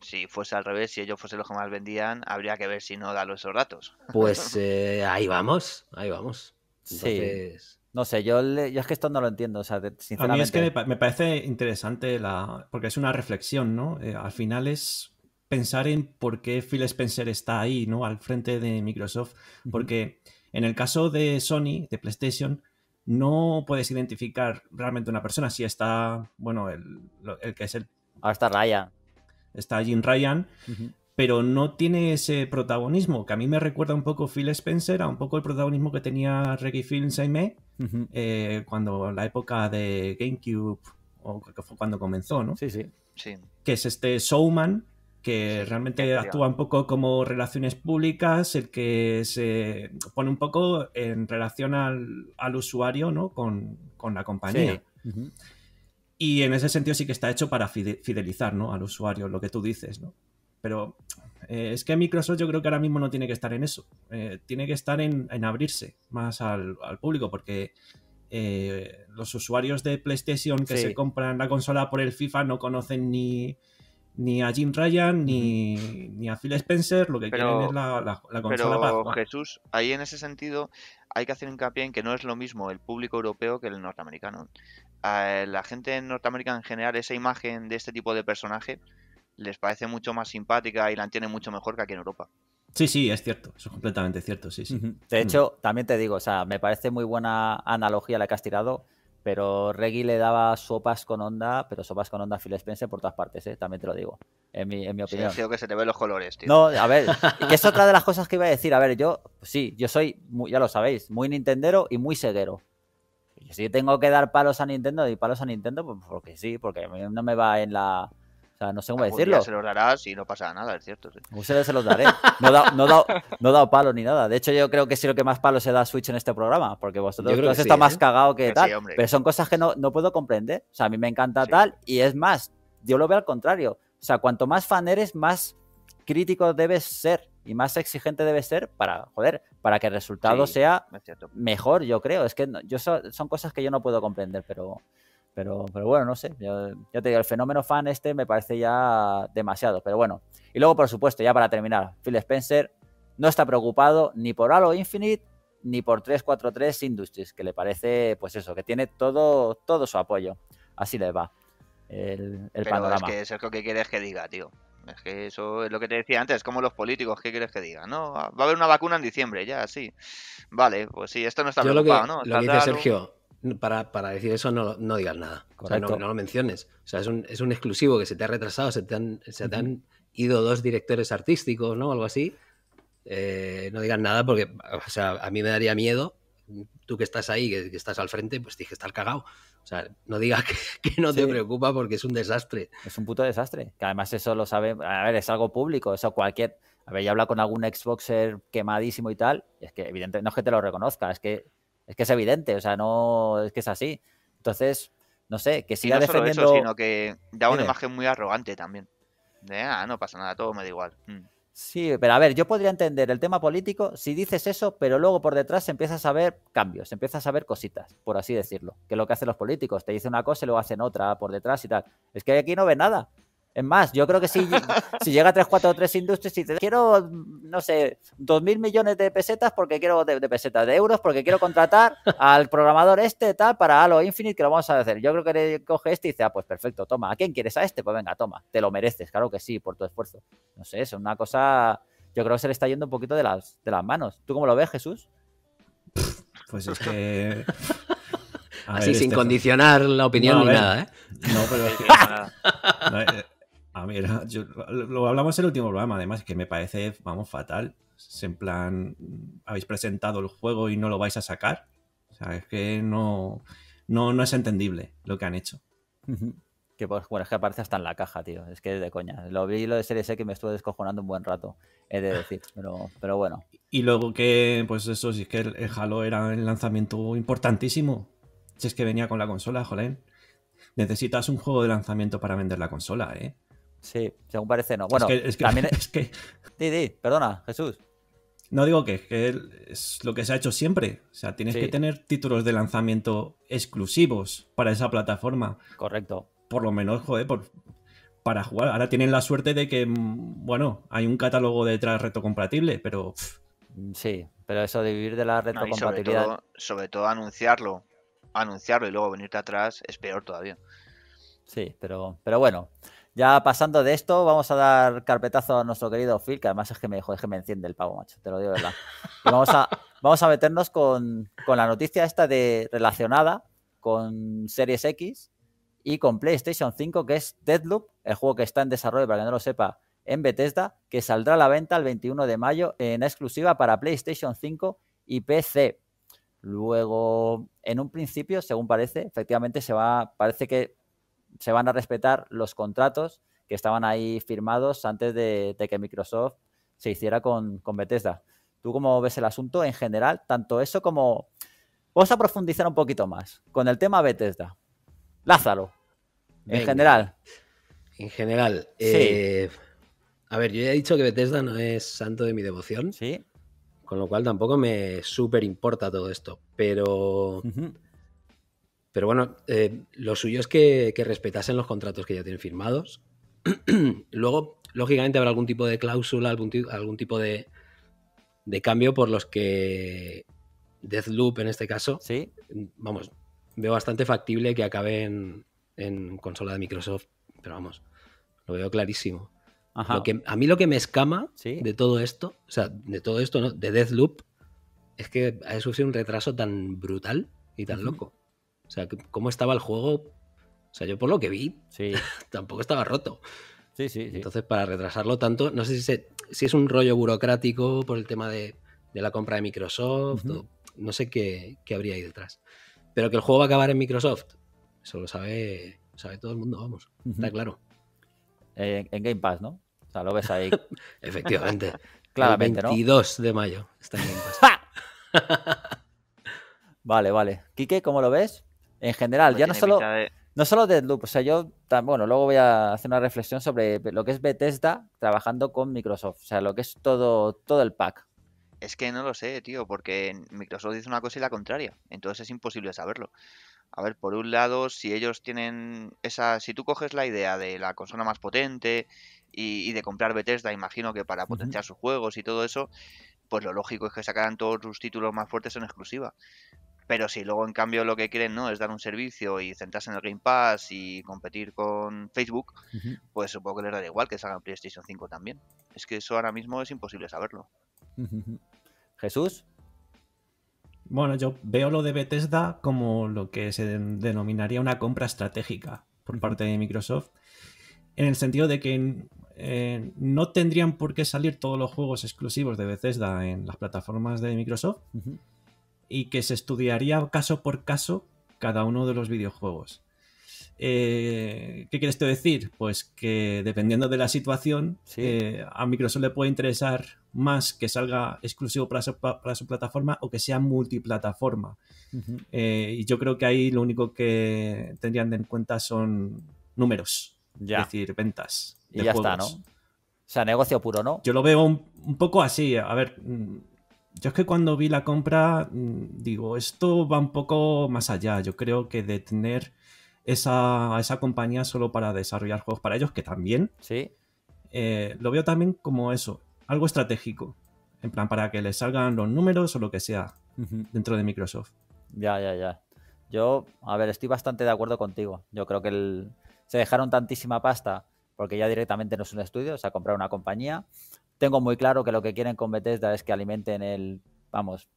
si fuese al revés, si ellos fuesen los que más vendían, habría que ver si no dan esos datos. Pues *laughs* eh, ahí vamos, ahí vamos. sí. No sé, yo, es que esto no lo entiendo, o A mí es que me, parece interesante la, porque es una reflexión, ¿no? Eh, al final es pensar en por qué Phil Spencer está ahí, ¿no? Al frente de Microsoft, porque en el caso de Sony, de PlayStation, no puedes identificar realmente una persona si está, bueno, el, que es el... Ahora está Ryan. Está Jim Ryan, pero no tiene ese protagonismo, que a mí me recuerda un poco Phil Spencer, a un poco el protagonismo que tenía Reggie Films Aimee eh, cuando la época de GameCube, o que fue cuando comenzó, ¿no? Sí, sí. Que es este showman que realmente actúa un poco como relaciones públicas, el que se pone un poco en relación al, usuario, ¿no? Con, la compañía. Y en ese sentido sí que está hecho para fidelizar, ¿no? Al usuario, lo que tú dices, ¿no? Pero eh, es que Microsoft yo creo que ahora mismo no tiene que estar en eso. Eh, tiene que estar en, abrirse más al, público, porque eh, los usuarios de PlayStation que se compran la consola por el FIFA no conocen ni, ni a Jim Ryan ni, a Phil Spencer, lo que quieren es la, la, consola pero, Jesús, ahí en ese sentido hay que hacer hincapié en que no es lo mismo el público europeo que el norteamericano. la gente norteamericana en general, esa imagen de este tipo de personaje les parece mucho más simpática y la entienden mucho mejor que aquí en Europa. Sí, sí, es cierto, es completamente cierto, sí, sí. Mm. De hecho, también te digo, o sea, me parece muy buena analogía la que has tirado, pero Reggie le daba sopas con onda, pero sopas con onda a Phil por todas partes, ¿eh? también te lo digo, en mi, opinión. Sí, creo que se te ven los colores, tío. No, a ver, es otra de las cosas que iba a decir, a ver, yo, sí, yo soy, ya lo sabéis, muy nintendero y muy ceguero. si tengo que dar palos a Nintendo y palos a Nintendo, pues porque sí, porque no me va en la sea, no sé cómo decirlo. ustedes se los darás y no pasa nada, es cierto. ustedes se los daré. No he, dado, no, no palo ni nada. De hecho, yo creo que sí lo que más palo se da a Switch en este programa, porque vosotros está más ¿eh? cagado que, tal. pero son cosas que no, no, puedo comprender. O sea, a mí me encanta tal, y es más, yo lo veo al contrario. O sea, cuanto más fan eres, más crítico debes ser y más exigente debes ser para, joder, para que el resultado sea mejor, yo creo. Es que yo son cosas que yo no puedo comprender, pero... Pero, pero bueno, no sé. yo te digo, el fenómeno fan este me parece ya demasiado. Pero bueno. Y luego, por supuesto, ya para terminar, Phil Spencer no está preocupado ni por Halo Infinite ni por 343 Industries, que le parece, pues eso, que tiene todo, todo su apoyo. Así le va el, panorama. Es que lo que quieres que diga, tío. Es que eso es lo que te decía antes, como los políticos, ¿qué quieres que diga? No, va a haber una vacuna en diciembre, ya, sí. Vale, pues sí, esto no está preocupado, ¿no? Lo dice Sergio, para, decir eso no, no digas nada. no, lo menciones. O sea, es un, exclusivo que se te ha retrasado, se te han, se han ido dos directores artísticos, ¿no? Algo así. Eh, no digas nada porque, o sea, a mí me daría miedo. Tú que estás ahí, que, estás al frente, pues dije que estar cagado. O sea, no digas *laughs* que, no te preocupa porque es un desastre. Es un puto desastre. Que además eso lo sabe. A ver, es algo público. Eso cualquier. A ver, yo habla con algún Xboxer quemadísimo y tal. es que, evidentemente, no es que te lo reconozca, es que es que es evidente, o sea, no es que es así. Entonces, no sé, que siga no defendiendo. eso, sino que da una imagen muy arrogante también. De, ah, no pasa nada, todo me da igual. Mm. Sí, pero a ver, yo podría entender el tema político si dices eso, pero luego por detrás empiezas a ver cambios, empiezas a ver cositas, por así decirlo, que es lo que hacen los políticos. Te dicen una cosa y luego hacen otra por detrás y tal. Es que aquí no ve nada. Es más, yo creo que si, si llega a 3 industrias y te quiero, no sé, 2.000 millones de pesetas porque quiero, de, pesetas, de euros, porque quiero contratar al programador este tal para Halo Infinite que lo vamos a hacer. Yo creo que le coge este y dice, ah, pues perfecto, toma, ¿a quién quieres a este? Pues venga, toma, te lo mereces, claro que sí, por tu esfuerzo. No sé, es una cosa, yo creo que se le está yendo un poquito de las, de las manos. ¿Tú cómo lo ves, Jesús? Pues es que... Así sin este- condicionar la opinión ni nada, ¿eh? No, pero... Es que, *laughs* eh, Ah, a ver, *laughs* yo, lo, hablamos en el último programa, además, que me parece, vamos, fatal. en plan, habéis presentado el juego y no lo vais a sacar. O sea, es que no, no, es entendible lo que han hecho. Que pues, bueno, es que aparece hasta en la caja, tío. Es que de coña. Lo vi lo de Series que me estuve descojonando un buen rato, he de decir. *laughs* Pero, pero bueno. Y luego que, pues eso, si es que el, Halo era el lanzamiento importantísimo. Si es que venía con la consola, jolén. Necesitas un juego de lanzamiento para vender la consola, ¿eh? Sí, según parece no. Bueno, es que, también *laughs* es que... perdona, Jesús. No digo que, es lo que se ha hecho siempre. O sea, tienes que tener títulos de lanzamiento exclusivos para esa plataforma. Correcto. Por lo menos, joder, por, para jugar. Ahora tienen la suerte de que, mm, bueno, hay un catálogo detrás Compatible, pero... Mm, sí, pero eso de vivir de la Reto Compatibilidad... sobre, todo, anunciarlo, anunciarlo y luego venirte atrás es peor todavía. Sí, pero, pero bueno. Ya pasando de esto, vamos a dar carpetazo a nuestro querido Phil, que además es que me dijo, me enciende el pavo, macho, te lo digo de verdad. *laughs* vamos, a, meternos con, la noticia esta de relacionada con Series X y con PlayStation 5, que es Deadloop, el juego que está en desarrollo, para que no lo sepa, en Bethesda, que saldrá a la venta el 21 de mayo en exclusiva para PlayStation 5 y PC. Luego, en un principio, según parece, efectivamente se va, parece que se van a respetar los contratos que estaban ahí firmados antes de, que Microsoft se hiciera con, con, Bethesda. ¿Tú cómo ves el asunto en general? Tanto eso como... Vamos a profundizar un poquito más con el tema Bethesda. Lázaro, en general. En general. Eh, a ver, yo ya he dicho que Bethesda no es santo de mi devoción. Sí. Con lo cual tampoco me súper importa todo esto. Pero... Pero bueno, eh, lo suyo es que, respetasen los contratos que ya tienen firmados. *clears throat* Luego, lógicamente, habrá algún tipo de cláusula, algún, algún tipo de, de, cambio por los que Deathloop, en este caso, ¿Sí? vamos, veo bastante factible que acabe en, consola de Microsoft. Pero vamos, lo veo clarísimo. Lo que, a mí lo que me escama de todo esto, o sea, de todo esto, ¿no? De Deathloop, es que ha sufrido un retraso tan brutal y tan loco. O sea, cómo estaba el juego. O sea, yo por lo que vi, *laughs* tampoco estaba roto. Sí, sí, Entonces, para retrasarlo tanto, no sé si, es un rollo burocrático por el tema de, la compra de Microsoft, no sé qué, habría ahí detrás. Pero que el juego va a acabar en Microsoft, eso lo sabe, todo el mundo, vamos, está claro. Eh, en Game Pass, ¿no? O sea, lo ves ahí. *laughs* Efectivamente. *laughs* Claramente, el 22 de mayo está en Game Pass. vale, vale. Quique, ¿cómo lo ves? En general, ya no solo, no solo Deadloop, o sea, yo, bueno, luego voy a hacer una reflexión sobre lo que es Bethesda trabajando con Microsoft, o sea, lo que es todo, todo el pack. Es que no lo sé, tío, porque Microsoft dice una cosa y la contraria, entonces es imposible saberlo. A ver, por un lado, si ellos tienen esa, si tú coges la idea de la consola más potente y, de comprar Bethesda, imagino que para potenciar sus juegos y todo eso, pues lo lógico es que sacaran todos sus títulos más fuertes en exclusiva. Pero si luego en cambio lo que quieren no es dar un servicio y centrarse en el Game Pass y competir con Facebook, pues supongo que les da igual que salgan PlayStation 5 también. Es que eso ahora mismo es imposible saberlo. Jesús. Bueno, yo veo lo de Bethesda como lo que se denominaría una compra estratégica por parte de Microsoft, en el sentido de que eh, no tendrían por qué salir todos los juegos exclusivos de Bethesda en las plataformas de Microsoft y que se estudiaría caso por caso cada uno de los videojuegos. Eh, ¿Qué quieres tú decir? Pues que dependiendo de la situación, eh, a Microsoft le puede interesar más que salga exclusivo para su, plataforma o que sea multiplataforma. Eh, y yo creo que ahí lo único que tendrían en cuenta son números, es decir, ventas. De y ya está, ¿no? O sea, negocio puro, ¿no? Yo lo veo un poco así. A ver, mm, yo es que cuando vi la compra, mm, digo, esto va un poco más allá. Yo creo que de tener esa, esa compañía solo para desarrollar juegos para ellos, que también, ¿Sí? Eh, lo veo también como eso, algo estratégico. En plan, para que les salgan los números o lo que sea dentro de Microsoft. Ya, ya, ya. Yo, a ver, estoy bastante de acuerdo contigo. Yo creo que se dejaron tantísima pasta porque ya directamente no es un estudio, o sea, comprar una compañía tengo muy claro que lo que quieren con Bethesda es que alimenten el, vamos,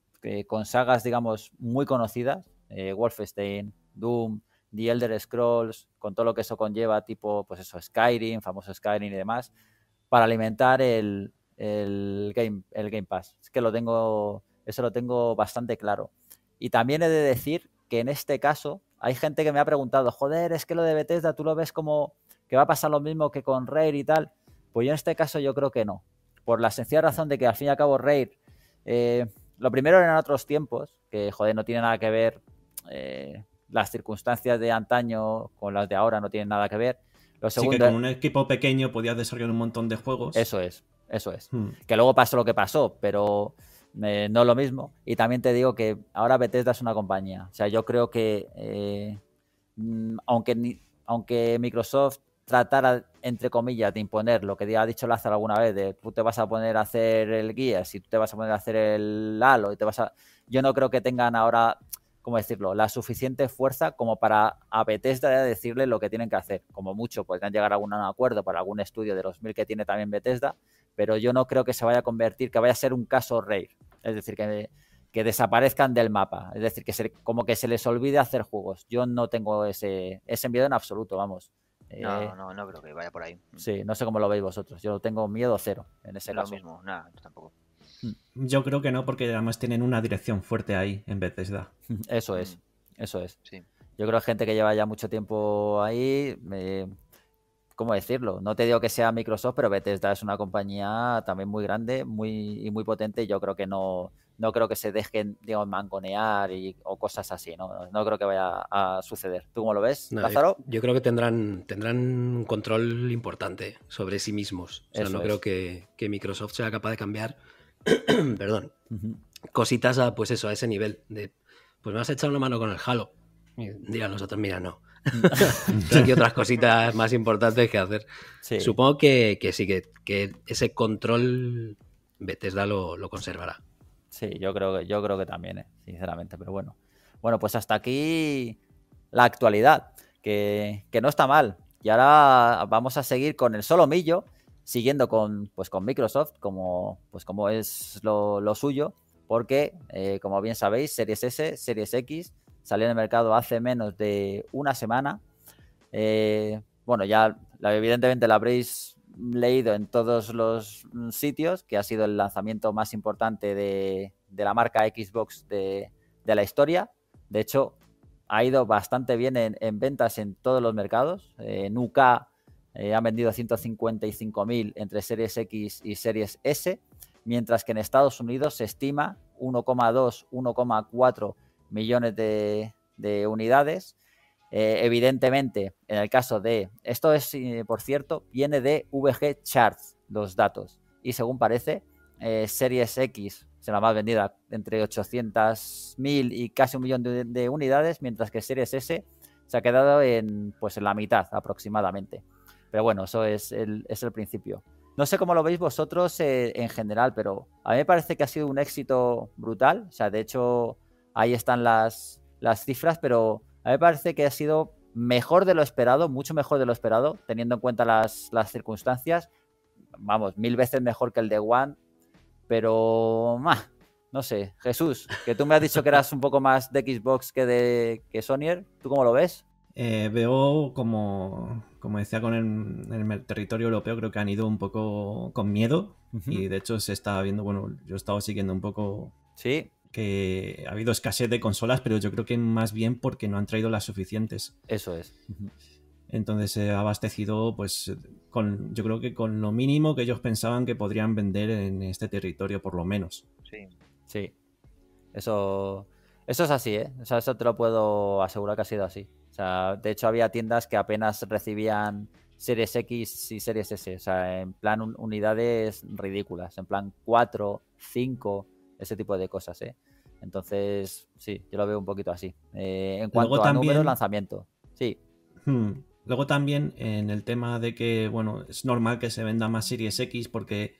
con sagas, digamos, muy conocidas, eh, Wolfenstein, Doom, The Elder Scrolls, con todo lo que eso conlleva, tipo, pues eso, Skyrim, famoso Skyrim y demás, para alimentar el, game, el Game Pass. Es que lo tengo, eso lo tengo bastante claro. Y también he de decir que en este caso hay gente que me ha preguntado, joder, es que lo de Bethesda tú lo ves como que va a pasar lo mismo que con Rare y tal. Pues yo en este caso yo creo que no por la sencilla razón de que al fin y al cabo Raid, eh, lo primero eran otros tiempos, que joder, no tiene nada que ver eh, las circunstancias de antaño con las de ahora, no tienen nada que ver. Lo segundo, sí, que con un equipo pequeño podías desarrollar un montón de juegos. Eso es, eso es. Hmm. Que luego pasó lo que pasó, pero eh, no es lo mismo. Y también te digo que ahora Bethesda es una compañía. O sea, yo creo que mm, aunque, aunque Microsoft tratar, entre comillas, de imponer lo que ha dicho Lázaro alguna vez, de tú te vas a poner a hacer el guía, si tú te vas a poner a hacer el halo y te vas a... Yo no creo que tengan ahora, ¿cómo decirlo?, la suficiente fuerza como para a Bethesda decirle lo que tienen que hacer. Como mucho podrían pues, llegar a algún acuerdo para algún estudio de los mil que tiene también Bethesda, pero yo no creo que se vaya a convertir, que vaya a ser un caso rey. Es decir, que que desaparezcan del mapa. Es decir, que se, como que se les olvide hacer juegos. Yo no tengo ese, ese miedo en absoluto, vamos. No, eh, no, no creo que vaya por ahí. Sí, no sé cómo lo veis vosotros. Yo tengo miedo cero en ese caso. mismo, nada, yo tampoco. Mm. Yo creo que no, porque además tienen una dirección fuerte ahí en Bethesda. *laughs* Eso es, mm. eso es. Sí. Yo creo que gente que lleva ya mucho tiempo ahí, eh, ¿cómo decirlo? No te digo que sea Microsoft, pero Bethesda es una compañía también muy grande muy, y muy potente yo creo que no, no creo que se dejen, digamos, mangonear y, o cosas así, ¿no? No creo que vaya a suceder. ¿Tú cómo lo ves, Lázaro? Yo, creo que tendrán, tendrán un control importante sobre sí mismos. O no creo que, Microsoft sea capaz de cambiar, *clears throat* perdón, cositas a, pues eso, a ese nivel de, pues me has echado una mano con el Halo. Dirán los otros, mira, no. *laughs* y otras cositas más importantes que hacer. Supongo que, que sí, que, ese control Bethesda lo, conservará. Sí, yo creo que, yo creo que también, ¿eh? sinceramente, pero bueno. Bueno, pues hasta aquí la actualidad, que, no está mal. Y ahora vamos a seguir con el solo solomillo, siguiendo con, pues, con Microsoft, como, pues, como es lo, suyo, porque, eh, como bien sabéis, Series S, Series X salió el mercado hace menos de una semana. Eh, bueno, ya evidentemente la habréis leído en todos los mm, sitios, que ha sido el lanzamiento más importante de, la marca Xbox de, la historia. De hecho, ha ido bastante bien en, ventas en todos los mercados. en eh, UK eh, han vendido 155.000 entre Series X y Series S, mientras que en Estados Unidos se estima 1,2, 1,4 millones de, unidades. Eh, evidentemente, en el caso de esto es, eh, por cierto, viene de VG Charts los datos y según parece, eh, Series X se la más vendida entre 800.000 y casi un millón de, unidades, mientras que Series S se ha quedado en pues en la mitad aproximadamente. Pero bueno, eso es el, principio. No sé cómo lo veis vosotros en general, pero a mí me parece que ha sido un éxito brutal. O sea, de hecho, Ahí están las, cifras, pero a mí me parece que ha sido mejor de lo esperado, mucho mejor de lo esperado, teniendo en cuenta las, circunstancias. Vamos, mil veces mejor que el de One, pero No sé, Jesús, que tú me has dicho que eras un poco más de Xbox que de que ¿tú cómo lo ves? Eh, veo como, como decía con el, territorio europeo, creo que han ido un poco con miedo y de hecho se está viendo, bueno, yo he estado siguiendo un poco sí que ha habido escasez de consolas, pero yo creo que más bien porque no han traído las suficientes. Eso es. Entonces se ha abastecido, pues, con, yo creo que con lo mínimo que ellos pensaban que podrían vender en este territorio, por lo menos. Sí. Sí. Eso, eso es así, ¿eh? O sea, eso te lo puedo asegurar que ha sido así. O sea, de hecho había tiendas que apenas recibían Series X y Series S. O sea, en plan unidades ridículas. En plan 4, 5 ese tipo de cosas, ¿eh? Entonces, sí, yo lo veo un poquito así. Eh, en cuanto Luego a también... lanzamiento. Sí. Hmm. Luego también en el tema de que, bueno, es normal que se venda más Series X porque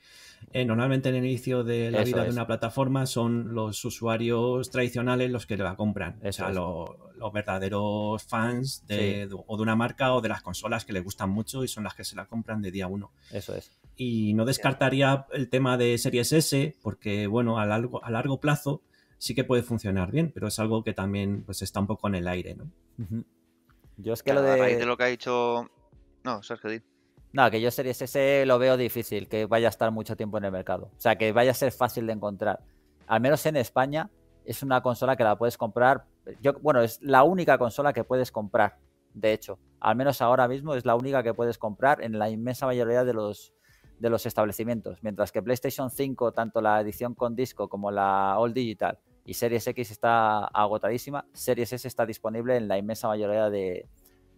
eh, normalmente en el inicio de la vida de una plataforma son los usuarios tradicionales los que la compran. o los, verdaderos fans de, o de una marca o de las consolas que les gustan mucho y son las que se la compran de día uno. Eso es y no descartaría el tema de series S porque, bueno, a largo, a largo plazo sí que puede funcionar bien, pero es algo que también pues está un poco en el aire, ¿no? Yo es que lo de... lo que ha dicho... No, Sergio, No, que yo Series S lo veo difícil, que vaya a estar mucho tiempo en el mercado. O sea, que vaya a ser fácil de encontrar. Al menos en España es una consola que la puedes comprar. Yo, bueno, es la única consola que puedes comprar, de hecho. Al menos ahora mismo es la única que puedes comprar en la inmensa mayoría de los de los establecimientos, mientras que PlayStation 5, tanto la edición con disco como la All Digital y Series X está agotadísima, Series S está disponible en la inmensa mayoría de,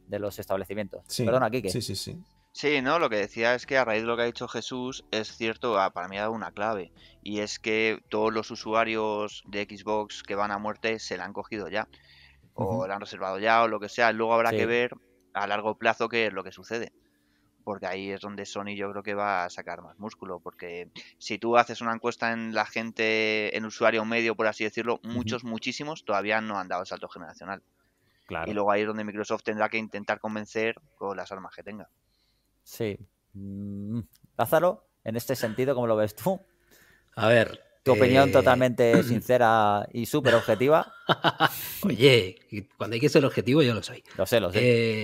de los establecimientos. Sí, Perdona, Kike. Sí, sí, sí. Sí, no, lo que decía es que a raíz de lo que ha dicho Jesús, es cierto, ah, para mí ha dado una clave. Y es que todos los usuarios de Xbox que van a muerte se la han cogido ya. O la han reservado ya, o lo que sea. Luego habrá que ver a largo plazo qué es lo que sucede porque ahí es donde Sony yo creo que va a sacar más músculo, porque si tú haces una encuesta en la gente, en usuario medio, por así decirlo, muchos, muchísimos todavía no han dado el salto generacional. Claro. Y luego ahí es donde Microsoft tendrá que intentar convencer con las armas que tenga. Sí. Mm, Lázaro, en este sentido, ¿cómo lo ves tú? A ver. Tu opinión eh, totalmente *clears throat* sincera y súper objetiva. *laughs* Oye, cuando hay que ser objetivo, yo lo soy. Lo sé, lo sé.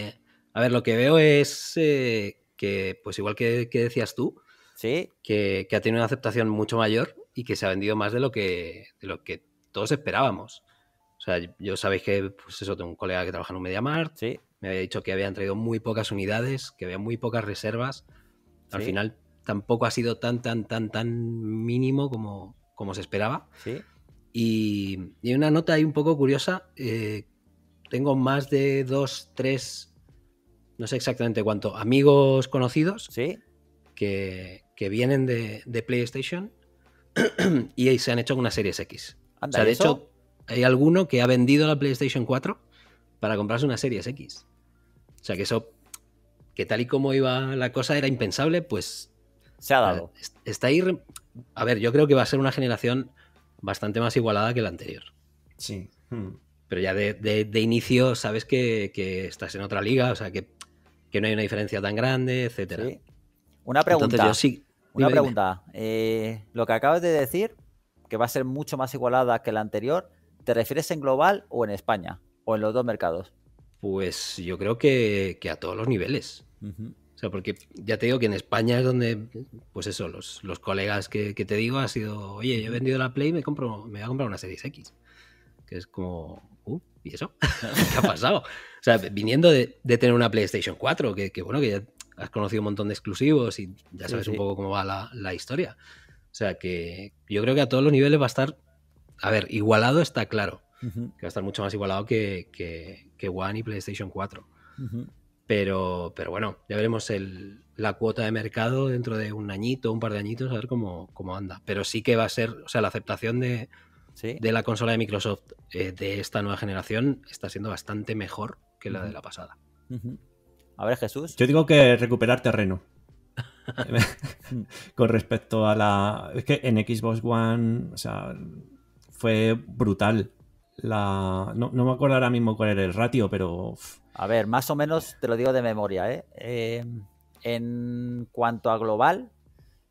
Eh, a ver, lo que veo es eh, que, pues igual que, decías tú, ¿Sí? que, que, ha tenido una aceptación mucho mayor y que se ha vendido más de lo que, lo que todos esperábamos. O sea, yo sabéis que, pues eso, tengo un colega que trabaja en un MediaMart, ¿Sí? me había dicho que habían traído muy pocas unidades, que había muy pocas reservas. Al final tampoco ha sido tan, tan, tan, tan mínimo como, como se esperaba. ¿Sí? Y, y una nota ahí un poco curiosa. Eh, tengo más de dos, tres no sé exactamente cuánto, amigos conocidos que, vienen de, PlayStation *clears throat* y se han hecho una Series X. o sea, de hecho, hay alguno que ha vendido la PlayStation 4 para comprarse una Series X. O sea, que eso, que tal y como iba la cosa era impensable, pues... Se ha eh, dado. Está ahí... A ver, yo creo que va a ser una generación bastante más igualada que la anterior. Sí. Hmm. Pero ya de, inicio sabes que, que, estás en otra liga, o sea, que que no hay una diferencia tan grande, etcétera. Una pregunta. una pregunta. Eh, lo que acabas de decir, que va a ser mucho más igualada que la anterior, ¿te refieres en global o en España? ¿O en los dos mercados? Pues yo creo que, a todos los niveles. O sea, porque ya te digo que en España es donde, pues eso, los, los colegas que, te digo ha sido, oye, yo he vendido la Play y me, compro, me voy a comprar una Series X. Que es como, uh, ¿y eso? *laughs* ¿Qué ha pasado? O sea, viniendo de, de tener una PlayStation 4, que, que, bueno, que ya has conocido un montón de exclusivos y ya sabes un poco cómo va la, la, historia. O sea, que yo creo que a todos los niveles va a estar, a ver, igualado está claro, que va a estar mucho más igualado que, que, One y PlayStation 4. Pero, pero bueno, ya veremos el, la cuota de mercado dentro de un añito, un par de añitos, a ver cómo, cómo anda. Pero sí que va a ser, o sea, la aceptación de, de la consola de Microsoft eh, de esta nueva generación está siendo bastante mejor que la de la pasada. A ver, Jesús. Yo digo que recuperar terreno. *laughs* *laughs* Con respecto a la. Es que en Xbox One, fue brutal. La... No, me acuerdo ahora mismo cuál era el ratio, pero. A ver, más o menos te lo digo de memoria, eh, eh en cuanto a global,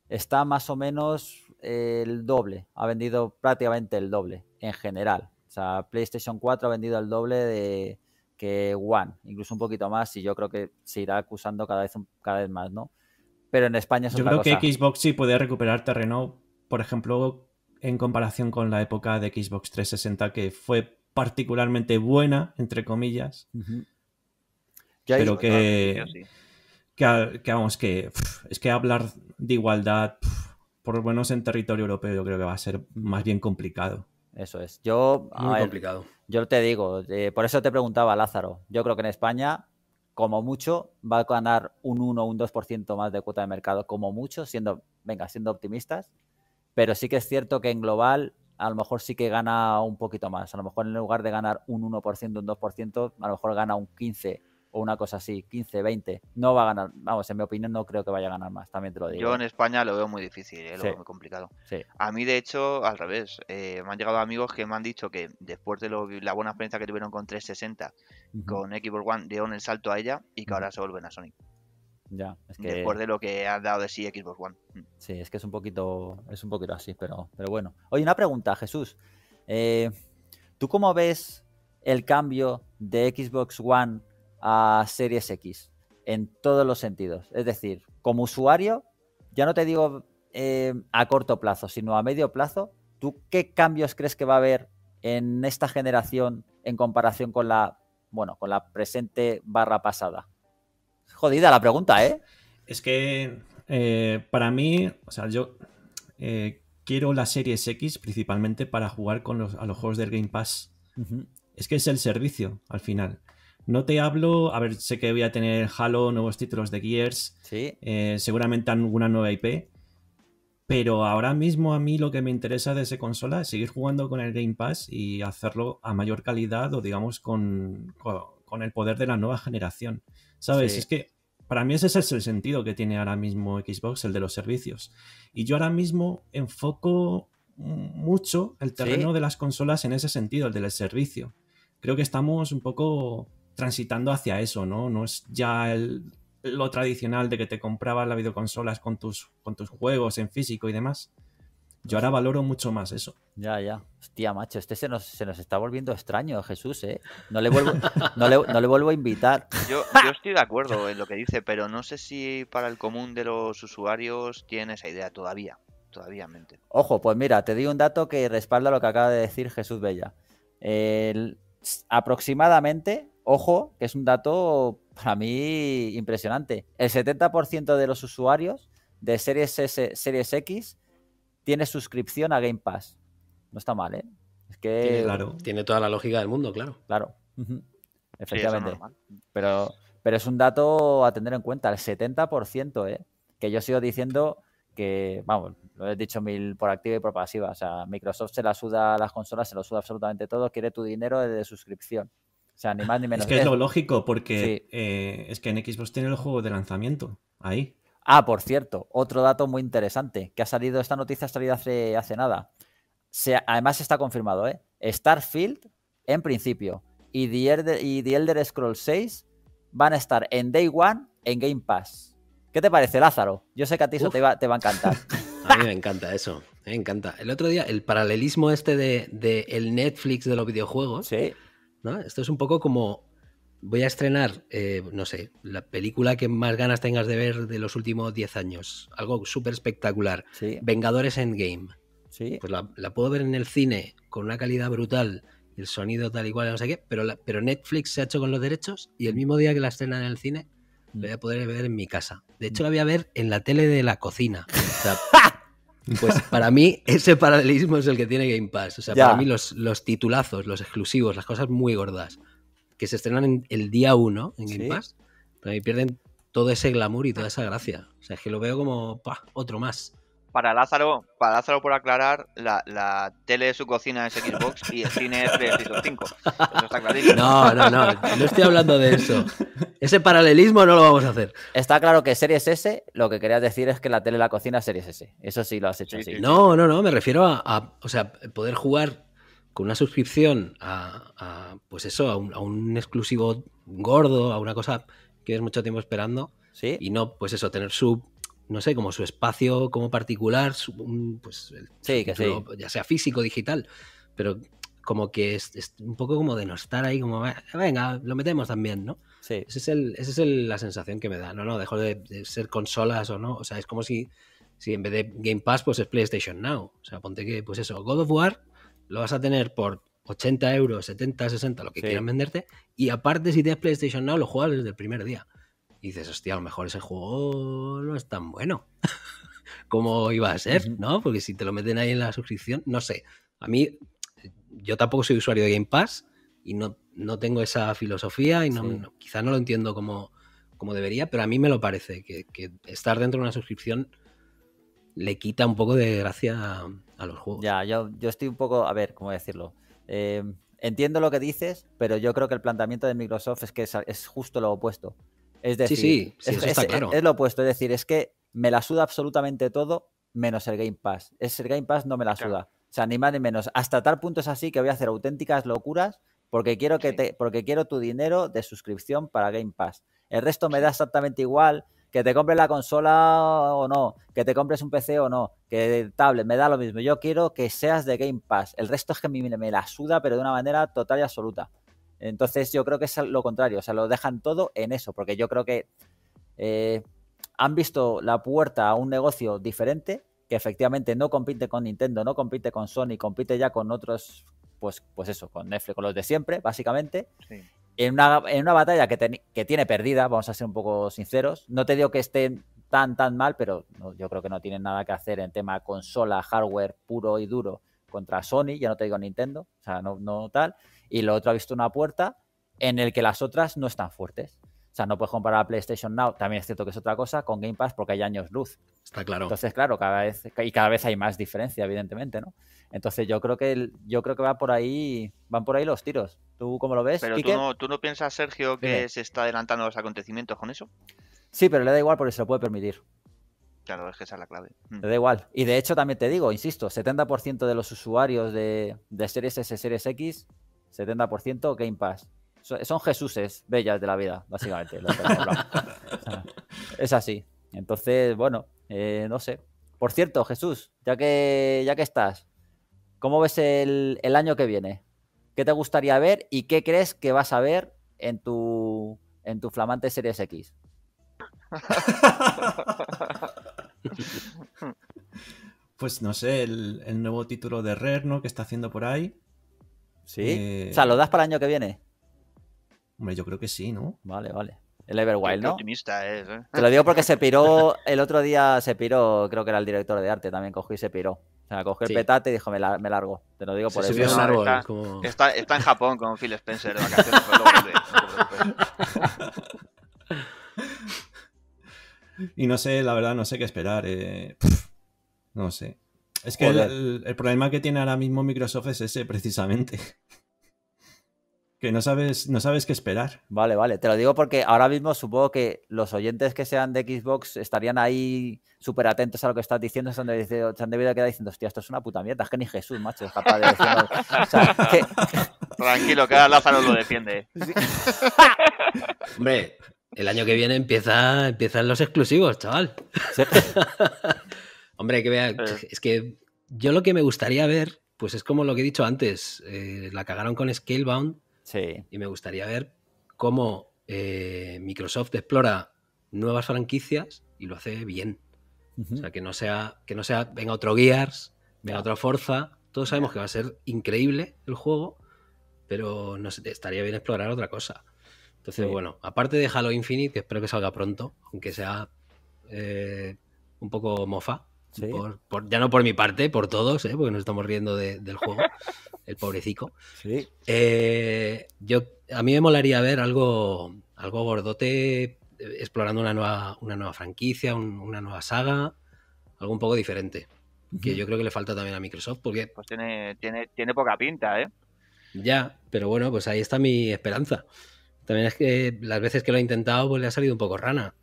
está más o menos el doble, ha vendido prácticamente el doble en general. O sea, PlayStation 4 ha vendido el doble de que One, incluso un poquito más, y yo creo que se irá acusando cada vez, cada vez más, ¿no? Pero en España es Yo creo que Xbox sí puede recuperar terreno, por ejemplo, en comparación con la época de Xbox 360, que fue particularmente buena, entre comillas. pero que, que, vamos, que es que hablar de igualdad por lo menos en territorio europeo, yo creo que va a ser más bien complicado. Eso es. Yo, Muy complicado. Yo te digo, eh, por eso te preguntaba, Lázaro. Yo creo que en España, como mucho, va a ganar un 1 o un 2% más de cuota de mercado, como mucho, siendo, venga, siendo optimistas. Pero sí que es cierto que en global, a lo mejor sí que gana un poquito más. A lo mejor en lugar de ganar un 1%, un 2%, a lo mejor gana un 15% o una cosa así, 15, 20. No va a ganar, vamos, en mi opinión no creo que vaya a ganar más, también te lo digo. Yo en España lo veo muy difícil, ¿eh? lo veo muy complicado. A mí, de hecho, al revés, eh, me han llegado amigos que me han dicho que después de la buena experiencia que tuvieron con 360, con Xbox One, dieron el salto a ella y que ahora se vuelven a Sony. Ya, que... Después de lo que ha dado de sí Xbox One. Mm. Sí, es que es un poquito, es un poquito así, pero, pero bueno. Oye, una pregunta, Jesús. Eh, ¿Tú cómo ves el cambio de Xbox One a Series X en todos los sentidos. Es decir, como usuario, ya no te digo eh, a corto plazo, sino a medio plazo, ¿tú qué cambios crees que va a haber en esta generación en comparación con la, bueno, con la presente barra pasada? Jodida la pregunta, ¿eh? Es que eh, para mí, o sea, yo eh, quiero la Series X principalmente para jugar con los, a los juegos del Game Pass. Es que es el servicio al final. No te hablo, a ver, sé que voy a tener Halo, nuevos títulos de Gears, eh, seguramente alguna nueva IP, pero ahora mismo a mí lo que me interesa de esa consola es seguir jugando con el Game Pass y hacerlo a mayor calidad o digamos con, el poder de la nueva generación. ¿Sabes? Es que para mí ese es el sentido que tiene ahora mismo Xbox, el de los servicios. Y yo ahora mismo enfoco mucho el terreno de las consolas en ese sentido, el del servicio. Creo que estamos un poco transitando hacia eso, ¿no? No es ya lo tradicional de que te comprabas las videoconsolas con tus, con tus juegos en físico y demás. Yo ahora valoro mucho más eso. Ya, ya. Hostia, macho, este se nos, se nos está volviendo extraño, Jesús, ¿eh? No le vuelvo, no le, vuelvo a invitar. *laughs* Yo, estoy de acuerdo en lo que dice, pero no sé si para el común de los usuarios tiene esa idea todavía. Todavía Ojo, pues mira, te doy un dato que respalda lo que acaba de decir Jesús Bella. El, aproximadamente Ojo, que es un dato para mí impresionante. El 70% de los usuarios de Series Series X tiene suscripción a Game Pass. No está mal, ¿eh? Es que... Tiene, claro, tiene toda la lógica del mundo, claro. Claro. Efectivamente. pero, pero es un dato a tener en cuenta, el 70%, ¿eh? Que yo sigo diciendo que, vamos, lo he dicho mil por activa y por pasiva. O sea, Microsoft se la suda a las consolas, se lo suda absolutamente todo, quiere tu dinero de suscripción sea, ni más ni menos. Es que es lo lógico, porque eh, es que en Xbox tiene el juego de lanzamiento ahí. Ah, por cierto, otro dato muy interesante que ha salido, esta noticia ha salido hace, hace nada. Se, además está confirmado, ¿eh? Starfield en principio y The, Elder, y Elder Scrolls 6 van a estar en Day One en Game Pass. ¿Qué te parece, Lázaro? Yo sé que a ti eso te va, te va a encantar. *laughs* a mí me encanta eso, me encanta. El otro día, el paralelismo este de, el Netflix de los videojuegos. Sí ¿no? Esto es un poco como voy a estrenar, eh, no sé, la película que más ganas tengas de ver de los últimos 10 años. Algo súper espectacular. Vengadores Endgame. Pues la, puedo ver en el cine con una calidad brutal, el sonido tal y cual, no sé qué, pero, pero Netflix se ha hecho con los derechos y el mm. mismo día que la estrenan en el cine, mm. la voy a poder ver en mi casa. De hecho, mm. la voy a ver en la tele de la cocina. O *laughs* Pues para mí *laughs* ese paralelismo es el que tiene Game Pass. O sea, para mí los, titulazos, los exclusivos, las cosas muy gordas que se estrenan en, el día uno en Game Pass, para mí pierden todo ese glamour y toda esa gracia. O sea, es que lo veo como pa, otro más para Lázaro, para Lázaro por aclarar, la, tele de su cocina es Xbox y el cine es PlayStation 5. No, no, no, no estoy hablando de eso. Ese paralelismo no lo vamos a hacer. Está claro que Series S, lo que querías decir es que la tele de la cocina es Series S. Eso sí lo has hecho sí, así. No, no, no, me refiero a, sea, poder jugar con una suscripción a, pues eso, un, exclusivo gordo, a una cosa que es mucho tiempo esperando. ¿Sí? Y no, pues eso, tener sub no sé, como su espacio como particular, pues, ya sea físico, digital, pero como que es, un poco como de no estar ahí, como venga, lo metemos también, ¿no? Sí. Esa es, el, es la sensación que me da, no, no, dejo de, ser consolas o no, o sea, es como si, si en vez de Game Pass, pues es PlayStation Now, o sea, ponte que, pues eso, God of War lo vas a tener por 80 euros, 70, 60, lo que quieran venderte, y aparte si tienes PlayStation Now, lo juegas desde el primer día. Y dices, hostia, a lo mejor ese juego no es tan bueno *laughs* como iba a ser, ¿no? Porque si te lo meten ahí en la suscripción, no sé. A mí, yo tampoco soy usuario de Game Pass y no, no tengo esa filosofía y no, no, quizá no lo entiendo como, como debería, pero a mí me lo parece que, estar dentro de una suscripción le quita un poco de gracia a, los juegos. Ya, yo, estoy un poco, a ver, ¿cómo decirlo? Eh, entiendo lo que dices, pero yo creo que el planteamiento de Microsoft es que es justo lo opuesto. Es decir, sí, es, lo opuesto, es decir, es que me la suda absolutamente todo menos el Game Pass. Es el Game Pass no me la suda. O sea, ni más ni menos. Hasta tal punto es así que voy a hacer auténticas locuras porque quiero que te, porque quiero tu dinero de suscripción para Game Pass. El resto me da exactamente igual que te compres la consola o no, que te compres un PC o no, que tablet, me da lo mismo. Yo quiero que seas de Game Pass. El resto es que me la suda, pero de una manera total y absoluta. Entonces yo creo que es lo contrario, o sea, lo dejan todo en eso, porque yo creo que eh, han visto la puerta a un negocio diferente que efectivamente no compite con Nintendo, no compite con Sony, compite ya con otros, pues, pues eso, con Netflix, con los de siempre, básicamente. En, una, batalla que, tiene perdida, vamos a ser un poco sinceros. No te digo que estén tan, tan mal, pero yo creo que no tienen nada que hacer en tema consola, hardware puro y duro contra Sony, ya no te digo Nintendo, o sea, no, tal. Y lo otro ha visto una puerta en el que las otras no están fuertes. O sea, no puedes comparar a PlayStation Now, también es cierto que es otra cosa, con Game Pass porque hay años luz. Está claro. Entonces, claro, cada vez, y cada vez hay más diferencia, evidentemente, ¿no? Entonces yo creo que yo creo que va por ahí, van por ahí los tiros. ¿Tú cómo lo ves? Pero tú no, tú no, piensas, Sergio, que se está adelantando los acontecimientos con eso. Sí, pero le da igual porque se lo puede permitir. Claro, es que esa es la clave. Mm. da igual. Y de hecho, también te digo, insisto, 70% de los usuarios de, Series S, Series X, 70% Game Pass. Son, son Jesuses bellas de la vida, básicamente. *laughs* es así. Entonces, bueno, eh, no sé. Por cierto, Jesús, ya que, ya que estás, ¿cómo ves el, año que viene? ¿Qué te gustaría ver y qué crees que vas a ver en tu, en tu flamante Series X? *laughs* pues no sé, el, nuevo título de Rare, Que está haciendo por ahí. Sí. Eh, o sea, ¿lo das para el año que viene? Hombre, yo creo que sí, ¿no? Vale, vale. El Everwild, ¿no? optimista eh, es, eh. Te lo digo porque se *laughs* piró, el otro día se piró, creo que era el director de arte, también cogió y se piró. O sea, cogió el petate y dijo, me, largo. Te lo digo por eso. está, en Japón con Phil Spencer de vacaciones, pues *laughs* Y no sé, la verdad, no sé qué esperar. Eh, no sé. Es que el, problema que tiene ahora mismo Microsoft es ese, precisamente. *laughs* que no sabes, no sabes qué esperar. Vale, vale. Te lo digo porque ahora mismo supongo que los oyentes que sean de Xbox estarían ahí súper atentos a lo que estás diciendo. Se han, debido, se han debido quedar diciendo, hostia, esto es una puta mierda. Es que ni Jesús, macho, es capaz de decirlo. *laughs* Tranquilo, que ahora Lázaro lo defiende. *laughs* Hombre, el año que viene empieza, empiezan los exclusivos, chaval. *laughs* Hombre, que vea. Eh. Es que yo lo que me gustaría ver, pues es como lo que he dicho antes. Eh, la cagaron con Scalebound. Sí. Y me gustaría ver cómo eh, Microsoft explora nuevas franquicias y lo hace bien. O sea, que no sea, que no sea, venga otro Gears, venga otra Forza. Todos sabemos que va a ser increíble el juego, pero no sé, estaría bien explorar otra cosa. Entonces, bueno, aparte de Halo Infinite, que espero que salga pronto, aunque sea eh, un poco mofa, ya no por mi parte, por todos, ¿eh? porque nos estamos riendo del juego, *laughs* el pobrecico. Eh, yo, a mí me molaría ver algo, algo gordote explorando una nueva, una nueva franquicia, una nueva saga, algo un poco diferente, que yo creo que le falta también a Microsoft, porque... Pues tiene, tiene, tiene poca pinta, ¿eh? Ya, pero bueno, pues ahí está mi esperanza. También es que las veces que lo ha intentado, pues le ha salido un poco rana.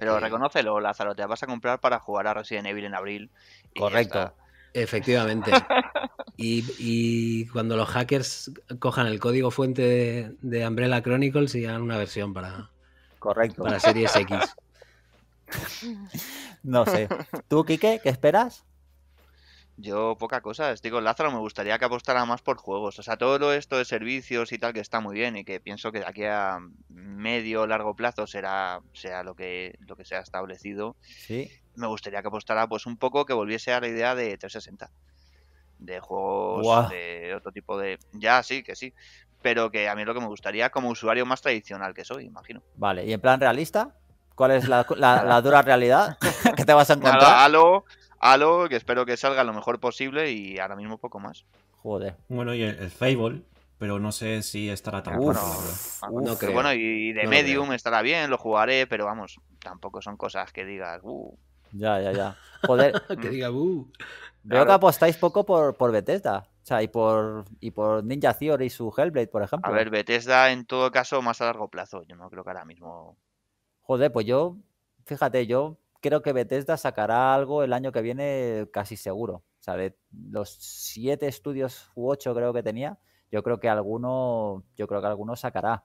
Pero reconócelo, Lázaro, te vas a comprar para jugar a Resident Evil en abril. Correcto, efectivamente. *laughs* y, cuando los hackers cojan el código fuente de, Umbrella Chronicles y hagan una versión para, Correcto. para Series X. *laughs* no sé. ¿Tú, Quique, qué esperas? Yo poca cosa, digo, Lázaro, me gustaría que apostara más por juegos. O sea, todo esto de servicios y tal que está muy bien y que pienso que de aquí a medio o largo plazo será, lo que lo que sea establecido. Sí. Me gustaría que apostara pues un poco que volviese a la idea de 360. De juegos de otro tipo de. Ya, sí, que sí. Pero que a mí lo que me gustaría como usuario más tradicional que soy, imagino. Vale, ¿y en plan realista? ¿Cuál es la, dura realidad *laughs* que te vas a encontrar? Halo, que espero que salga lo mejor posible y ahora mismo poco más. Joder. Bueno, y el, Fable, pero no sé si estará tan bueno. Bueno, y, de Medium estará bien, lo jugaré, pero vamos, tampoco son cosas que digas, uh". Ya, ya, ya. Joder. *laughs* que diga, uh. Veo que apostáis poco por, por Bethesda. O sea, y por, y por Ninja Theory y su Hellblade, por ejemplo. A ver, Bethesda en todo caso más a largo plazo. Yo no creo que ahora mismo. Joder, pues yo, fíjate, yo creo que Bethesda sacará algo el año que viene casi seguro. O sea, de los siete estudios u ocho creo que tenía, yo creo que alguno, yo creo que alguno sacará.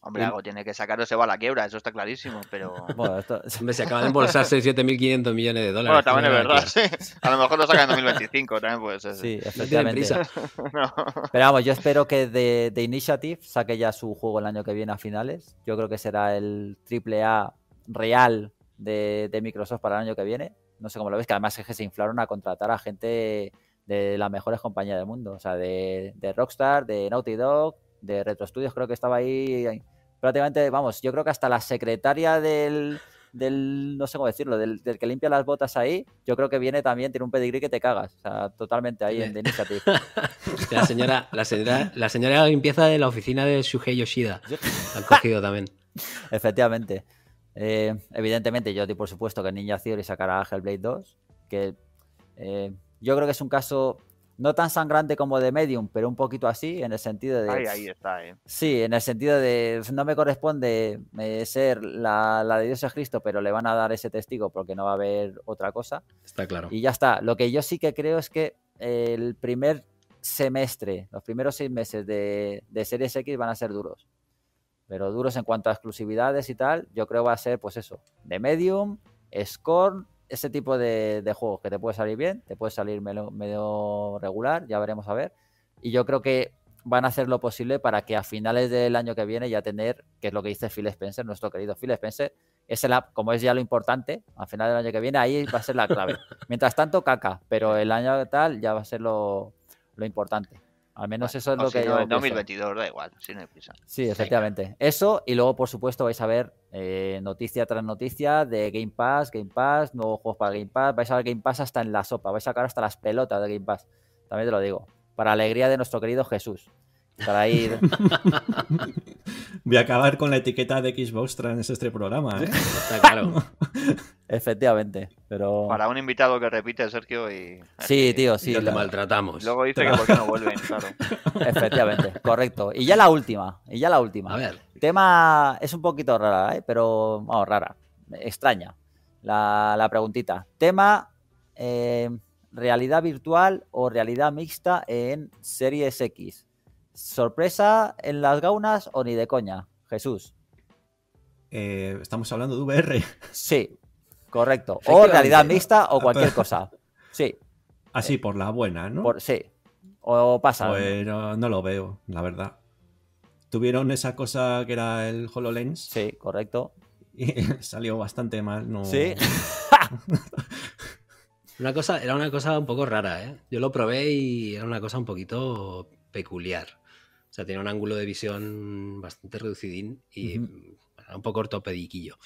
Hombre, algo tiene que sacar o se va a la quiebra, eso está clarísimo, pero... *laughs* Bueno, esto... *laughs* se acaban de embolsar 7.500 *laughs* millones de dólares. Bueno, también es verdad, A lo mejor lo sacan en 2025, también puede ser. Sí, efectivamente. Pero vamos, yo espero que de, de, Initiative saque ya su juego el año que viene a finales. Yo creo que será el triple A real de, Microsoft para el año que viene. No sé cómo lo ves, que además es que se inflaron a contratar a gente de las mejores compañías del mundo, o sea, de, Rockstar, de Naughty Dog, de Retro Studios, creo que estaba ahí prácticamente, vamos, yo creo que hasta la secretaria del, del no sé cómo decirlo, del, que limpia las botas ahí, yo creo que viene también, tiene un pedigrí que te cagas. O sea, totalmente ahí en The Initiative. *laughs* la señora, la señora, la señora limpieza de la oficina de Shuhei Yoshida. han cogido también. *laughs* Efectivamente. Eh, evidentemente, yo di por supuesto que Ninja y sacará Hellblade 2, que eh, yo creo que es un caso no tan sangrante como de Medium, pero un poquito así, en el sentido de... Ahí, está, eh. Sí, en el sentido de no me corresponde ser la, de Dios es Cristo, pero le van a dar ese testigo porque no va a haber otra cosa. Está claro. Y ya está. Lo que yo sí que creo es que el primer semestre, los primeros seis meses de Series X van a ser duros. Pero duros en cuanto a exclusividades y tal, yo creo va a ser, pues eso, de Medium, Scorn, ese tipo de, juegos que te puede salir bien, te puede salir medio, regular, ya veremos a ver. Y yo creo que van a hacer lo posible para que a finales del año que viene ya tener, que es lo que dice Phil Spencer, nuestro querido Phil Spencer, ese app, como es ya lo importante, a final del año que viene, ahí va a ser la clave. *laughs* Mientras tanto, caca, pero el año tal ya va a ser lo, lo importante. Al menos eso es lo que yo. En 2022, da igual, si no hay Sí, efectivamente. Eso, y luego, por supuesto, vais a ver eh, noticia tras noticia de Game Pass, Game Pass, nuevos juegos para Game Pass. Vais a ver Game Pass hasta en la sopa, vais a sacar hasta las pelotas de Game Pass. También te lo digo. Para alegría de nuestro querido Jesús. Para ir, Voy *laughs* a acabar con la etiqueta de Xbox en este programa. ¿eh? Está *laughs* claro. Efectivamente, pero... Para un invitado que repite, Sergio, y... Sí, tío, sí. maltratamos. Luego dice que por qué no vuelven, *laughs* claro. Efectivamente, correcto. Y ya la última, y ya la última. A ver. Tema es un poquito rara, ¿eh? pero... rara. Extraña la, preguntita. Tema... Eh, ¿Realidad virtual o realidad mixta en Series X? ¿Sorpresa en las gaunas o ni de coña? Jesús. Eh, estamos hablando de VR. Sí, correcto. *laughs* O realidad mixta o cualquier cosa. Sí. Así, por la buena, ¿no? Por, sí. O pasa. Bueno, no lo veo, la verdad. Tuvieron esa cosa que era el HoloLens. Sí, correcto. Y *laughs* salió bastante mal, ¿no? Sí. *laughs* una cosa, era una cosa un poco rara, ¿eh? Yo lo probé y era una cosa un poquito peculiar sea, tiene un ángulo de visión bastante reducidín y mm, un poco ortopediquillo.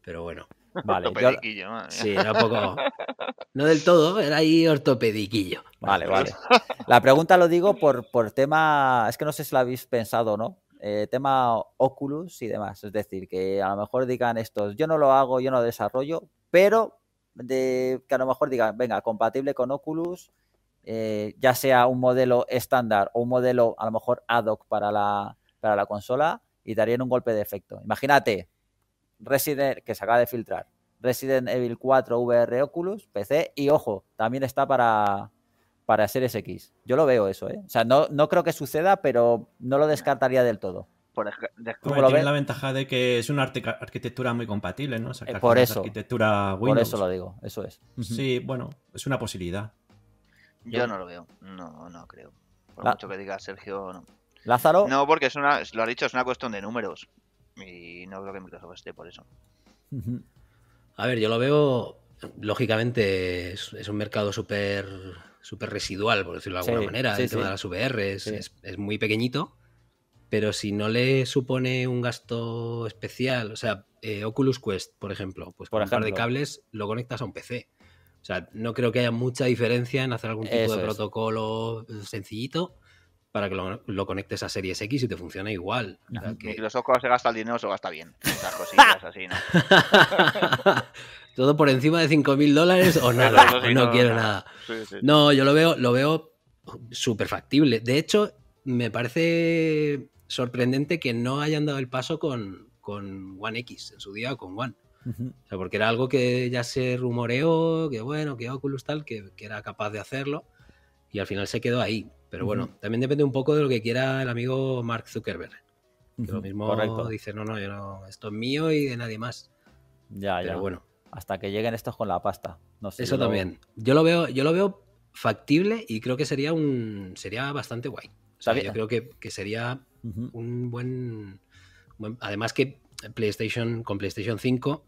Pero bueno. *laughs* Vale. Ortopediquillo, Sí, era poco. No del todo, era ahí ortopediquillo. Vale, vale. La pregunta lo digo por, por tema. Es que no sé si lo habéis pensado o no. Eh, tema Oculus y demás. Es decir, que a lo mejor digan estos, yo no lo hago, yo no desarrollo, pero que a lo mejor digan, venga, compatible con Oculus, eh, ya sea un modelo estándar o un modelo a lo mejor ad hoc para la, para la consola y darían un golpe de efecto. Imagínate, Resident, que se acaba de filtrar, Resident Evil 4 VR Oculus, PC y ojo, también está para, para Series X. Yo lo veo eso, ¿eh? O sea, no, creo que suceda, pero no lo descartaría del todo. Por ejemplo, tiene la ventaja de que es una arquitectura muy compatible, ¿no? Eh, por eso. Arquitectura Windows. Por eso lo digo, eso es. Sí, bueno, es una posibilidad. Yo, no lo veo, no, no creo. Por mucho que diga Sergio, no. Lázaro. No, porque es una, lo ha dicho, es una cuestión de números. Y no creo que Microsoft esté por eso. A ver, yo lo veo, lógicamente, es, un mercado súper super residual, por decirlo de alguna manera. el tema de las VR es, muy pequeñito, pero si no le supone un gasto especial, o sea, eh, Oculus Quest, por ejemplo, pues por un par de cables lo conectas a un PC. O sea, no creo que haya mucha diferencia en hacer algún tipo de protocolo sencillito para que lo, conectes a Series X y te funcione igual. Si los se gasta el dinero, se gasta bien. *laughs* así, ¿no? *laughs* Todo por encima de 5.000 dólares o nada. no, no, quiero nada. No, yo lo veo, lo veo súper factible. De hecho, me parece sorprendente que no hayan dado el paso con, con One X en su día o con One porque era algo que ya se rumoreó, que bueno, que Oculus tal, que, que era capaz de hacerlo y al final se quedó ahí. Pero bueno, también depende un poco de lo que quiera el amigo Mark Zuckerberg. Que lo mismo dice, no, no, esto es mío y de nadie más. Ya, Pero ya. bueno. Hasta que lleguen estos con la pasta. Eso también. Yo lo veo, yo lo veo factible y creo que sería un. sería bastante guay. yo creo que, que sería un buen, buen, Además que PlayStation, con PlayStation 5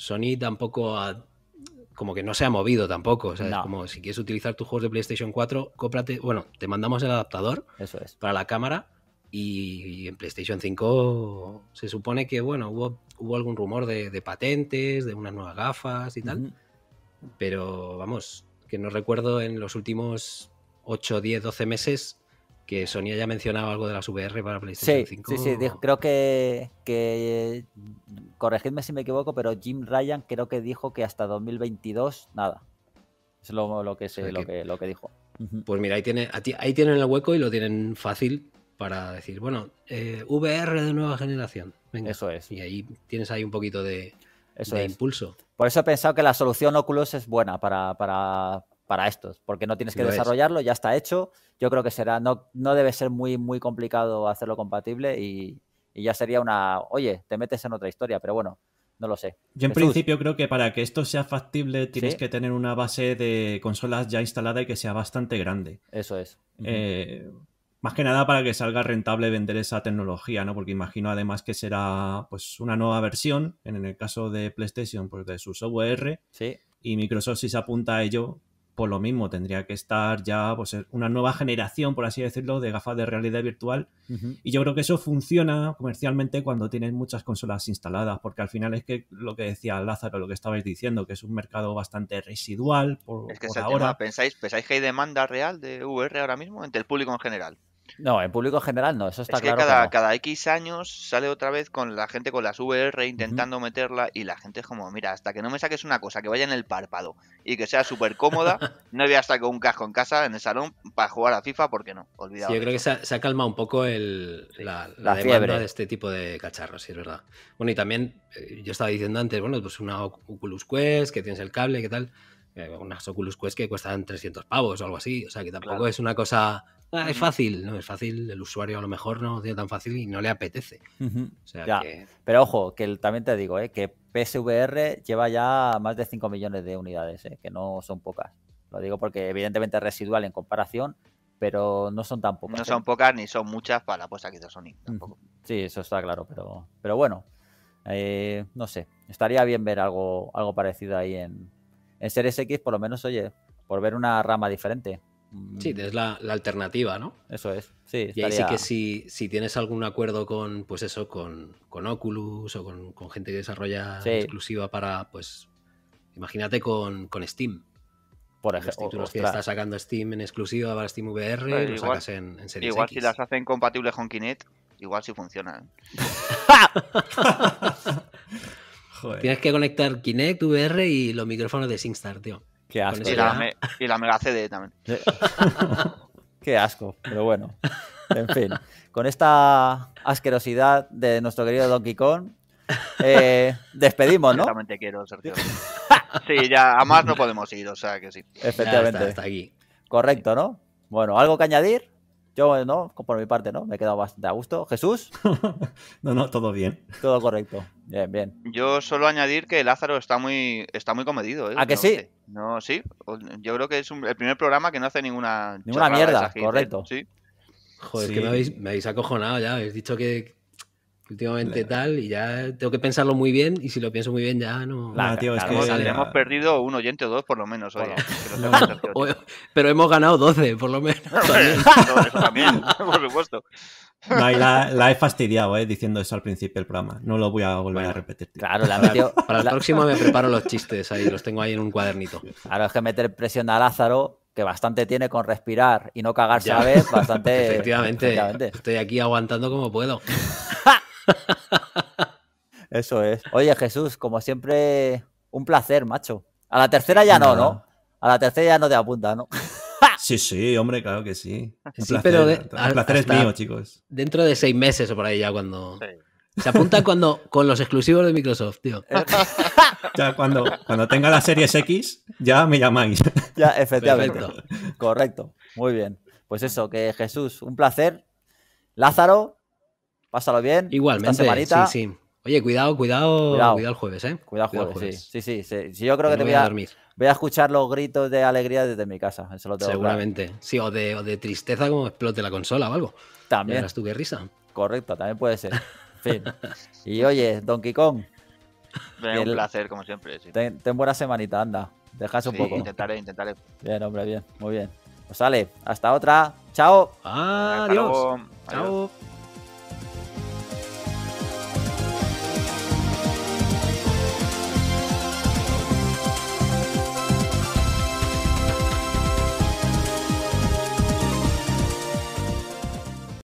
Sony tampoco ha, como que no se ha movido tampoco. O sea, es como si quieres utilizar tus juegos de PlayStation 4, cómprate, bueno, te mandamos el adaptador para la cámara y, en PlayStation 5 se supone que, bueno, hubo, hubo algún rumor de, patentes, de unas nuevas gafas y tal, pero vamos, que no recuerdo en los últimos 8, 10, 12 meses que Sonia ya mencionaba algo de las VR para PlayStation 5. Sí, sí, creo que, que, corregidme si me equivoco, pero Jim Ryan creo que dijo que hasta 2022 nada. Es lo, lo que, lo, dijo. Pues mira, ahí, tiene, ahí tienen el hueco y lo tienen fácil para decir, bueno, eh, VR de nueva generación. Venga. Eso es. Y ahí tienes ahí un poquito de, impulso. Por eso he pensado que la solución Oculus es buena para, para estos, porque no tienes que desarrollarlo, ya está hecho. Yo creo que será, no, no debe ser muy, muy complicado hacerlo compatible y, ya sería una, oye, te metes en otra historia, pero bueno, no lo sé. Yo en principio creo que para que esto sea factible tienes que tener una base de consolas ya instalada y que sea bastante grande. Eso es. Eh, más que nada para que salga rentable vender esa tecnología, ¿no? Porque imagino además que será pues una nueva versión, en el caso de PlayStation, pues de su software. Y Microsoft si se apunta a ello, por lo mismo tendría que estar ya pues, eh, una nueva generación, por así decirlo, de gafas de realidad virtual. Y yo creo que eso funciona comercialmente cuando tienes muchas consolas instaladas, porque al final es que lo que decía Lázaro, lo que estabais diciendo, que es un mercado bastante residual por, ahora. ¿Pensáis, ¿Pensáis que hay demanda real de VR ahora mismo entre el público en general? No, en público general no, eso está es que Cada, cada X años sale otra vez con la gente con las VR intentando meterla y la gente es como, mira, hasta que no me saques una cosa que vaya en el párpado y que sea súper cómoda, *laughs* no voy a sacar un casco en casa, en el salón, para jugar a FIFA porque no, olvidado. yo creo que se ha, calmado un poco el, la, de este tipo de cacharros, sí, es verdad. Bueno, y también eh, yo estaba diciendo antes, bueno, pues una Oculus Quest, que tienes el cable, ¿qué tal? Eh, unas Oculus Quest que cuestan 300 pavos o algo así. O sea, que tampoco es una cosa Ah, es fácil, no, es fácil. El usuario a lo mejor no tiene tan fácil y no le apetece. o sea Pero ojo, que también te digo, ¿eh? que PSVR lleva ya más de 5 millones de unidades, eh, que no son pocas. Lo digo porque evidentemente es residual en comparación, pero no son tan pocas. No eh. son pocas ni son muchas para la puesta aquí de Sony. Sí, eso está claro, pero, pero bueno, eh, no sé. Estaría bien ver algo, algo parecido ahí en, en Series X, por lo menos, oye, por ver una rama diferente Sí, mm. tienes la, alternativa, ¿no? Eso es, sí. Y ahí sí que si, si, tienes algún acuerdo con, pues eso, con, Oculus o con, gente que desarrolla exclusiva para, pues, imagínate con, Steam. Por ejemplo, los que está sacando Steam en exclusiva para Steam VR, lo sacas en, en Igual si las hacen compatibles con Kinect, igual si funcionan. Joder. *laughs* *laughs* Tienes que conectar Kinect, VR y los micrófonos de SingStar, tío. Y la, Mega CD también. *laughs* Qué asco, pero bueno. *laughs* En fin, con esta asquerosidad de nuestro querido Donkey Kong, eh, despedimos, ¿no? Exactamente quiero, Sergio. Sí, ya a más no podemos ir, o sea que sí. Efectivamente. está aquí. Correcto, ¿no? Bueno, ¿algo que añadir? Yo no, por mi parte no, me he quedado bastante a gusto. Jesús. *laughs* no, no, todo bien. Todo correcto. Bien, bien. Yo solo añadir que Lázaro está muy, está muy comedido. ¿eh? ¿A que sí? No, sí. Yo creo que es el primer programa que no hace ninguna... Ninguna mierda, correcto. Sí. Joder, es que me habéis, me habéis, acojonado ya. Habéis dicho que, últimamente tal, y ya tengo que pensarlo muy bien, y si lo pienso muy bien ya no... Claro, tío, es que... perdido un oyente o dos por lo menos, pero hemos ganado 12, por lo menos. *laughs* también, *laughs* por supuesto. la, he fastidiado, eh, diciendo eso al principio del programa. No lo voy a volver a repetir. Claro, la *laughs* para, para la próxima me preparo los chistes ahí, los tengo ahí en un cuadernito. Ahora es que meter presión a Lázaro que bastante tiene con respirar y no cagarse a vez, bastante... Efectivamente, efectivamente, estoy aquí aguantando como puedo. *laughs* Eso es. Oye, Jesús, como siempre, un placer, macho. A la tercera ya no, ¿no? A la tercera ya no te apunta, ¿no? *laughs* Sí, sí, hombre, claro que sí. pero el placer es mío, chicos. Dentro de seis meses o por ahí ya cuando. Se apunta *laughs* cuando con los exclusivos de Microsoft, tío. Eh. ya cuando, cuando tenga la Series X, ya me llamáis. Ya, efectivamente. Correcto. Muy bien. Pues eso, que Jesús, un placer. Lázaro, Pásalo bien. Igualmente. Esta semanita. Sí, sí. Oye, cuidado, cuidado, cuidado, el jueves, ¿eh? Cuidado, el jueves, Sí, sí, sí, Yo creo que, te voy a, dormir. voy a escuchar los gritos de alegría desde mi casa. Eso lo tengo Seguramente. Sí, o de, tristeza como explote la consola o algo. También. Verás tú qué risa. Correcto, también puede ser. fin. y oye, Donkey Kong. *laughs* un placer, como siempre. Ten, buena semanita, anda. Dejas un poco. Intentaré, intentaré. Bien, hombre, bien. Muy bien. Pues sale. Hasta otra. Chao. Adiós. Chao.